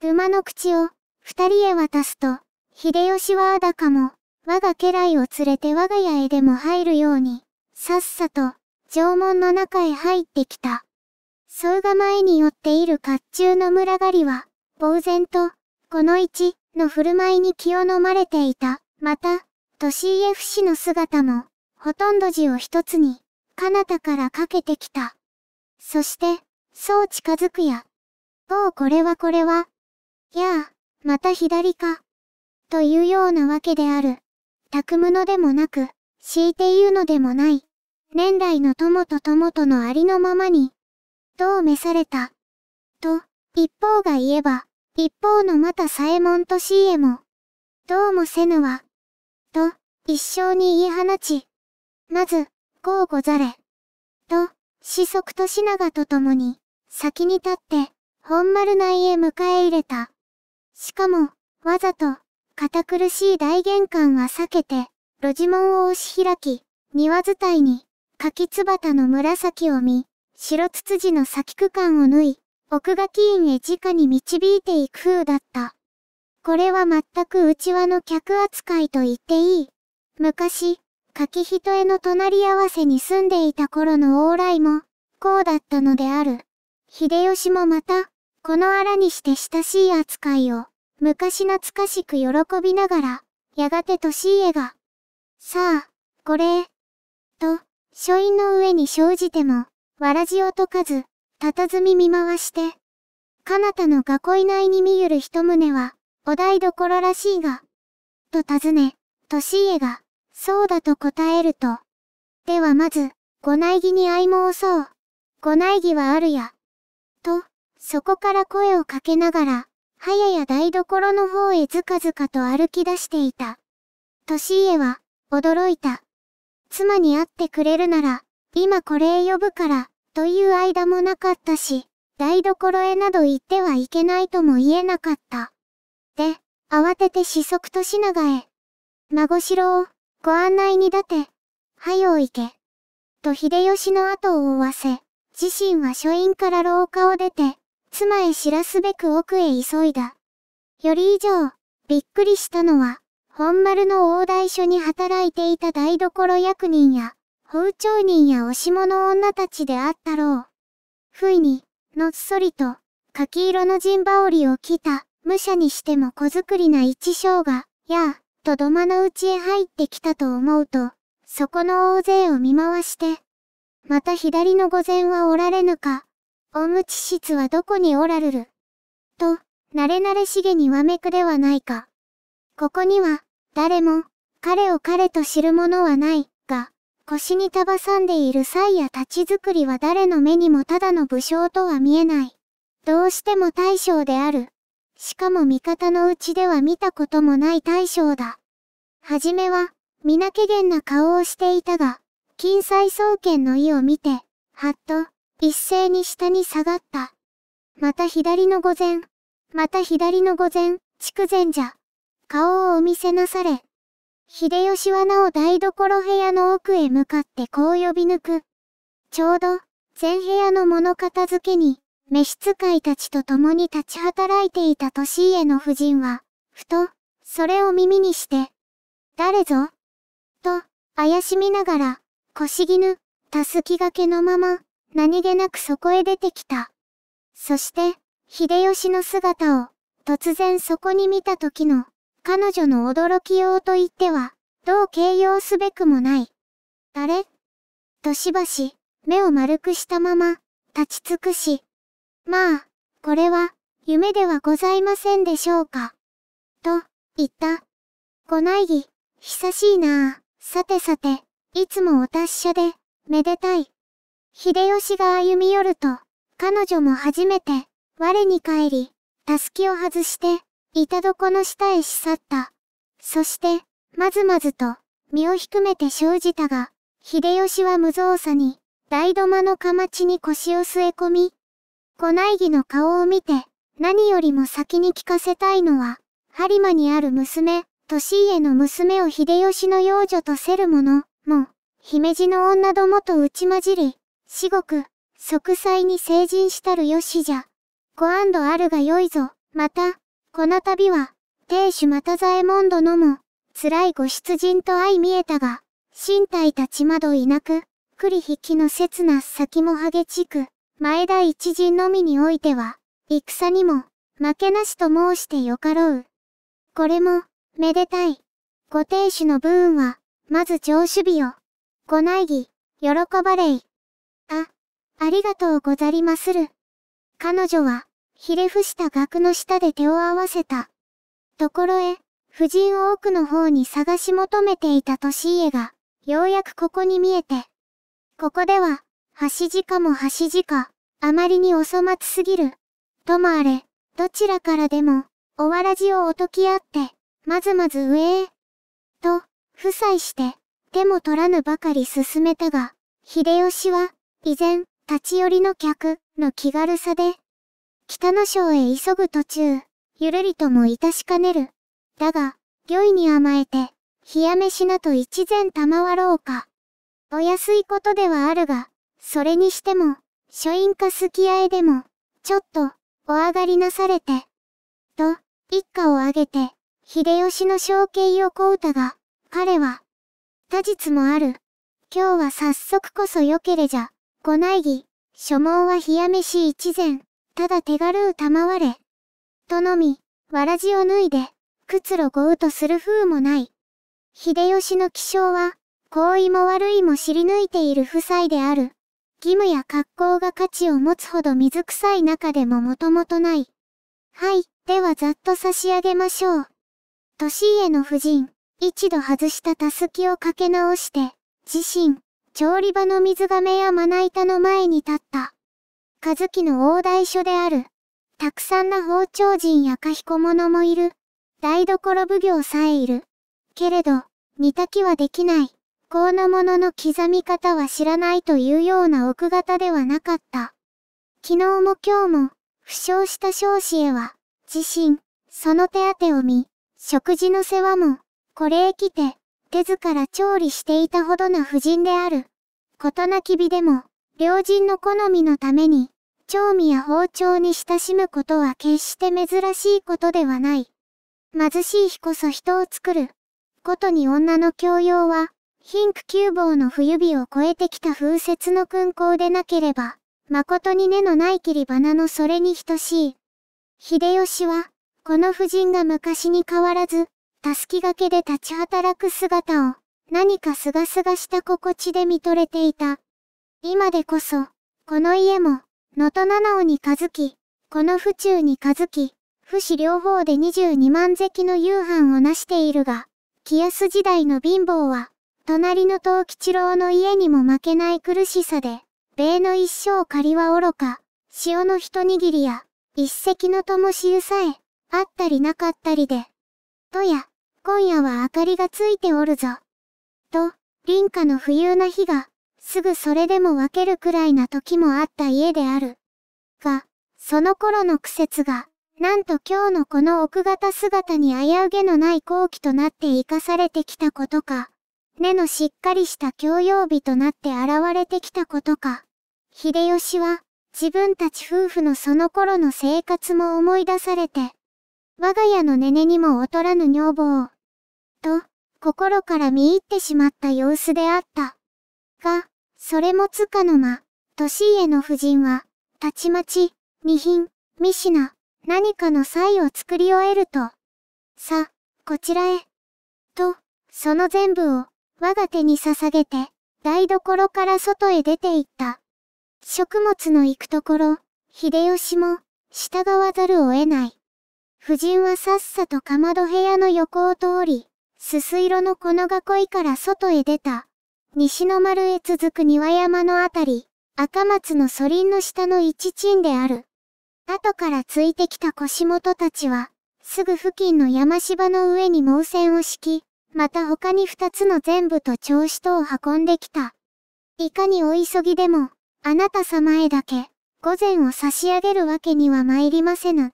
馬の口を、二人へ渡すと、秀吉はあだかも、我が家来を連れて我が家へでも入るように、さっさと、城門の中へ入ってきた。総構前に寄っている甲冑の群がりは、呆然と、この位置、の振る舞いに気を飲まれていた。また、都市 e f 氏の姿も、ほとんど字を一つに、彼方からかけてきた。そして、そう近づくや。おうこれはこれは。やあ、また左か。というようなわけである。たくむのでもなく、強いて言うのでもない。年来の友と友とのありのままに、どう召された。と、一方が言えば、一方のまた左衛門と c へも、どうもせぬわ、と、一生に言い放ち、まず、こうござれ、と、子息と品がと共に、先に立って、本丸内へ迎え入れた。しかも、わざと、堅苦しい大玄関は避けて、路地門を押し開き、庭伝いに、柿つばたの紫を見、白つつじの先区間を縫い、奥がキーへ直に導いていく風だった。これは全く内輪の客扱いと言っていい。昔、柿人への隣り合わせに住んでいた頃の往来も、こうだったのである。秀吉もまた、この荒にして親しい扱いを、昔懐かしく喜びながら、やがて年家が、さあ、これ、と、書院の上に生じても、わらじを解かず、佇み見回して。彼方の囲い内に見ゆる一棟は、お台所らしいが。と尋ね、年家が、そうだと答えると。ではまず、ご内儀に相申そう。ご内儀はあるや。と、そこから声をかけながら、はやや台所の方へずかずかと歩き出していた。年家は、驚いた。妻に会ってくれるなら、今これへ呼ぶから、という間もなかったし、台所へなど行ってはいけないとも言えなかった。で、慌てて四足と品川へ。孫四郎、ご案内に立て、はう行け。と秀吉の後を追わせ、自身は書院から廊下を出て、妻へ知らすべく奥へ急いだ。より以上、びっくりしたのは、本丸の大台所に働いていた台所役人や、風潮人や押し物女たちであったろう。ふいに、のっそりと、柿色の陣羽織を着た、武者にしても小作りな一生が、やあ、と土間の内へ入ってきたと思うと、そこの大勢を見回して、また左の御前はおられぬか、おむち室はどこにおらるる。と、慣れ慣れしげにわめくではないか。ここには、誰も、彼を彼と知る者はない。腰に束さんでいる才や立ち作りは誰の目にもただの武将とは見えない。どうしても大将である。しかも味方のうちでは見たこともない大将だ。はじめは、皆気厳な顔をしていたが、金彩総研の意を見て、はっと、一斉に下に下がった。また左の御前、また左の御前、筑前じゃ。顔をお見せなされ、秀吉はなお台所部屋の奥へ向かってこう呼び抜く。ちょうど、全部屋の物片付けに、召使いたちと共に立ち働いていた年家の夫人は、ふと、それを耳にして、誰ぞと、怪しみながら、腰絹、たすきがけのまま、何気なくそこへ出てきた。そして、秀吉の姿を、突然そこに見た時の、彼女の驚きようと言っては、どう形容すべくもない。誰としばし、目を丸くしたまま、立ち尽くし。まあ、これは、夢ではございませんでしょうか。と、言った。ご内儀、久しいなあ。さてさて、いつもお達者で、めでたい。秀吉が歩み寄ると、彼女も初めて、我に帰り、たすきを外して、板床の下へし去った。そして、まずまずと、身を低めて生じたが、秀吉は無造作に、大土間の釜地に腰を据え込み、古内儀の顔を見て、何よりも先に聞かせたいのは、播磨にある娘、利家の娘を秀吉の養女とせる者、も、姫路の女どもと打ち混じり、至極、即歳に成人したるよしじゃ。ご安堵あるがよいぞ、また、この度は、亭主又左衛門殿も、辛いご出陣と相見えたが、身体たちまどいなく、栗引きの刹那先も激しく、前田一陣のみにおいては、戦にも、負けなしと申してよかろう。これも、めでたい。ご亭主の分は、まず上守備を。ご内儀、喜ばれい。あ、ありがとうござりまする。彼女は、ひれ伏した額の下で手を合わせた。ところへ、夫人を奥の方に探し求めていた利家が、ようやくここに見えて。ここでは、橋鹿も橋鹿、あまりにお粗末すぎる。ともあれ、どちらからでも、おわらじをおときあって、まずまず上へ。と、夫妻して、手も取らぬばかり進めたが、秀吉は、依然、立ち寄りの客、の気軽さで、北の省へ急ぐ途中、ゆるりともいたしかねる。だが、良いに甘えて、冷や飯なと一膳賜ろうか。お安いことではあるが、それにしても、書院かすき合いでも、ちょっと、お上がりなされて。と、一家を挙げて、秀吉の承継をこうたが、彼は、他実もある。今日は早速こそよけれじゃ、ご内儀、所望は冷や飯一膳。ただ手軽う賜われ。とのみ、わらじを脱いで、くつろごうとする風もない。秀吉の気性は、好意も悪いも知り抜いている夫妻である。義務や格好が価値を持つほど水臭い中でももともとない。はい、ではざっと差し上げましょう。年家の夫人、一度外したたすきをかけ直して、自身、調理場の水亀やまな板の前に立った。和樹の大台所である。たくさんの包丁人やかひこ者もいる。台所奉行さえいる。けれど、煮炊きはできない。このものの刻み方は知らないというような奥方ではなかった。昨日も今日も、負傷した少子へは、自身、その手当てを見、食事の世話も、これへ来て、手ずから調理していたほどな夫人である。ことなきびでも、両人の好みのために、調味や包丁に親しむことは決して珍しいことではない。貧しい日こそ人を作る。ことに女の教養は、ヒンク9の冬日を越えてきた風雪の勲功でなければ、誠に根のない切り花のそれに等しい。秀吉は、この夫人が昔に変わらず、たすきがけで立ち働く姿を、何かすがすがした心地で見とれていた。今でこそ、この家も、とな七尾に数き、この府中に数き、府市両方で22万石の夕飯をなしているが、清安時代の貧乏は、隣の東吉郎の家にも負けない苦しさで、米の一生借りは愚か、塩の一握りや、一石の灯しゆさえ、あったりなかったりで。とや、今夜は明かりがついておるぞ。と、林家の冬な日が、すぐそれでも分けるくらいな時もあった家である。が、その頃の苦節が、なんと今日のこの奥方姿に危うげのない好機となって生かされてきたことか、根のしっかりした教養日となって現れてきたことか、秀吉は、自分たち夫婦のその頃の生活も思い出されて、我が家のねねにも劣らぬ女房を、と、心から見入ってしまった様子であった。が、それもつかの間、年家の夫人は、たちまち、二品、三品、何かの才を作り終えると、さ、こちらへ。と、その全部を、我が手に捧げて、台所から外へ出て行った。食物の行くところ、秀吉も、従わざるを得ない。夫人はさっさとかまど部屋の横を通り、すす色のこの囲いから外へ出た。西の丸へ続く庭山のあたり、赤松のソリンの下の一鎮である。後からついてきた腰元たちは、すぐ付近の山芝の上に毛線を敷き、また他に二つの全部と調子とを運んできた。いかにお急ぎでも、あなた様へだけ、午前を差し上げるわけには参りませぬ。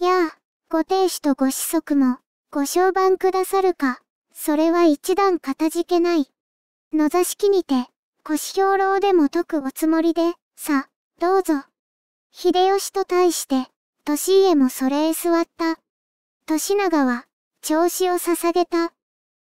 やあ、ご亭主とご子息も、ご商売くださるか、それは一段かたじけない。野座敷にて、腰兵老でも解くおつもりで、さ、どうぞ。秀吉と対して、利家もそれへ座った。利長は、調子を捧げた。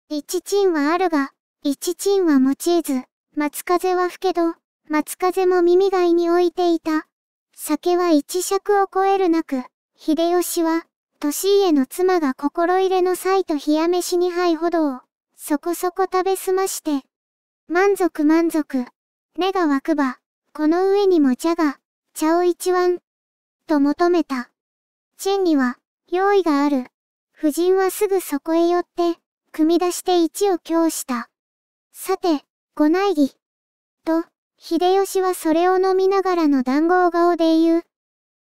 一鎮はあるが、一鎮は用いず、松風は吹けど、松風も耳いに置いていた。酒は一尺を超えるなく、秀吉は、利家の妻が心入れの際と冷や飯に杯ほどを、そこそこ食べ済まして、満足満足。根が湧くば、この上にも茶が、茶を一碗、と求めた。チェンには、用意がある。夫人はすぐそこへ寄って、組み出して一を供した。さて、ご内儀。と、秀吉はそれを飲みながらの談合顔で言う。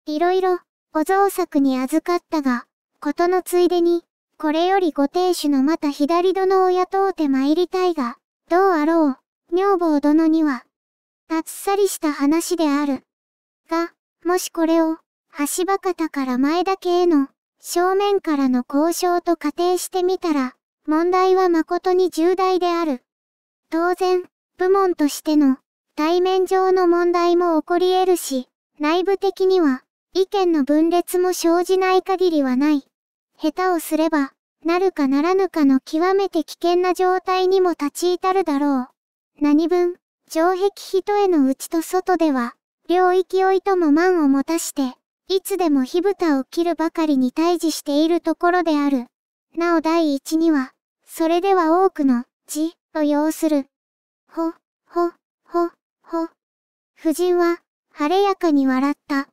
いろいろ、お造作に預かったが、ことのついでに、これよりご亭主のまた左殿を雇うて参りたいが、どうあろう、女房殿には、あっさりした話である。が、もしこれを、橋場方から前田家への、正面からの交渉と仮定してみたら、問題は誠に重大である。当然、部門としての、対面上の問題も起こり得るし、内部的には、意見の分裂も生じない限りはない。下手をすれば、なるかならぬかの極めて危険な状態にも立ち至るだろう。何分、城壁人への内と外では、領域をいとも満を持たして、いつでも火蓋を切るばかりに対峙しているところである。なお第一には、それでは多くの、字、を要する。ほ、ほ、ほ、ほ。夫人は、晴れやかに笑った。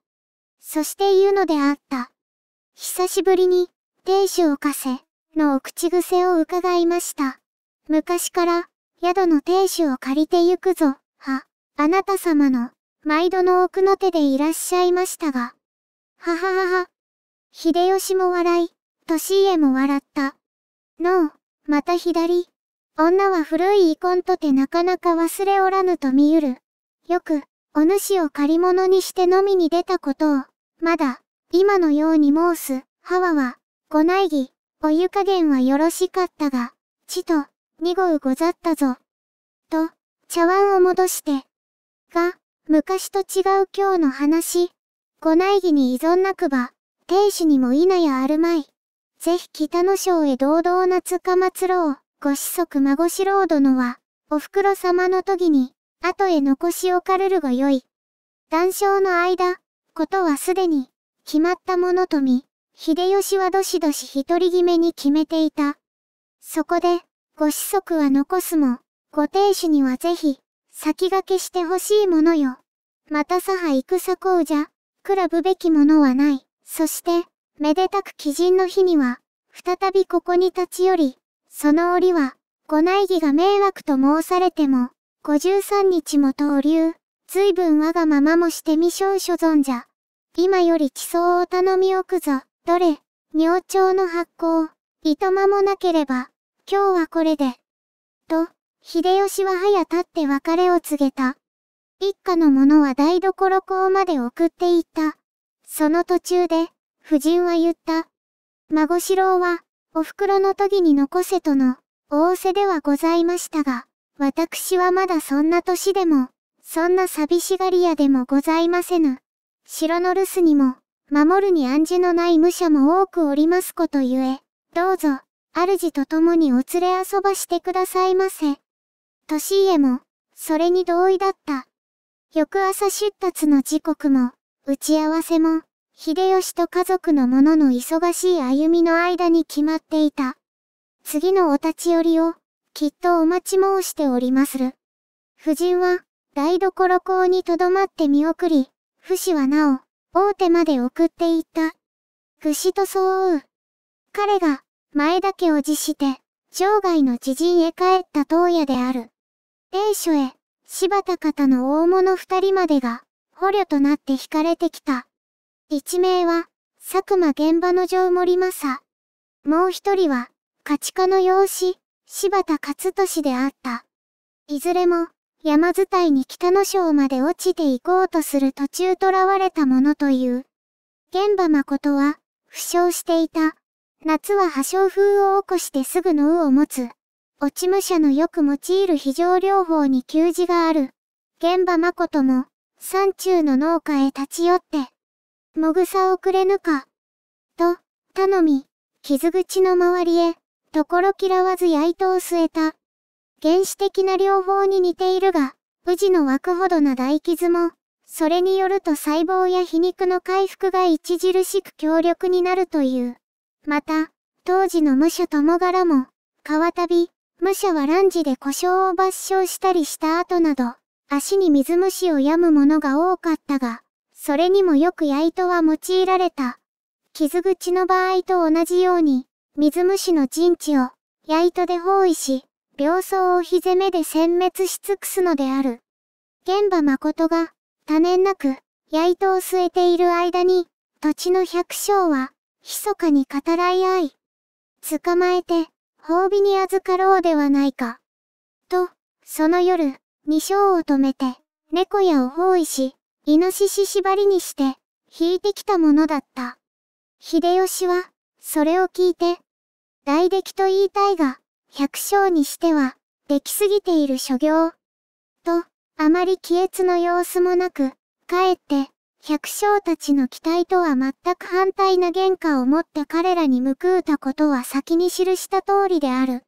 そして言うのであった。久しぶりに、亭主を貸せ。のお口癖を伺いました。昔から、宿の亭主を借りてゆくぞ、は、あなた様の、毎度の奥の手でいらっしゃいましたが。はははは。秀吉も笑い、利家も笑った。のう、また左。女は古い遺恨とてなかなか忘れおらぬと見ゆる。よく、お主を借り物にして飲みに出たことを、まだ、今のように申す、はわは、ご内儀、お湯加減はよろしかったが、ちと、ごうござったぞ。と、茶碗を戻して。が、昔と違う今日の話。ご内儀に依存なくば、亭主にも否やあるまい。ぜひ北の省へ堂々なつかまつろう、ご子息孫四郎殿は、お袋様の時に、後へ残しおかれるがよい。談笑の間、ことはすでに、決まったものとみ、秀吉はどしどし独り決めに決めていた。そこで、ご子息は残すも、ご亭主にはぜひ、先駆けしてほしいものよ。また左派戦こうじゃ、くらぶべきものはない。そして、めでたく鬼人の日には、再びここに立ち寄り、その折は、ご内儀が迷惑と申されても、53日も投留、随分我がままもして未う。所存じゃ。今より地層を頼みおくぞ。どれ、尿腸の発行、糸間もなければ、今日はこれで。と、秀吉は早立って別れを告げた。一家の者は台所港まで送っていった。その途中で、夫人は言った。孫四郎は、お袋の時に残せとの、仰せではございましたが、私はまだそんな年でも、そんな寂しがり屋でもございませぬ。城の留守にも、守るに暗示のない武者も多くおりますことゆえ、どうぞ、主と共にお連れ遊ばしてくださいませ。年家も、それに同意だった。翌朝出立の時刻も、打ち合わせも、秀吉と家族の者の忙しい歩みの間に決まっていた。次のお立ち寄りを、きっとお待ち申しておりまする。夫人は、台所港に留まって見送り、不死はなお、大手まで送っていった。串とそう。彼が、前田家を辞して、場外の知人へ帰った当夜である。英所へ、柴田方の大物二人までが、捕虜となって惹かれてきた。一名は、佐久間現場の城森正。もう一人は、勝家の養子、柴田勝利であった。いずれも、山伝いに北の章まで落ちていこうとする途中囚われたものという。現場誠は、負傷していた。夏は破傷風を起こしてすぐのうを持つ。落ち武者のよく用いる非常療法に給仕がある。現場誠も、山中の農家へ立ち寄って、もぐさをくれぬか。と、頼み、傷口の周りへ、ところ嫌わず焼いとを据えた。原始的な療法に似ているが、宇治の湧くほどな大傷も、それによると細胞や皮肉の回復が著しく強力になるという。また、当時の武者友柄も、川旅、武者は乱時で故障を抜傷したりした後など、足に水虫を病む者が多かったが、それにもよく矢糸は用いられた。傷口の場合と同じように、水虫の陣地を、矢糸で包囲し、病巣をひぜめで殲滅し尽くすのである。現場誠が、多年なく、やいとを据えている間に、土地の百姓は、密かに語らい合い、捕まえて、褒美に預かろうではないか。と、その夜、二章を止めて、猫屋を包囲し、イノシシ縛りにして、引いてきたものだった。秀吉は、それを聞いて、大敵と言いたいが、百姓にしては、できすぎている諸行。と、あまり気悦の様子もなく、かえって、百姓たちの期待とは全く反対な原価を持って彼らに報うたことは先に記した通りである。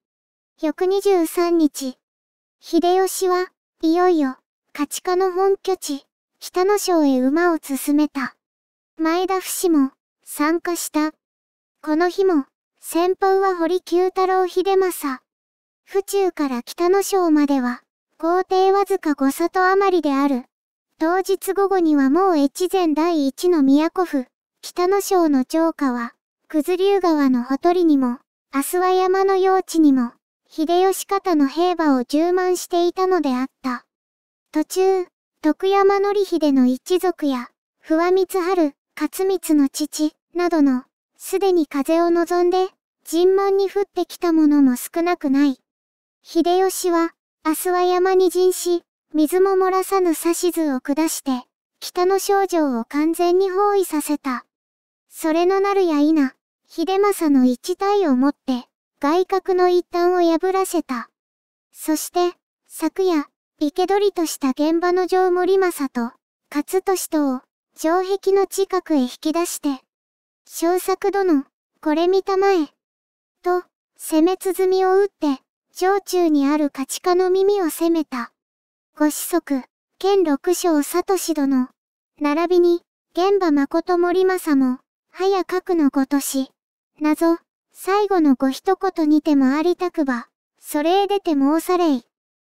翌23日、秀吉は、いよいよ、家畜の本拠地、北野省へ馬を進めた。前田不死も、参加した。この日も、先方は堀九太郎秀政。府中から北の省までは、皇帝わずか五里余りである。当日午後にはもう越前第一の都府、北の省の城下は、九頭竜川のほとりにも、明日は山の用地にも、秀吉方の兵馬を充満していたのであった。途中、徳山則秀の一族や、不破光春、勝光の父、などの、すでに風を望んで、人満に降ってきたものも少なくない。秀吉は、明日は山に陣し、水も漏らさぬ指図を下して、北の少女を完全に包囲させた。それのなるや否、秀政の一体をもって、外角の一端を破らせた。そして、昨夜、生け捕りとした現場の城森政と、勝利とを、城壁の近くへ引き出して、小作殿、これ見たまえ。と、攻め鼓を打って、城中にある家値下の耳を攻めた。ご子息、剣六章聡殿、並びに、現場誠森政も、早くのごとし、謎、最後のご一言にてもありたくば、それへ出て申されい。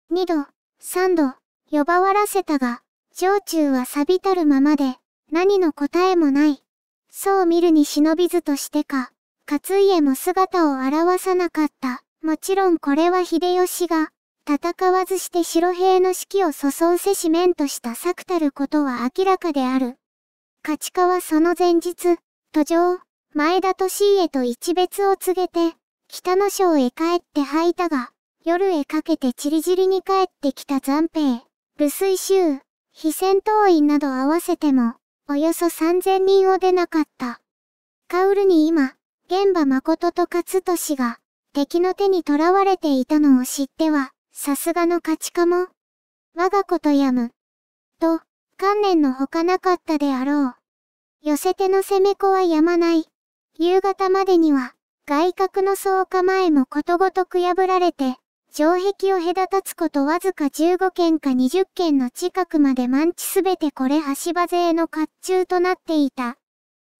二度、三度、呼ばわらせたが、城中は錆びたるままで、何の答えもない。そう見るに忍びずとしてか、勝家も姿を現さなかった。もちろんこれは秀吉が、戦わずして白兵の士気を誘うせし面とした策たることは明らかである。勝川はその前日、途上、前田利家と一別を告げて、北の省へ帰って吐いたが、夜へかけてちりじりに帰ってきた残兵、留水衆、非戦闘員など合わせても、およそ3000人を出なかった。カウルに今、現場誠と勝利が、敵の手に囚われていたのを知っては、さすがの勝ちかも。我が子とやむ。と、観念のほかなかったであろう。寄せての攻め子はやまない。夕方までには、外角の総構えもことごとく破られて、城壁を隔たつことわずか15件か20件の近くまで満地すべてこれ橋場勢の甲冑となっていた。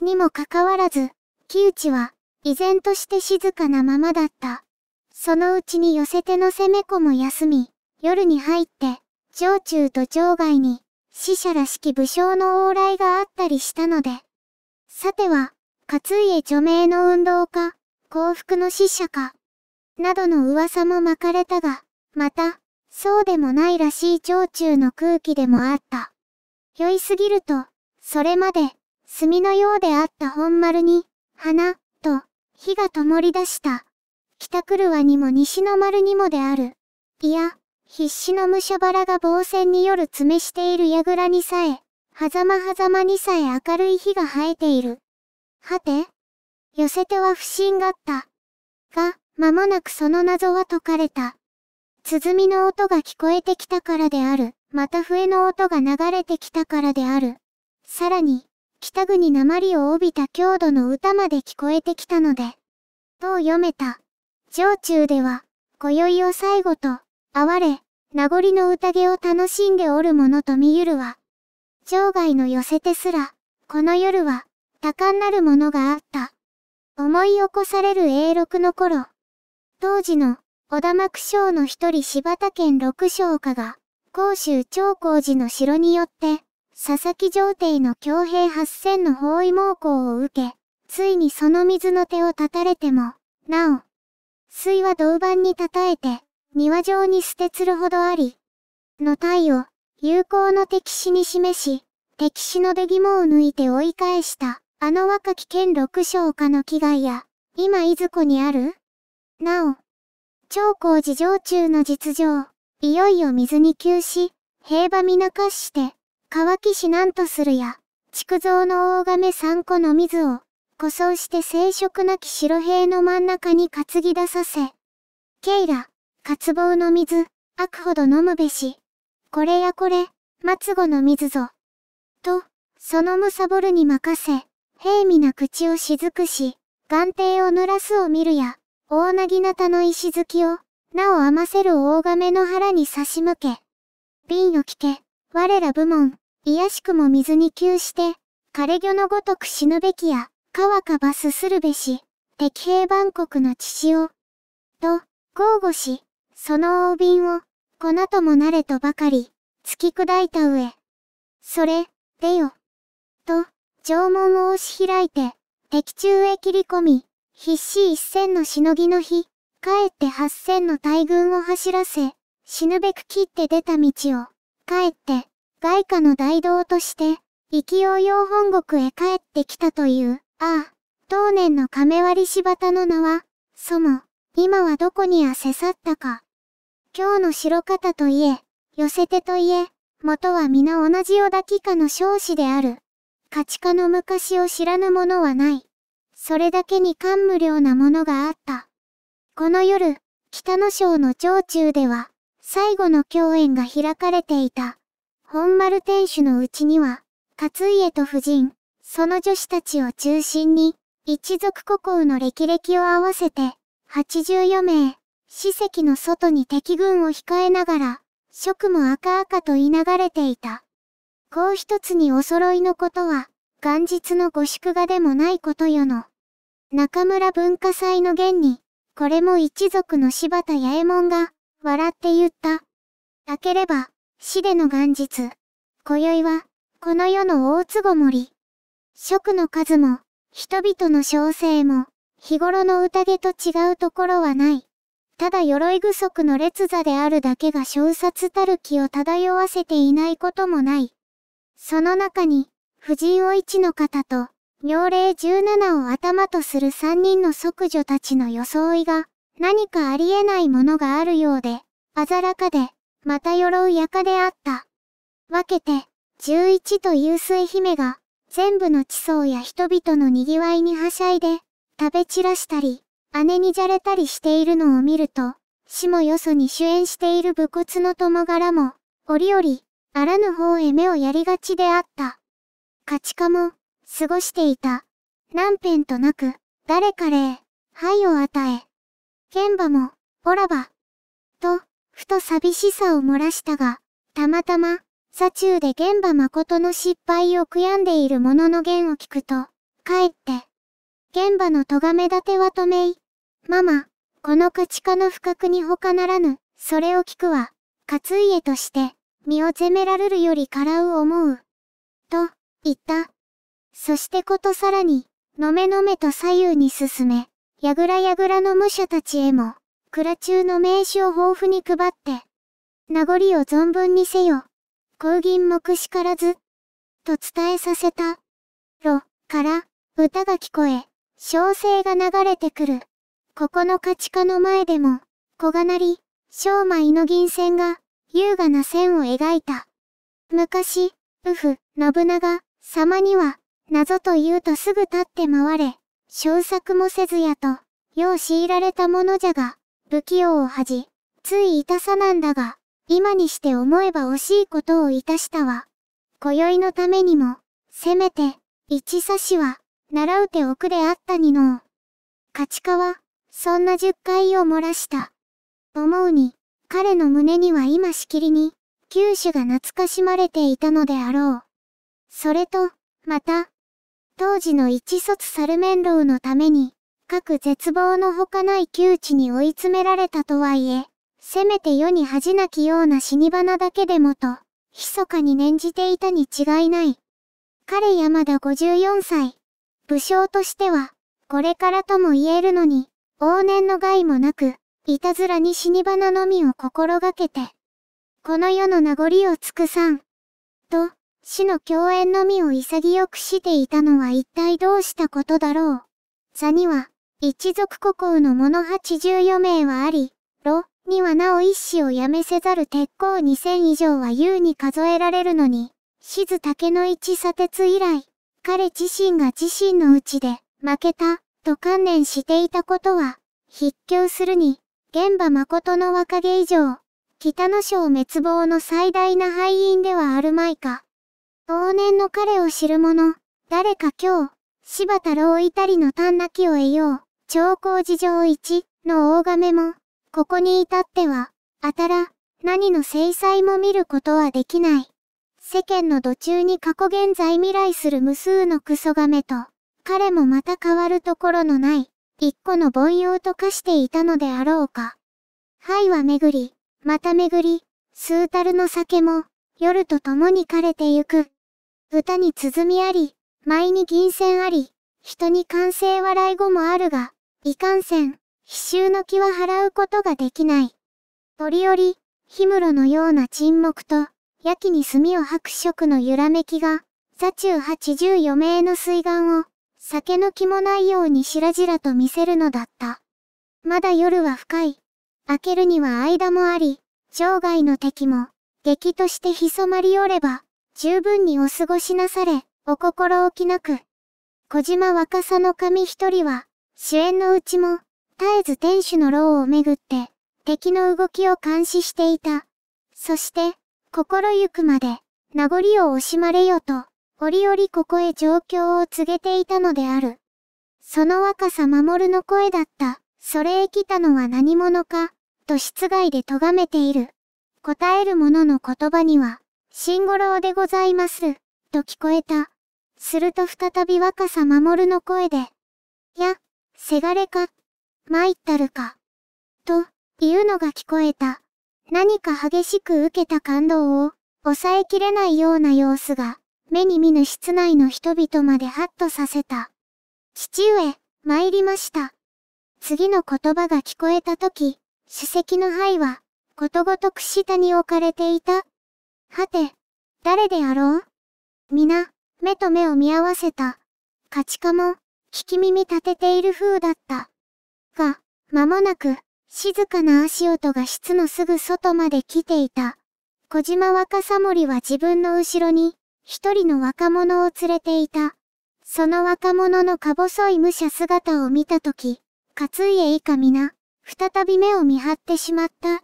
にもかかわらず、木内は、依然として静かなままだった。そのうちに寄せての攻め子も休み、夜に入って、城中と城外に、死者らしき武将の往来があったりしたので。さては、勝家著名の運動家、幸福の死者か、などの噂も巻かれたが、また、そうでもないらしい長中の空気でもあった。酔いすぎると、それまで、墨のようであった本丸に、花、と、火が灯り出した。北来はにも西の丸にもである。いや、必死の武者腹が防戦による詰めしている櫓にさえ、狭間狭間にさえ明るい火が生えている。はて寄せては不審がった。が、まもなくその謎は解かれた。鼓の音が聞こえてきたからである。また笛の音が流れてきたからである。さらに、北国鉛を帯びた郷土の歌まで聞こえてきたので、と読めた。上中では、今宵を最後と、哀れ、名残の宴を楽しんでおる者と見ゆるは、場外の寄せてすら、この夜は、多感なるものがあった。思い起こされる永禄の頃、当時の小田幕将の一人柴田県六将家が、甲州長光寺の城によって、佐々木城帝の強兵八千の包囲猛攻を受け、ついにその水の手を断たれても、なお、水は銅板に叩えて、庭上に捨てつるほどあり、の体を、友好の敵士に示し、敵士の出肝を抜いて追い返した、あの若き剣六将家の危害や、今いずこにあるなお、超高寺上中の実情、いよいよ水に急し、平場みなかして、乾きしなんとするや、築造の大亀三個の水を、故装して生色なき白兵の真ん中に担ぎ出させ、ケイラ、渇望の水、悪ほど飲むべし、これやこれ、末後の水ぞ。と、そのむさぼるに任せ、平味な口をしずくし、眼底を濡らすを見るや、大なぎなたの石突きを、なお余せる大亀の腹に差し向け、瓶を聞け、我ら部門、癒しくも水に急して、枯れ魚のごとく死ぬべきや、川かばすするべし、敵兵万国の血潮。と、豪語し、その大瓶を、粉ともなれとばかり、突き砕いた上。それ、でよ。と、縄文を押し開いて、敵中へ切り込み、必死一戦のしのぎの日、帰って八千の大軍を走らせ、死ぬべく切って出た道を、帰って、外貨の大道として、勢いよ本国へ帰ってきたという、ああ、当年の亀割柴田の名は、そも、今はどこにあせさったか。今日の白方といえ、寄せてといえ、元は皆同じよだきかの少子である。価値化の昔を知らぬ者はない。それだけに感無量なものがあった。この夜、北野省の城中では、最後の共演が開かれていた。本丸天守のうちには、勝家と夫人、その女子たちを中心に、一族孤高の歴々を合わせて、84名、史跡の外に敵軍を控えながら、職も赤々と言い流れていた。こう一つにお揃いのことは、元日のご祝賀でもないことよの。中村文化祭の現に、これも一族の柴田八右衛門が、笑って言った。たければ、死での元日。今宵は、この世の大坪森。食の数も、人々の小生も、日頃の宴と違うところはない。ただ鎧具足の列座であるだけが小殺たる気を漂わせていないこともない。その中に、婦人を一の方と、妙齢17を頭とする三人の即女たちの装いが、何かありえないものがあるようで、あざらかで、また鎧やかであった。分けて、11という水姫が、全部の地層や人々の賑わいにはしゃいで、食べ散らしたり、姉にじゃれたりしているのを見ると、死もよそに主演している武骨の友柄も、折々、あらぬ方へ目をやりがちであった。価値化も、過ごしていた。何ペンとなく、誰かれ、灰を与え。剣馬も、おらば。と、ふと寂しさを漏らしたが、たまたま、左中で玄馬誠の失敗を悔やんでいる者の言を聞くと、帰って。玄馬の咎め立ては止めい。ママ、この価値の不覚に他ならぬ、それを聞くは、勝家として、身を責められるよりからう思う。と、言った。そしてことさらに、のめのめと左右に進め、やぐらやぐらの武者たちへも、蔵中の名刺を豊富に配って、名残を存分にせよ、公銀目視からず、と伝えさせた。ろ、から、歌が聞こえ、小声が流れてくる。ここの価値化の前でも、小がなり、小馬の銀線が、優雅な線を描いた。昔、うふ、信長、様には、謎と言うとすぐ立って回れ、小作もせずやと、よう強いられたものじゃが、不器用を恥じ、つい痛さなんだが、今にして思えば惜しいことをいたしたわ。今宵のためにも、せめて、一差しは、習うておくであったにのう。勝川、そんな十回を漏らした。思うに、彼の胸には今しきりに、九種が懐かしまれていたのであろう。それと、また、当時の一卒猿面ーのために、各絶望のほかない窮地に追い詰められたとはいえ、せめて世に恥なきような死に花だけでもと、密かに念じていたに違いない。彼山田54歳。武将としては、これからとも言えるのに、往年の害もなく、いたずらに死に花のみを心がけて、この世の名残を尽くさん。死の共演のみを潔くしていたのは一体どうしたことだろう。座には、一族孤高の者十余名はあり、炉にはなお一子を辞めせざる鉄鋼二千以上は優に数えられるのに、静竹の一砂鉄以来、彼自身が自身のうちで、負けた、と観念していたことは、筆況するに、現場誠の若毛以上、北野省滅亡の最大な敗因ではあるまいか。往年の彼を知る者、誰か今日、柴太郎いたりの丹なきを得よう、長江事情一の大亀も、ここに至っては、あたら、何の制裁も見ることはできない。世間の土中に過去現在未来する無数のクソガメと、彼もまた変わるところのない、一個の凡庸と化していたのであろうか。灰は巡り、また巡り、数たるの酒も、夜と共に枯れてゆく。歌に鼓あり、舞に銀線あり、人に歓声笑い語もあるが、いかんせん、必修の気は払うことができない。折々、氷室のような沈黙と、やきに墨を吐く色の揺らめきが、座中八十余命の水眼を、酒の気もないようにしらじらと見せるのだった。まだ夜は深い。明けるには間もあり、生涯の敵も、激として潜まりおれば、十分にお過ごしなされ、お心置きなく。小島若さの神一人は、主演のうちも、絶えず天守の牢をめぐって、敵の動きを監視していた。そして、心ゆくまで、名残を惜しまれよと、折々ここへ状況を告げていたのである。その若さ守るの声だった、それへ来たのは何者か、と室外で咎めている。答える者の言葉には、新五郎でございます、と聞こえた。すると再び若さ守の声で、や、せがれか、参ったるか、と、いうのが聞こえた。何か激しく受けた感動を、抑えきれないような様子が、目に見ぬ室内の人々までハッとさせた。父上、参りました。次の言葉が聞こえたとき、主席の灰は、ことごとく下に置かれていた。はて、誰であろう皆、目と目を見合わせた。カチカも、聞き耳立てている風だった。が、間もなく、静かな足音が室のすぐ外まで来ていた。小島若さ森は自分の後ろに、一人の若者を連れていた。その若者のか細い武者姿を見たとき、勝家以下皆、再び目を見張ってしまった。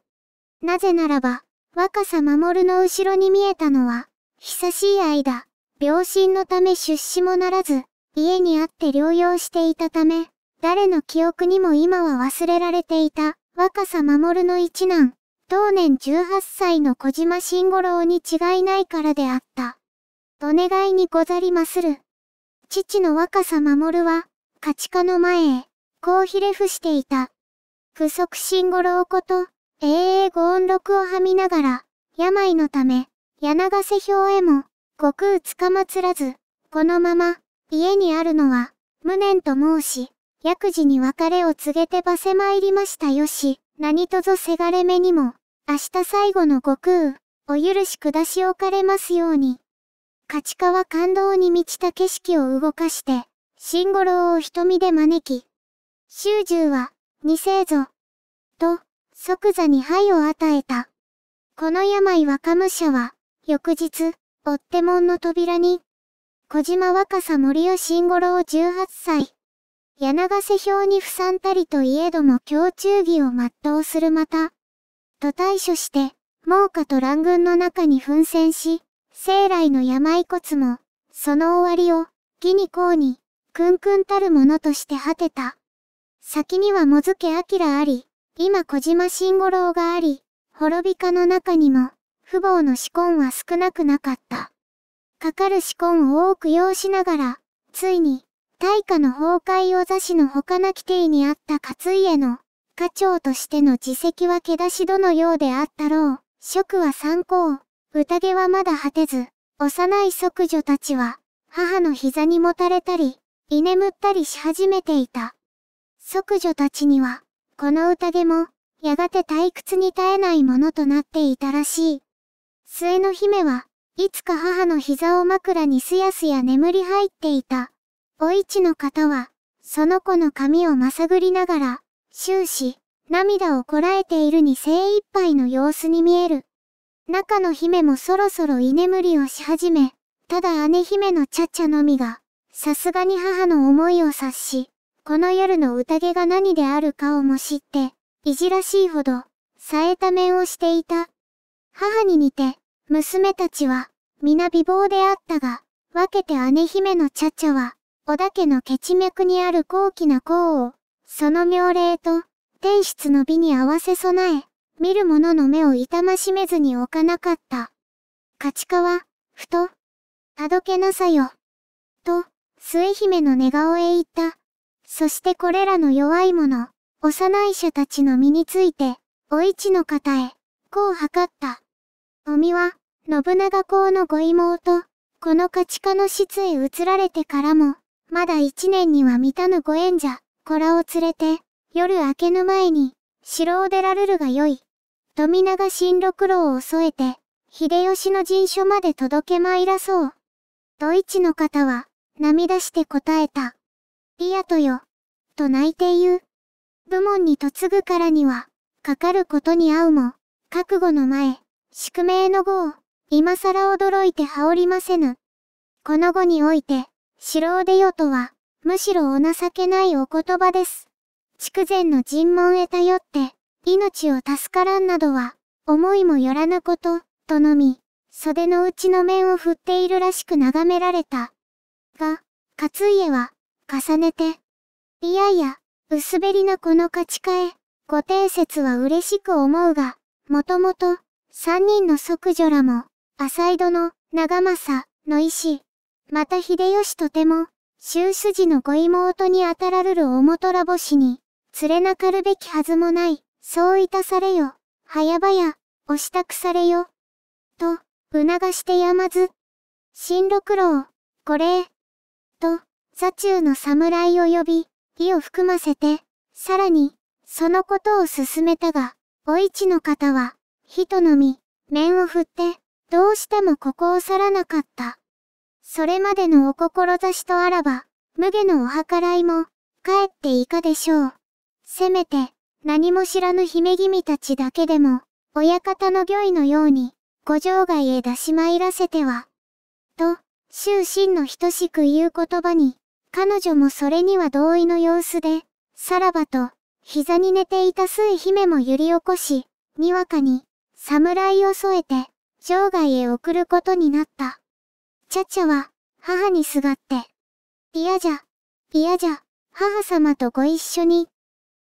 なぜならば、若さ守の後ろに見えたのは、久しい間、病身のため出資もならず、家にあって療養していたため、誰の記憶にも今は忘れられていた、若さ守の一男、当年18歳の小島慎五郎に違いないからであった。お願いにござりまする。父の若さ守は、家畜化の前へ、こうひれ伏していた。不足慎五郎こと、永永五音録をはみながら、病のため、柳瀬表へも、悟空つかまつらず、このまま、家にあるのは、無念と申し、薬事に別れを告げてばせ参りましたよし、何とぞせがれめにも、明日最後の悟空、お許し下しおかれますように。勝川感動に満ちた景色を動かして、新五郎を瞳で招き、修十は、二世ぞ、と、即座に灰を与えた。この病若武者は、翌日、追って門の扉に、小島若さ森尾慎五郎18歳、柳瀬表に不散たりといえども共中義を全うするまた、と対処して、猛火と乱軍の中に奮戦し、生来の病骨も、その終わりを、義に公に、くんくんたるものとして果てた。先にはもずけ明あり、今小島慎五郎があり、滅び家の中にも、父母の子婚は少なくなかった。かかる子婚を多く要しながら、ついに、大化の崩壊を座しの他なき定にあった勝家の、家長としての自責は気出しどのようであったろう、職は参考、宴はまだ果てず、幼い即女たちは、母の膝にもたれたり、居眠ったりし始めていた。即女たちには、この宴も、やがて退屈に絶えないものとなっていたらしい。末の姫はいつか母の膝を枕にすやすや眠り入っていた。お市の方は、その子の髪をまさぐりながら、終始、涙をこらえているに精一杯の様子に見える。中の姫もそろそろ居眠りをし始め、ただ姉姫の茶々のみが、さすがに母の思いを察し、この夜の宴が何であるかをも知って、いじらしいほど、冴えた面をしていた。母に似て、娘たちは、皆美貌であったが、分けて姉姫の茶々は、織田家のケチ脈にある高貴な功を、その妙齢と、天室の美に合わせ備え、見る者の目を痛ましめずに置かなかった。勝は、ふと、あどけなさよ。と、末姫の寝顔へ行った。そしてこれらの弱い者、幼い者たちの身について、お市の方へ、こう測った。おみは、信長公のご妹、この家畜の室へ移られてからも、まだ一年には満たぬご縁者、子らを連れて、夜明けぬ前に、城を出られるがよい。富永新六郎を添えて、秀吉の陣所まで届けまいらそう。ドイツの方は、涙して答えた。リアとよ、と泣いて言う。部門に嫁ぐからには、かかることに合うも、覚悟の前、宿命の後を、今更驚いて羽織りませぬ。この後において、城を出よとは、むしろお情けないお言葉です。筑前の尋問へ頼って、命を助からんなどは、思いもよらぬこと、とのみ、袖の内の面を振っているらしく眺められた。が、勝家は、重ねて、いやいや、薄べりなこの価値化へ、固定説は嬉しく思うが、もともと、三人の即女らも、浅井殿、長政、の意志、また秀吉とても、周筋のご妹にあたらるるおもとらぼしに、連れなかるべきはずもない、そういたされよ、早々、や、お支度されよ。と、促してやまず。新六郎、これと、座中の侍を呼び、火を含ませて、さらに、そのことを進めたが、お市の方は、人のみ、面を振って、どうしてもここを去らなかった。それまでのお志とあらば、無下のお計らいも、帰っていかでしょう。せめて、何も知らぬ姫君たちだけでも、親方の御意のように、ご城外へ出しまいらせては。と、終身の等しく言う言葉に、彼女もそれには同意の様子で、さらばと、膝に寝ていた水姫も揺り起こし、にわかに、侍を添えて、場外へ送ることになった。ちゃちゃは、母にすがって、いやじゃ、いやじゃ、母様とご一緒に、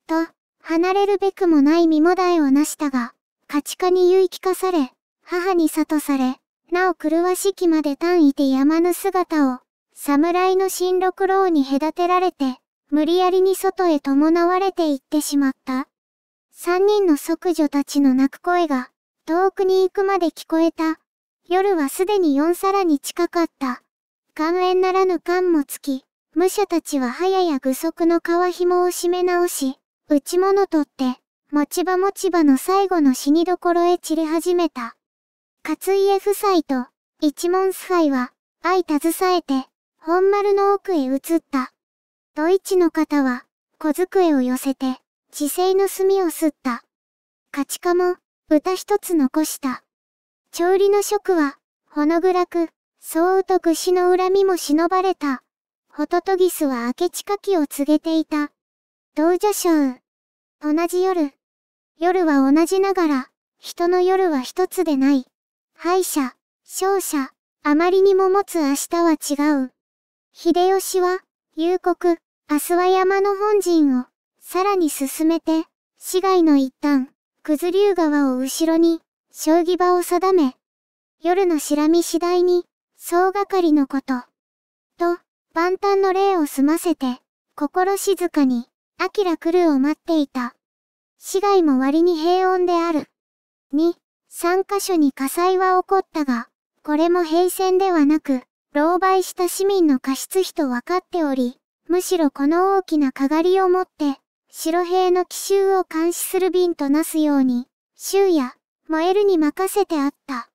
と、離れるべくもない身もえを成したが、家畜に言い聞かされ、母に諭され、なお狂わしきまで単位て山の姿を、侍の新六郎に隔てられて、無理やりに外へ伴われて行ってしまった。三人の即女たちの泣く声が、遠くに行くまで聞こえた。夜はすでに四皿に近かった。肝炎ならぬ肝もつき、武者たちは早や具足の皮紐を締め直し、内物取って、持ち場持ち場の最後の死にどころへ散り始めた。勝家夫妻と、一門夫妻は、相携えて、本丸の奥へ移った。ドイツの方は、小机を寄せて、地勢の炭を吸った。カチカも、豚一つ残した。調理の食は、ほの暗く、そうと串の恨みも忍ばれた。ホトトギスは明智かきを告げていた。同女賞。同じ夜。夜は同じながら、人の夜は一つでない。敗者、勝者、あまりにも持つ明日は違う。秀吉は、幽国、明日は山の本陣を、さらに進めて、市街の一端、九頭竜川を後ろに、将棋場を定め、夜の白見次第に、総がかりのこと、と、万端の礼を済ませて、心静かに、明来るを待っていた。市街も割に平穏である。に、三箇所に火災は起こったが、これも平戦ではなく、狼狽した市民の過失費と分かっており、むしろこの大きなかがりを持って、白兵の奇襲を監視する便となすように、周や、燃えるに任せてあった。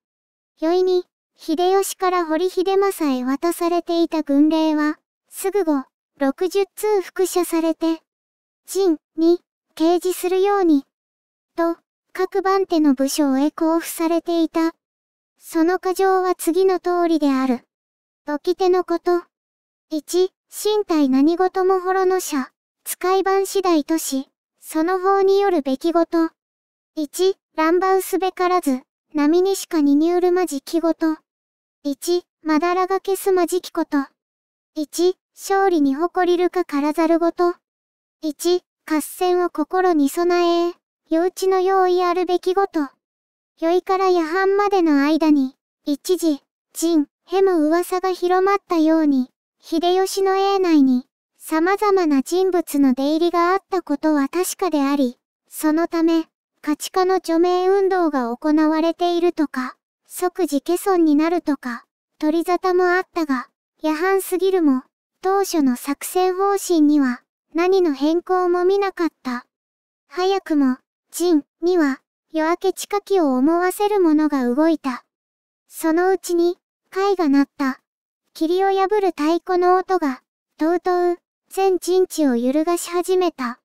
いに、秀吉から堀秀政へ渡されていた軍令は、すぐ後、六十通復写されて、陣に掲示するように、と、各番手の部署へ交付されていた。その過剰は次の通りである。時手のこと。1、身体何事も滅の者、使い番次第とし、その法によるべきと。1、乱暴すべからず、波にしかににうるまじきと。1、まだらが消すまじきこと。1、勝利に誇りるかからざるごと。1、合戦を心に備え、幼稚の用意あるべきごと。酔いから夜半までの間に、一時、人、へも噂が広まったように、秀吉の英内に、様々な人物の出入りがあったことは確かであり、そのため、価値化の除名運動が行われているとか、即時欠損になるとか、取り沙汰もあったが、夜半すぎるも、当初の作戦方針には、何の変更も見なかった。早くも、陣には、夜明け近きを思わせるものが動いた。そのうちに、貝が鳴った。霧を破る太鼓の音が、とうとう、全陣地を揺るがし始めた。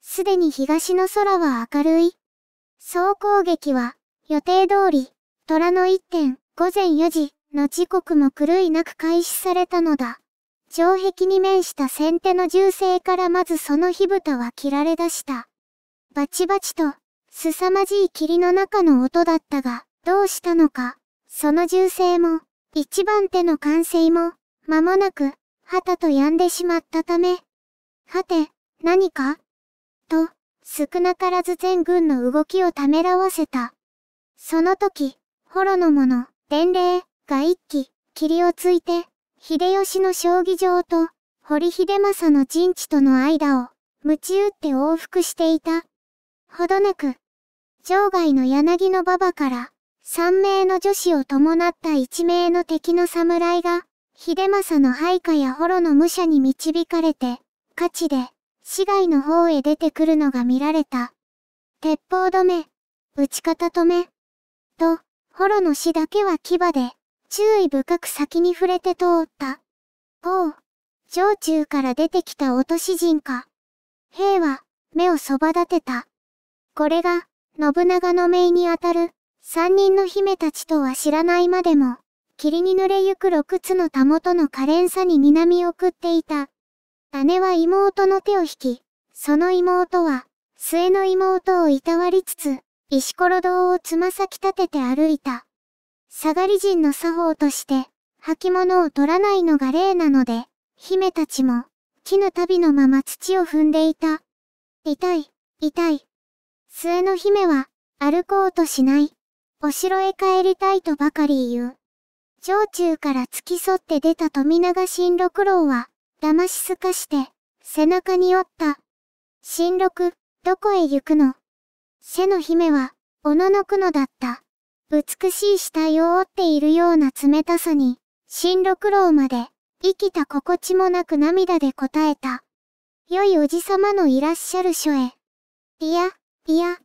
すでに東の空は明るい。総攻撃は、予定通り、虎の一点、午前4時の時刻も狂いなく開始されたのだ。城壁に面した先手の銃声からまずその火蓋は切られ出した。バチバチと、凄まじい霧の中の音だったが、どうしたのか、その銃声も、一番手の完成も、間もなく、旗と止んでしまったため、はて、何かと、少なからず全軍の動きをためらわせた。その時、ホロの者、伝令、が一気、霧をついて、秀吉の将棋場と、堀秀政の陣地との間を、鞭打って往復していた。ほどなく、場外の柳の馬場から、3名の女子を伴った1名の敵の侍が、秀政の配下やホロの武者に導かれて、価値で、市街の方へ出てくるのが見られた。鉄砲止め、打ち方止め、と、ホロの死だけは牙で、注意深く先に触れて通った。おう、城中から出てきた落とし人か。兵は、目をそば立てた。これが、信長の命にあたる。三人の姫たちとは知らないまでも、霧に濡れゆく六つのたもとの可憐さに南を送っていた。姉は妹の手を引き、その妹は、末の妹をいたわりつつ、石ころ堂をつま先立てて歩いた。下がり人の作法として、履物を取らないのが例なので、姫たちも、木絹旅のまま土を踏んでいた。痛い、痛い。末の姫は、歩こうとしない。お城へ帰りたいとばかり言う。城中から付き添って出た富永新六郎は、騙しすかして、背中に折った。新六、どこへ行くの背の姫は、おののくのだった。美しい死体を折っているような冷たさに、新六郎まで、生きた心地もなく涙で答えた。良いおじさまのいらっしゃる所へ。いや、いや。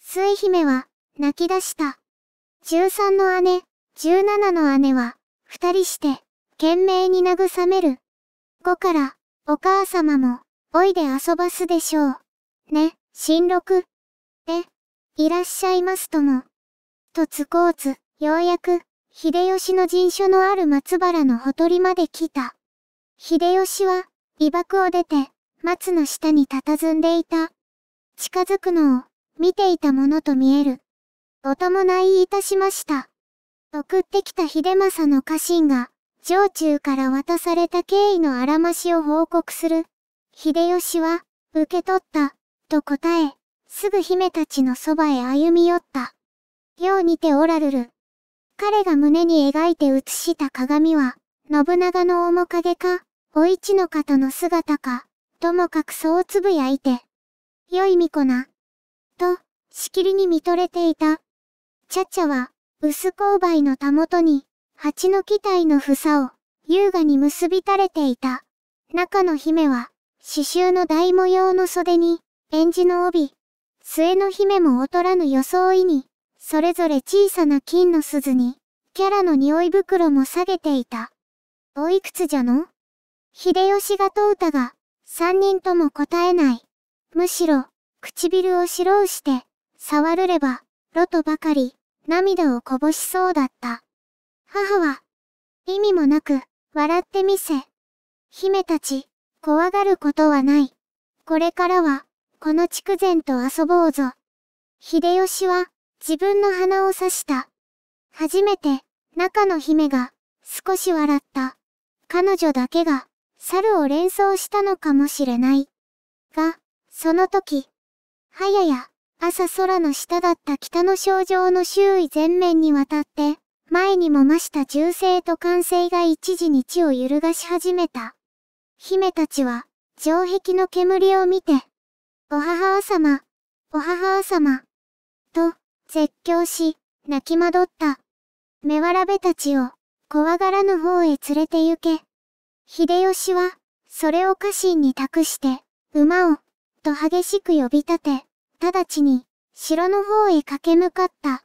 末姫は、泣き出した。13の姉、17の姉は、二人して、懸命に慰める。5から、お母様も、おいで遊ばすでしょう。ね、新六。え、いらっしゃいますとも。とつこうつ、ようやく、秀吉の人所のある松原のほとりまで来た。秀吉は、威爆を出て、松の下に佇んでいた。近づくのを、見ていたものと見える。お供ないいたしました。送ってきた秀政の家臣が、城中から渡された経緯のあらましを報告する。秀吉は、受け取った、と答え、すぐ姫たちのそばへ歩み寄った。ようにておらるる。彼が胸に描いて映した鏡は、信長の面影か、お市の方の姿か、ともかくそうつぶやいて。よいみこな。と、しきりに見とれていた。チャチャは、薄勾配のたもとに、蜂の機体の房を、優雅に結び垂れていた。中の姫は、刺繍の大模様の袖に、演じの帯。末の姫も劣らぬ装いに、それぞれ小さな金の鈴に、キャラの匂い袋も下げていた。おいくつじゃの秀吉が問うたが、三人とも答えない。むしろ、唇を白うして、触るれば、ロとばかり、涙をこぼしそうだった。母は、意味もなく、笑ってみせ。姫たち、怖がることはない。これからは、この筑前と遊ぼうぞ。秀吉は、自分の鼻を刺した。初めて、中の姫が、少し笑った。彼女だけが、猿を連想したのかもしれない。が、その時、はやや、朝空の下だった北の症状の周囲全面にわたって、前にも増した銃声と歓声が一時に地を揺るがし始めた。姫たちは、城壁の煙を見て、お母様、お母様、と、絶叫し、泣きまどった。目わらべたちを、怖がらぬ方へ連れて行け。秀吉は、それを家臣に託して、馬を、と激しく呼び立て、直ちに、城の方へ駆け向かった。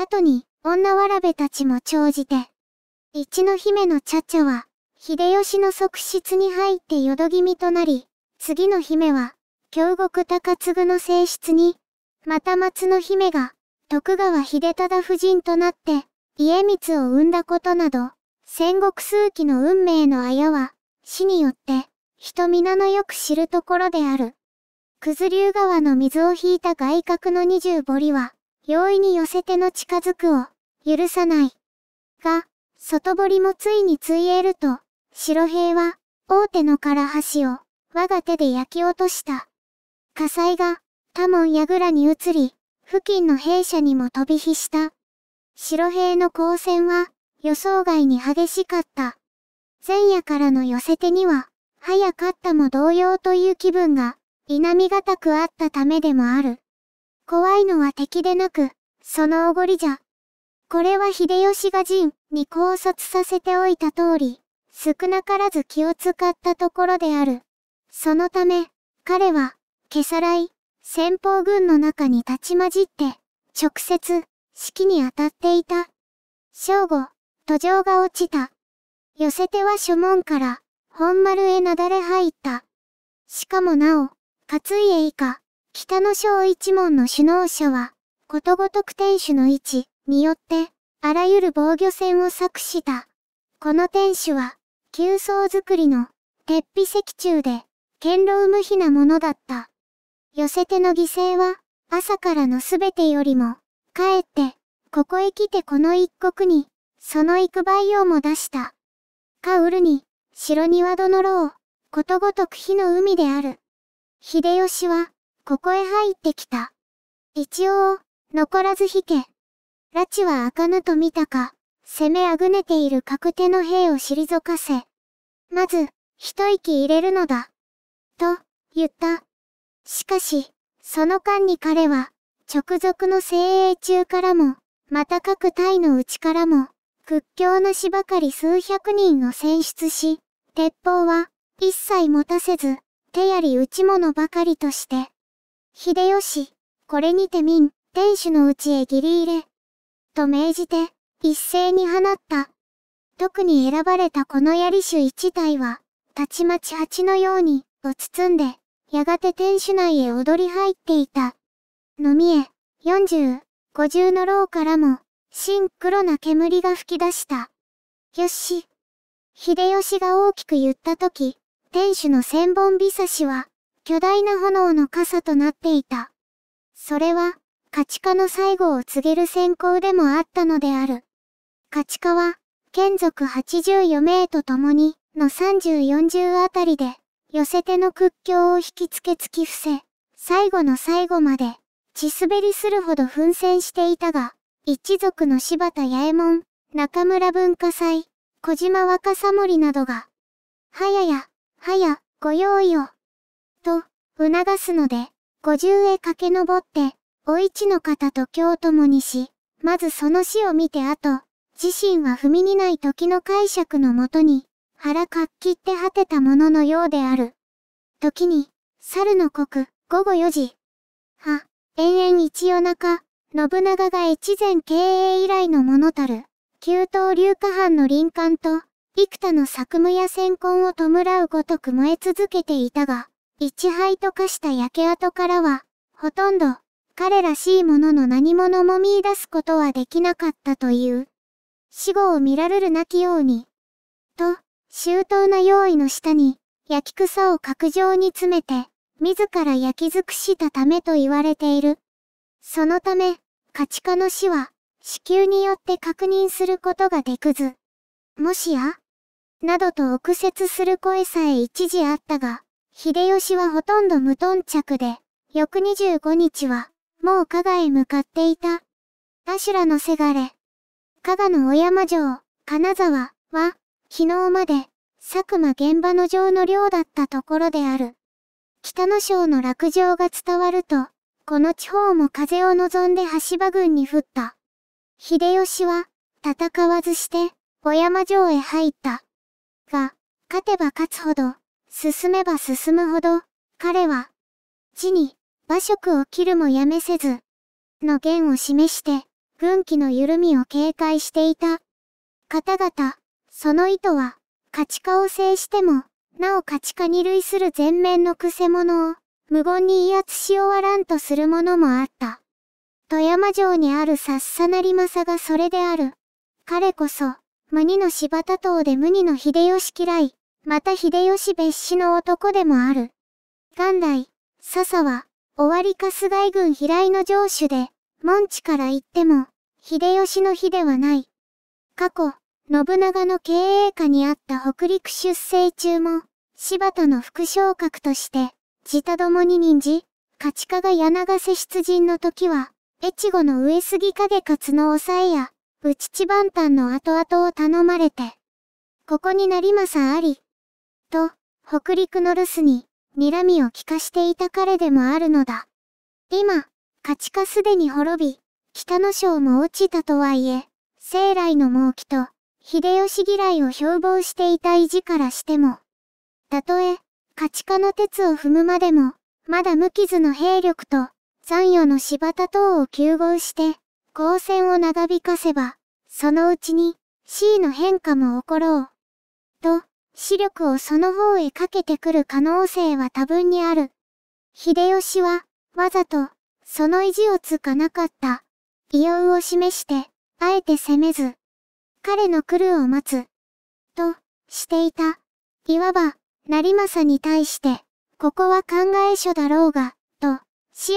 後に、女わらべたちも長じて、一の姫の茶々は、秀吉の側室に入って淀君となり、次の姫は、京極高次の正室に、また松の姫が、徳川秀忠夫人となって、家光を生んだことなど、戦国数期の運命のあやは、死によって、人皆のよく知るところである。九頭竜川の水を引いた外角の20堀は、容易に寄せての近づくを、許さない。が、外堀もついについえると、白兵は、大手の唐橋を、我が手で焼き落とした。火災が、多門櫓に移り、付近の兵舎にも飛び火した。白兵の光線は、予想外に激しかった。前夜からの寄せ手には、早かったも同様という気分が、否みがたくあったためでもある。怖いのは敵でなく、そのおごりじゃ。これは秀吉が陣に考察させておいた通り、少なからず気を使ったところである。そのため、彼は、消さらい、先方軍の中に立ち混じって、直接、指揮に当たっていた。正午、途上が落ちた。寄せては諸門から、本丸へなだれ入った。しかもなお、勝家以下、北の小一門の首脳者は、ことごとく天守の位置によって、あらゆる防御線を策した。この天守は、旧層作りの、鉄壁石柱で、堅牢無比なものだった。寄せ手の犠牲は、朝からのすべてよりも、かえって、ここへ来てこの一国に、その幾倍をも出した。かうるに、城庭殿ろう、ことごとく火の海である。秀吉は、ここへ入ってきた。一応、残らず引け。拉致はかぬと見たか、攻めあぐねている各手の兵を退かせ。まず、一息入れるのだ。と、言った。しかし、その間に彼は、直属の精鋭中からも、また各隊の内からも、屈強なしばかり数百人を選出し、鉄砲は、一切持たせず、手やり打ち物ばかりとして。秀吉、これにて民、天守のうちへ切り入れ。と命じて、一斉に放った。特に選ばれたこの槍手一体は、たちまち蜂のように、を包んで、やがて天守内へ踊り入っていた。のみへ、40、50の牢からも、真黒な煙が吹き出した。よし。秀吉が大きく言ったとき、天守の千本美佐しは、巨大な炎の傘となっていた。それは、価値カの最後を告げる先行でもあったのである。価値カは、剣族84名と共に、の3040あたりで、寄せての屈強を引きつけ突き伏せ、最後の最後まで、血滑りするほど奮戦していたが、一族の柴田八右衛門、中村文化祭、小島若さ森などが、はやや、はや、ご用意を。と、促すので、五十へ駆け上って、お市の方と京共にし、まずその死を見て後、自身は踏みにない時の解釈のもとに、腹かっきって果てたもののようである。時に、猿の国、午後4時。は、延々一夜中、信長が越前経営以来のものたる、旧東流下藩の林間と、幾多の作務や戦痕を弔うごとく燃え続けていたが、一灰と化した焼け跡からは、ほとんど、彼らしいものの何者も見出すことはできなかったという。死後を見られるなきように。と、周到な用意の下に、焼き草を角上に詰めて、自ら焼き尽くしたためと言われている。そのため、家畜化の死は、子宮によって確認することができず。もしや、などと憶説する声さえ一時あったが、秀吉はほとんど無頓着で、翌25日は、もう加賀へ向かっていた。阿修羅のせがれ。加賀の小山城、金沢は、昨日まで、佐久間現場の城の寮だったところである。北の省の落城が伝わると、この地方も風を望んで橋場軍に降った。秀吉は、戦わずして、小山城へ入った。が、勝てば勝つほど、進めば進むほど、彼は、地に、馬食を切るもやめせず、の弦を示して、軍機の緩みを警戒していた。方々、その意図は、価値化を制しても、なお価値化に類する前面の癖者を、無言に威圧し終わらんとする者もあった。富山城にあるさっさなりまさがそれである。彼こそ、無二の柴田党で無二の秀吉嫌い、また秀吉別紙の男でもある。元来、笹は、終わりか菅井軍平井の城主で、門地から言っても、秀吉の日ではない。過去、信長の経営下にあった北陸出征中も、柴田の副将格として、自他どもに任じ、勝ち加が柳瀬出陣の時は、越後の上杉景勝の抑えや、うちちばんたんの後々を頼まれて、ここに成さあり、と、北陸の留守に、睨みを利かしていた彼でもあるのだ。今、価値化すでに滅び、北の省も落ちたとはいえ、生来の猛気と、秀吉嫌いを標榜していた意地からしても、たとえ、価値化の鉄を踏むまでも、まだ無傷の兵力と、残余の柴田等を休合して、光線を長引かせば、そのうちに C の変化も起ころう。と、視力をその方へかけてくる可能性は多分にある。秀吉は、わざと、その意地をつかなかった。異様を示して、あえて攻めず、彼の来るを待つ。と、していた。いわば、成政に対して、ここは考え書だろうが、と、思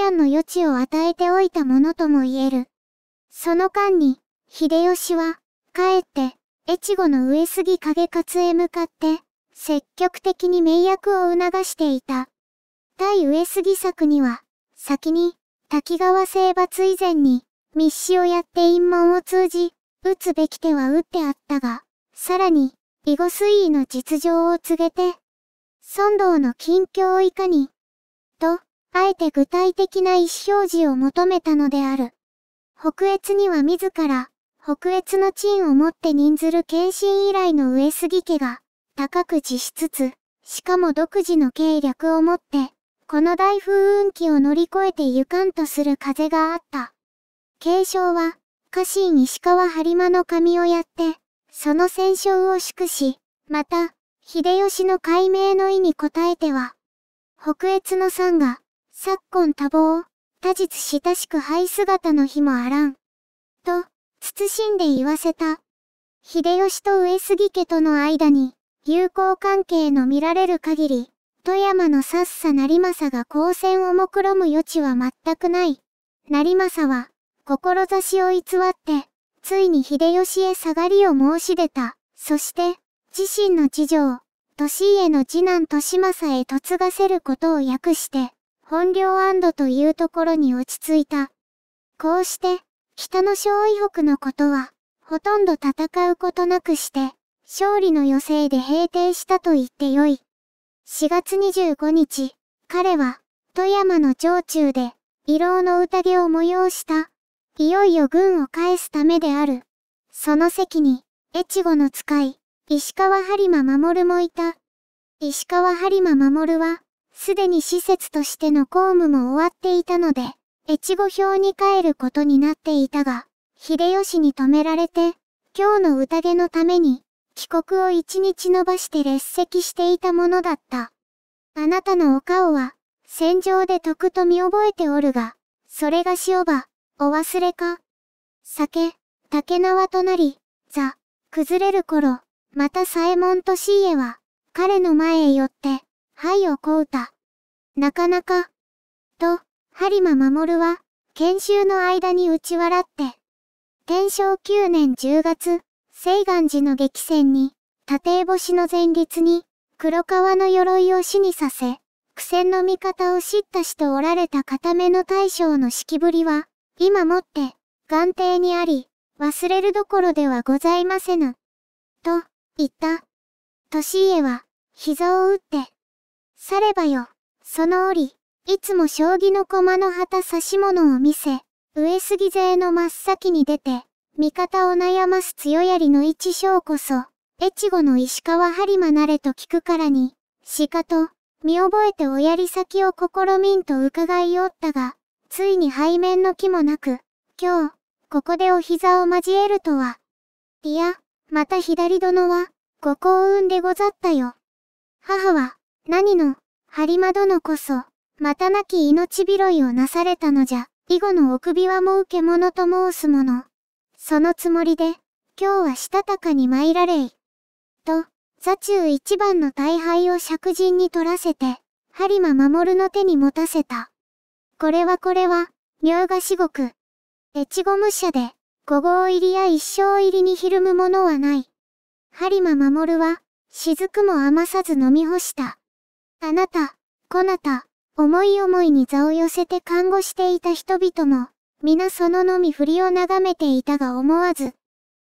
案の余地を与えておいたものとも言える。その間に、秀吉は、帰って、越後の上杉景勝へ向かって、積極的に名役を促していた。対上杉作には、先に、滝川征伐以前に、密使をやって陰門を通じ、打つべき手は打ってあったが、さらに、囲碁推移の実情を告げて、孫道の近況をいかに、と、あえて具体的な意思表示を求めたのである。北越には自ら、北越の位を持って任ずる謙信以来の上杉家が、高く自しつつ、しかも独自の計略を持って、この大風雲期を乗り越えて行かんとする風があった。継承は、家臣石川播磨の神をやって、その戦勝を祝し、また、秀吉の解明の意に応えては、北越の山が、昨今多忙、他日親しく灰姿の日もあらん。と、謹んで言わせた。秀吉と上杉家との間に、友好関係の見られる限り、富山のさっさ成政が交戦をもくろむ余地は全くない。成政は、志を偽って、ついに秀吉へ下がりを申し出た。そして、自身の次女を、利家の次男利政へ嫁がせることを訳して、本領安堵というところに落ち着いた。こうして、北の小威北のことは、ほとんど戦うことなくして、勝利の余生で平定したと言ってよい。4月25日、彼は、富山の城中で、慰労の宴を催した。いよいよ軍を返すためである。その席に、越後の使い、石川播磨守もいた。石川播磨守は、すでに施設としての公務も終わっていたので、越後表に帰ることになっていたが、秀吉に止められて、今日の宴のために、帰国を一日延ばして列席していたものだった。あなたのお顔は、戦場で徳と見覚えておるが、それが塩場、お忘れか。酒、竹縄となり、ザ、崩れる頃、また左衛門とシーエは、彼の前へ寄って、はいおこうた。なかなか。と、播磨守は、研修の間に打ち笑って、天正9年10月、西岸寺の激戦に、縦星の前立に、黒川の鎧を死にさせ、苦戦の味方を叱咤しておられた固めの大将の式ぶりは、今もって、眼底にあり、忘れるどころではございませぬ。と、言った。年家は、膝を打って、さればよ、その折、いつも将棋の駒の旗差し物を見せ、上杉勢の真っ先に出て、味方を悩ます強槍の一将こそ、越後の石川播磨なれと聞くからに、しかと、見覚えておやり先を試みんと伺いおったが、ついに背面の気もなく、今日、ここでお膝を交えるとは。いや、また左殿は、ご幸運でござったよ。母は、何の、針磨殿こそ、またなき命拾いをなされたのじゃ、以後のお首はもう獣と申すもの。そのつもりで、今日はしたたかに参られい。と、座中一番の大敗を尺人に取らせて、針磨守の手に持たせた。これはこれは、妙が至極。越後武者で、五号入りや一生入りにひるむものはない。針磨守は、雫も余さず飲み干した。あなた、こなた、思い思いに座を寄せて看護していた人々も、皆そののみ振りを眺めていたが思わず、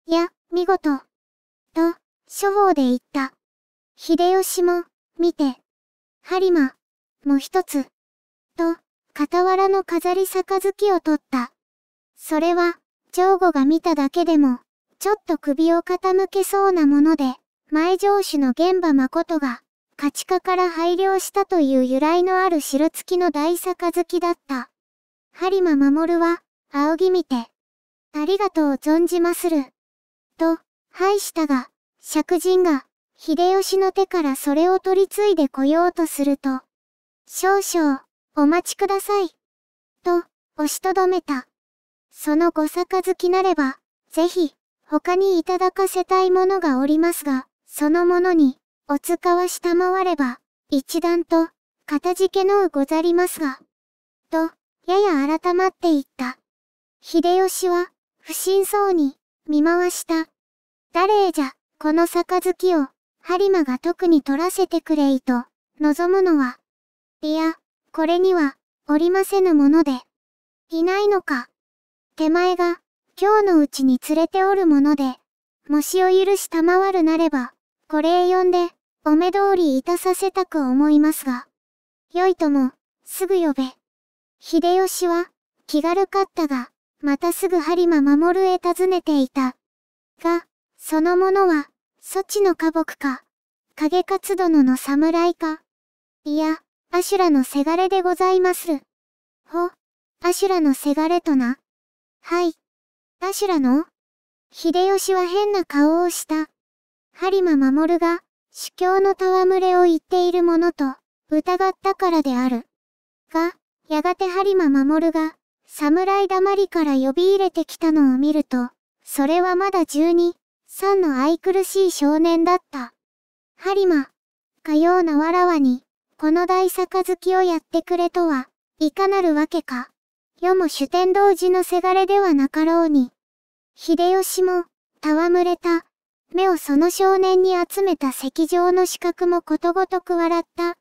いや、見事、と、処方で言った。秀吉も、見て、播磨、も一つ、と、傍らの飾り杯を取った。それは、長吾が見ただけでも、ちょっと首を傾けそうなもので、前上司の玄馬誠が、家畜化から配慮したという由来のある白付きの大杯だった。播磨守は、仰ぎ見て、ありがとう存じまする。と、拝したが、借人が、秀吉の手からそれを取り継いで来ようとすると、少々、お待ちください。と、押しとどめた。そのご杯なれば、ぜひ、他にいただかせたいものがおりますが、そのものに、おわしたまわれば、一段と、かたじけのうござりますが、と、やや改まっていった。秀吉は、不審そうに、見回した。誰じゃ、この杯を、播磨が特に取らせてくれいと、望むのは。いや、これには、おりませぬもので。いないのか。手前が、今日のうちに連れておるもので、もしを許したまわるなれば、これへ呼んで、お目通りいたさせたく思いますが、よいとも、すぐ呼べ。秀吉は、気軽かったが、またすぐ播磨守へ訪ねていた。が、その者は、そちの家木か、影勝殿の侍か。いや、アシュラのせがれでございまする。ほ、アシュラのせがれとな。はい。アシュラの秀吉は変な顔をした。播磨守が、主教の戯れを言っているものと、疑ったからである。が、やがて播磨守が、侍黙りから呼び入れてきたのを見ると、それはまだ十二、三の愛くるしい少年だった。播磨、かようなわらわに、この大杯をやってくれとは、いかなるわけか。世も主天道寺のせがれではなかろうに。秀吉も、戯れた、目をその少年に集めた石上の資格もことごとく笑った。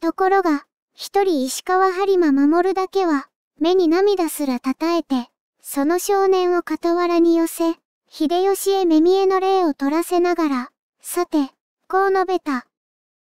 ところが、一人石川播磨守るだけは、目に涙すらたたえて、その少年を傍らに寄せ、秀吉へ目見えの礼を取らせながら、さて、こう述べた。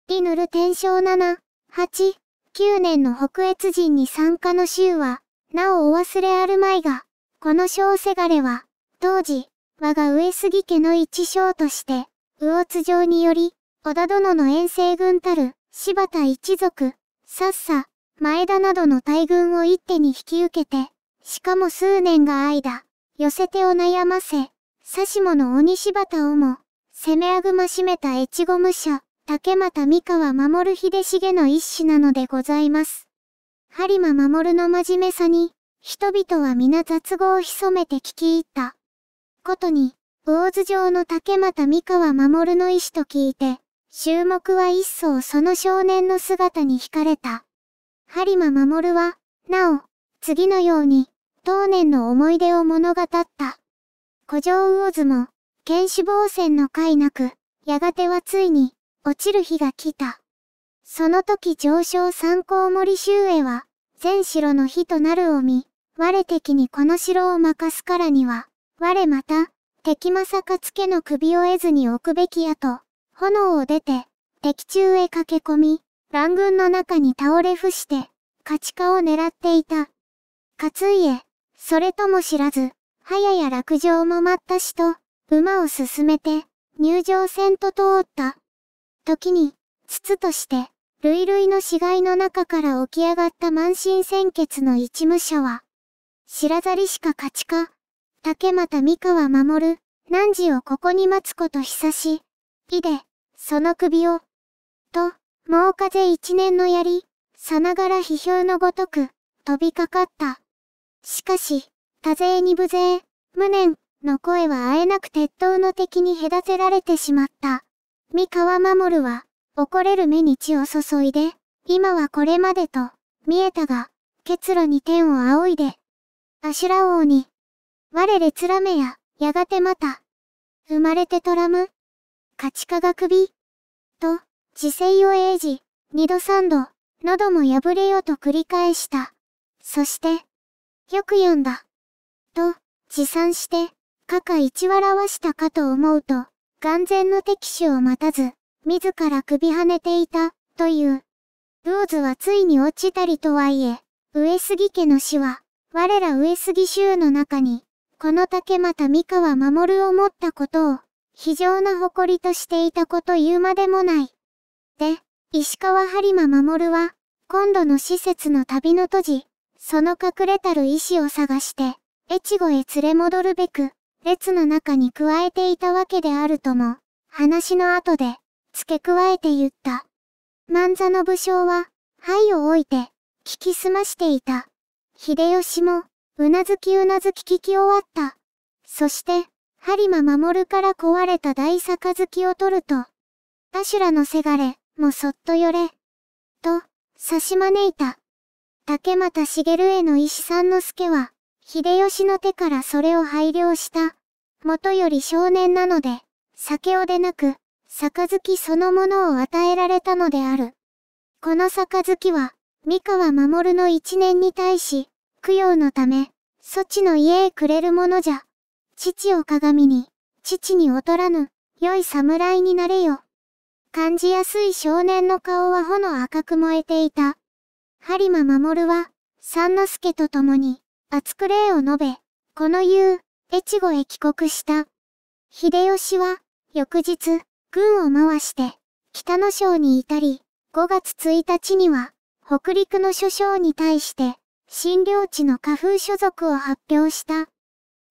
リヌル天正7、8、9年の北越人に参加の衆は、なおお忘れあるまいが、この小せがれは、当時、我が上杉家の一将として、魚津城により、織田殿の遠征軍たる、柴田一族、さっさ、前田などの大軍を一手に引き受けて、しかも数年が間、寄せ手を悩ませ、指し物鬼柴田をも、攻めあぐましめた越後武者、竹又三河守秀重の一子なのでございます。播磨守の真面目さに、人々は皆雑語を潜めて聞き入った。ことに、坊津城の竹又三河守の意志と聞いて、注目は一層その少年の姿に惹かれた。播磨守は、なお、次のように、当年の思い出を物語った。古城魚津も、剣士防戦の甲斐なく、やがてはついに、落ちる日が来た。その時上昇参考森周衛は、全城の火となるを見、我敵にこの城を任すからには、我また、敵正勝家の首を得ずに置くべきやと、炎を出て、敵中へ駆け込み、乱軍の中に倒れ伏して、勝ち化を狙っていた。勝家、それとも知らず、早や落城も待ったしと、馬を進めて、入場戦と通った。時に、筒として、類類の死骸の中から起き上がった満身鮮血の一無者は、知らざりしか勝ちか、竹俣美香は守何時をここに待つこと久し。いで、その首を。と、もう風一年の槍、さながら批評のごとく、飛びかかった。しかし、多勢に無勢、無念、の声はあえなく鉄塔の敵に隔てられてしまった。三河守は、怒れる目に血を注いで、今はこれまでと、見えたが、結露に天を仰いで、アシュラ王に、我列らめや、やがてまた、生まれてトラム、価値化が首、と、自勢を英じ、二度三度、喉も破れよと繰り返した。そして、よく読んだ。と、持参して、かか一笑わしたかと思うと、眼前の敵手を待たず、自ら首跳ねていた、という。ローズはついに落ちたりとはいえ、上杉家の死は、我ら上杉衆の中に、この竹又美香は守を持ったことを、非常な誇りとしていたこと言うまでもない。で、石川播磨守は、今度の施設の旅の途じ、その隠れたる意を探して、越後へ連れ戻るべく、列の中に加えていたわけであるとも、話の後で、付け加えて言った。万座の武将は、灰を置いて、聞き澄ましていた。秀吉も、うなずきうなずき聞き終わった。そして、播磨守から壊れた大杯を取ると、アシュラのせがれ、もそっとよれ、と、差し招いた。竹又茂への石三之助は、秀吉の手からそれを拝領した。元より少年なので、酒をでなく、杯そのものを与えられたのである。この杯は、三河守の一年に対し、供養のため、そちの家へくれるものじゃ。父を鏡に、父に劣らぬ、良い侍になれよ。感じやすい少年の顔は炎赤く燃えていた。播磨守は、三之助と共に、厚く礼を述べ、この言う、越後へ帰国した。秀吉は、翌日、軍を回して、北野省に至り、5月1日には、北陸の諸将に対して、新領地の花粉所属を発表した。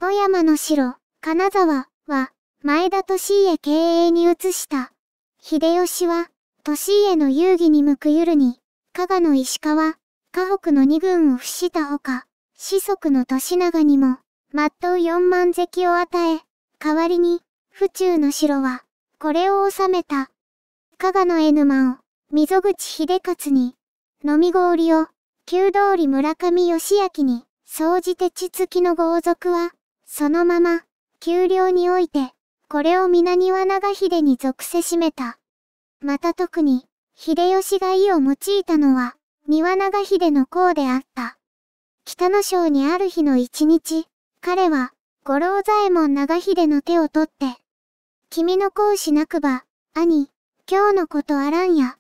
富山の城、金沢は、前田利家経営に移した。秀吉は、利家の遊戯に向ゆるに、加賀の石川、河北の二軍を伏したほか、四足の利長にも、まっとう四万石を与え、代わりに、府中の城は、これを治めた。加賀の絵沼を、溝口秀勝に、飲み氷を、旧通り村上義明に、総じて血付きの豪族は、そのまま、丘陵において、これを皆庭長秀に属せしめた。また特に、秀吉が意を用いたのは、庭長秀の功であった。北野省にある日の一日、彼は、五郎左衛門長秀の手を取って、君の功しなくば、兄、今日のことあらんや。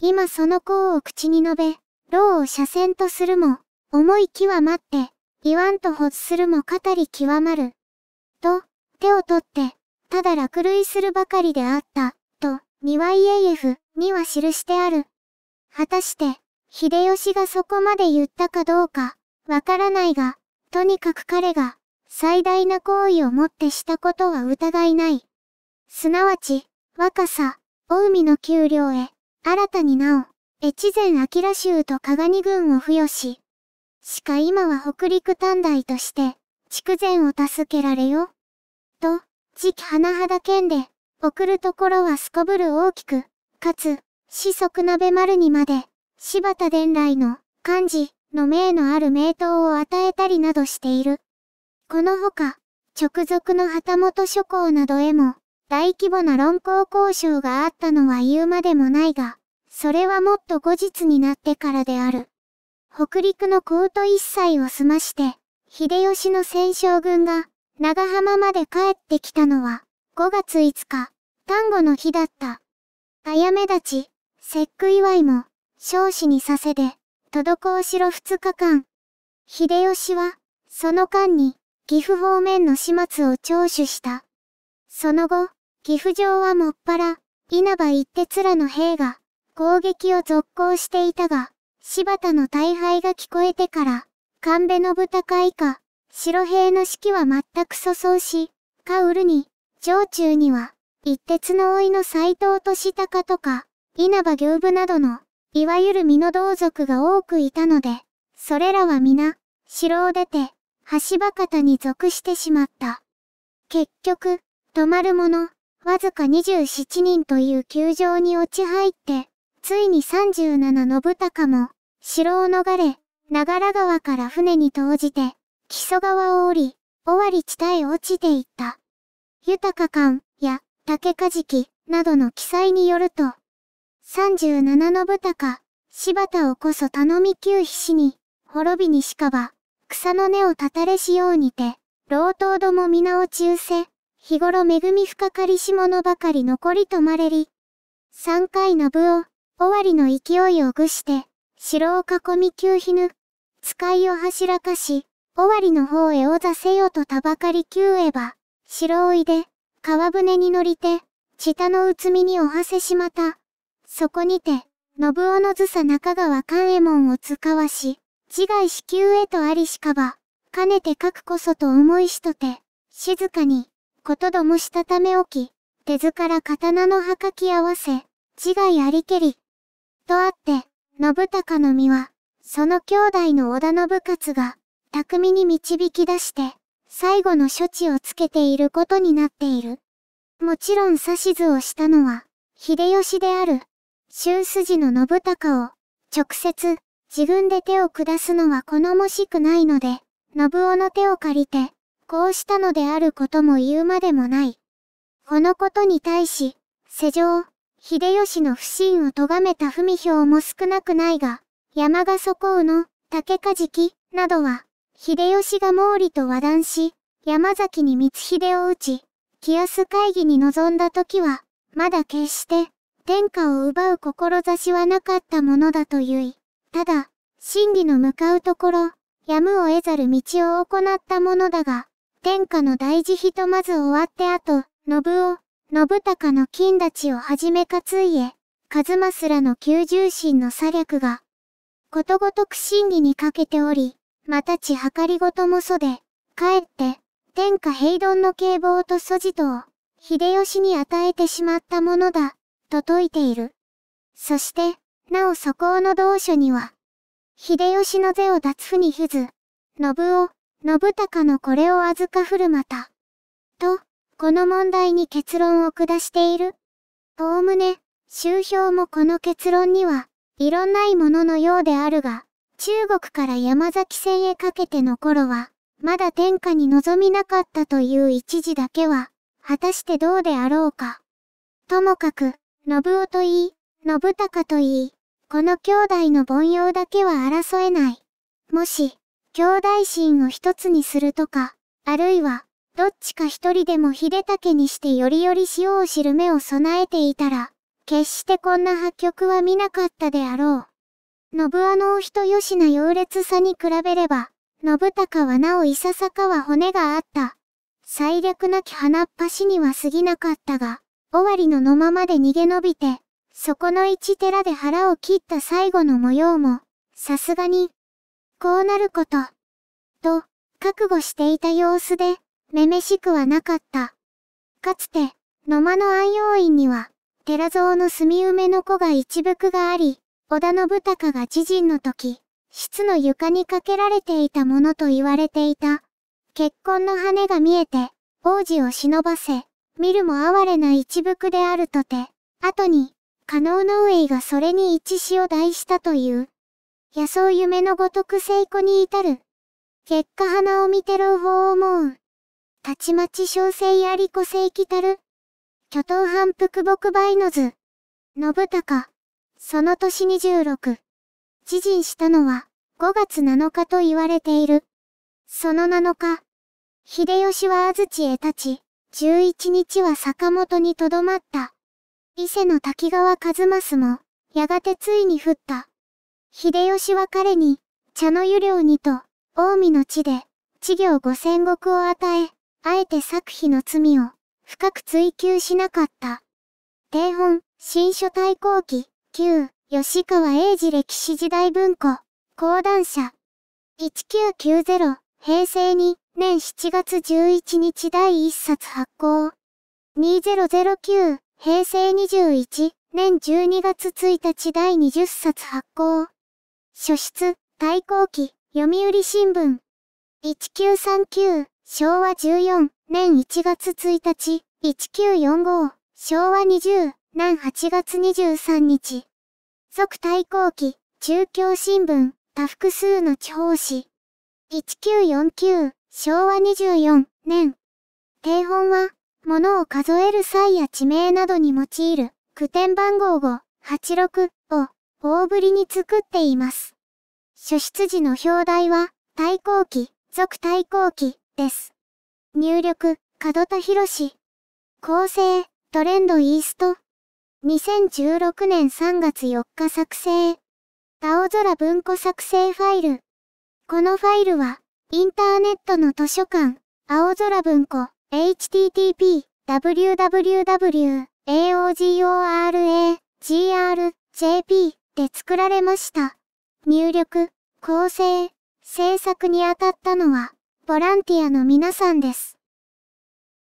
今その功を口に述べ、牢を斜線とするも、重い木は待って、言わんと発するも語り極まる。と、手を取って、ただ落雷するばかりであった、と、庭 EAF には記してある。果たして、秀吉がそこまで言ったかどうか、わからないが、とにかく彼が、最大な行為をもってしたことは疑いない。すなわち、若さ、お海の給料へ、新たになお、越前明州と加賀に軍を付与し、しか今は北陸短大として、筑前を助けられよ。と、次期甚だ県で、送るところはすこぶる大きく、かつ、四足鍋丸にまで、柴田伝来の、漢字、の名のある名刀を与えたりなどしている。このほか、直属の旗本諸侯などへも、大規模な論考交渉があったのは言うまでもないが、それはもっと後日になってからである。北陸のコート一切を済まして、秀吉の戦勝軍が長浜まで帰ってきたのは5月5日、単語の日だった。あやめ立ち、節句祝いも、少子にさせで、滞しろ2日間。秀吉は、その間に、岐阜方面の始末を聴取した。その後、岐阜城はもっぱら、稲葉一徹らの兵が、攻撃を続行していたが、柴田の大敗が聞こえてから、神戸信孝以下、白兵の指揮は全く粗相し、カウルに、城中には、一徹の老いの斎藤利かとか、稲葉行部などの、いわゆる身の同族が多くいたので、それらは皆、城を出て、橋場方に属してしまった。結局、泊まる者、わずか27人という球場に落ち入って、ついに37信孝も、城を逃れ、長良川から船に投じて、木曽川を降り、尾張地帯へ落ちていった。豊か館や竹かじきなどの記載によると、37信孝、柴田をこそ頼み旧皮氏に、滅びにしかば、草の根をたたれしようにて、老頭ども皆を中せ、日頃恵み深かりし者ばかり残りとまれり。三回の部を、尾張の勢いをぐして、城を囲み急ひぬ。使いを柱化し、尾張の方へおざせよとたばかり急えば、城をいで、川船に乗りて、下のうつみにおはせしまた。そこにて、信夫のずさ中川勘右衛門を使わし、自害至急へとありしかば、かねて書くこそと思いしとて、静かに、ことどもしたためおき、手図から刀のはかき合わせ、自害ありけり、とあって、信孝の実は、その兄弟の織田信勝が、巧みに導き出して、最後の処置をつけていることになっている。もちろん指図をしたのは、秀吉である。周筋の信孝を、直接、自分で手を下すのは好ましくないので、信夫の手を借りて、こうしたのであることも言うまでもない。このことに対し、世情、秀吉の不信を咎めた文表も少なくないが、山が底うの竹かじき、などは、秀吉が毛利と和談し、山崎に光秀を打ち、気安会議に臨んだ時は、まだ決して天下を奪う志はなかったものだと言い、ただ、真理の向かうところ、やむを得ざる道を行ったものだが、天下の大事ひとまず終わって後、信夫、信孝の金立ちをはじめ勝家、数正らの九重心の左略が、ことごとく真議にかけており、またちかりごともそで、かえって、天下平凡の警棒と素地とを、秀吉に与えてしまったものだ、と説いている。そして、なお素行の同書には、秀吉の是を脱ふにひず、信を、信孝のこれを預かふるまた。と、この問題に結論を下している。おおむね、周表もこの結論には、いろんないもののようであるが、中国から山崎線へかけての頃は、まだ天下に望みなかったという一時だけは、果たしてどうであろうか。ともかく、信夫といい、信孝といい、この兄弟の凡庸だけは争えない。もし、兄弟心を一つにするとか、あるいは、どっちか一人でも秀武にしてよりより塩を知る目を備えていたら、決してこんな破局は見なかったであろう。信あのお人よしな優劣さに比べれば、信孝はなおいささかは骨があった。最略なき鼻っ端には過ぎなかったが、尾張ののままで逃げ延びて、そこの一寺で腹を切った最後の模様も、さすがに、こうなること、と、覚悟していた様子で、めめしくはなかった。かつて、野間の安養院には、寺蔵の墨埋めの子が一服があり、織田信孝が知人の時、室の床にかけられていたものと言われていた。結婚の羽が見えて、王子を忍ばせ、見るも哀れな一服であるとて、後に、加納の上がそれに一死を題したという。野草夢のごとく聖子に至る。結果花を見てる方を思う。たちまち小生やり個生きたる。巨頭反復牧梅の図。信孝。その年26。自陣したのは5月7日と言われている。その7日。秀吉は安土へ立ち、11日は坂本にとどまった。伊勢の滝川和正も、やがてついに降った。秀吉は彼に、茶の湯量にと、近江の地で、地業五千石を与え、あえて作費の罪を深く追求しなかった。定本、新書対抗期、旧、吉川英治歴史時代文庫、講談社。1990、平成2年7月11日第1冊発行。2009、平成21年12月1日第20冊発行。書出、対抗期、読売新聞。1939昭和14年1月1日、1945、昭和20年8月23日。即対抗期、中京新聞、多複数の地方紙。1949、昭和24年。定本は、物を数える際や地名などに用いる、句点番号5、86を、大ぶりに作っています。書出時の表題は、対抗期、続対抗期、です。入力、門田博士。構成、トレンドイースト。2016年3月4日作成。青空文庫作成ファイル。このファイルは、インターネットの図書館、青空文庫、http, www, aogora, gr, jp で作られました。入力、構成、制作に当たったのは、ボランティアの皆さんです。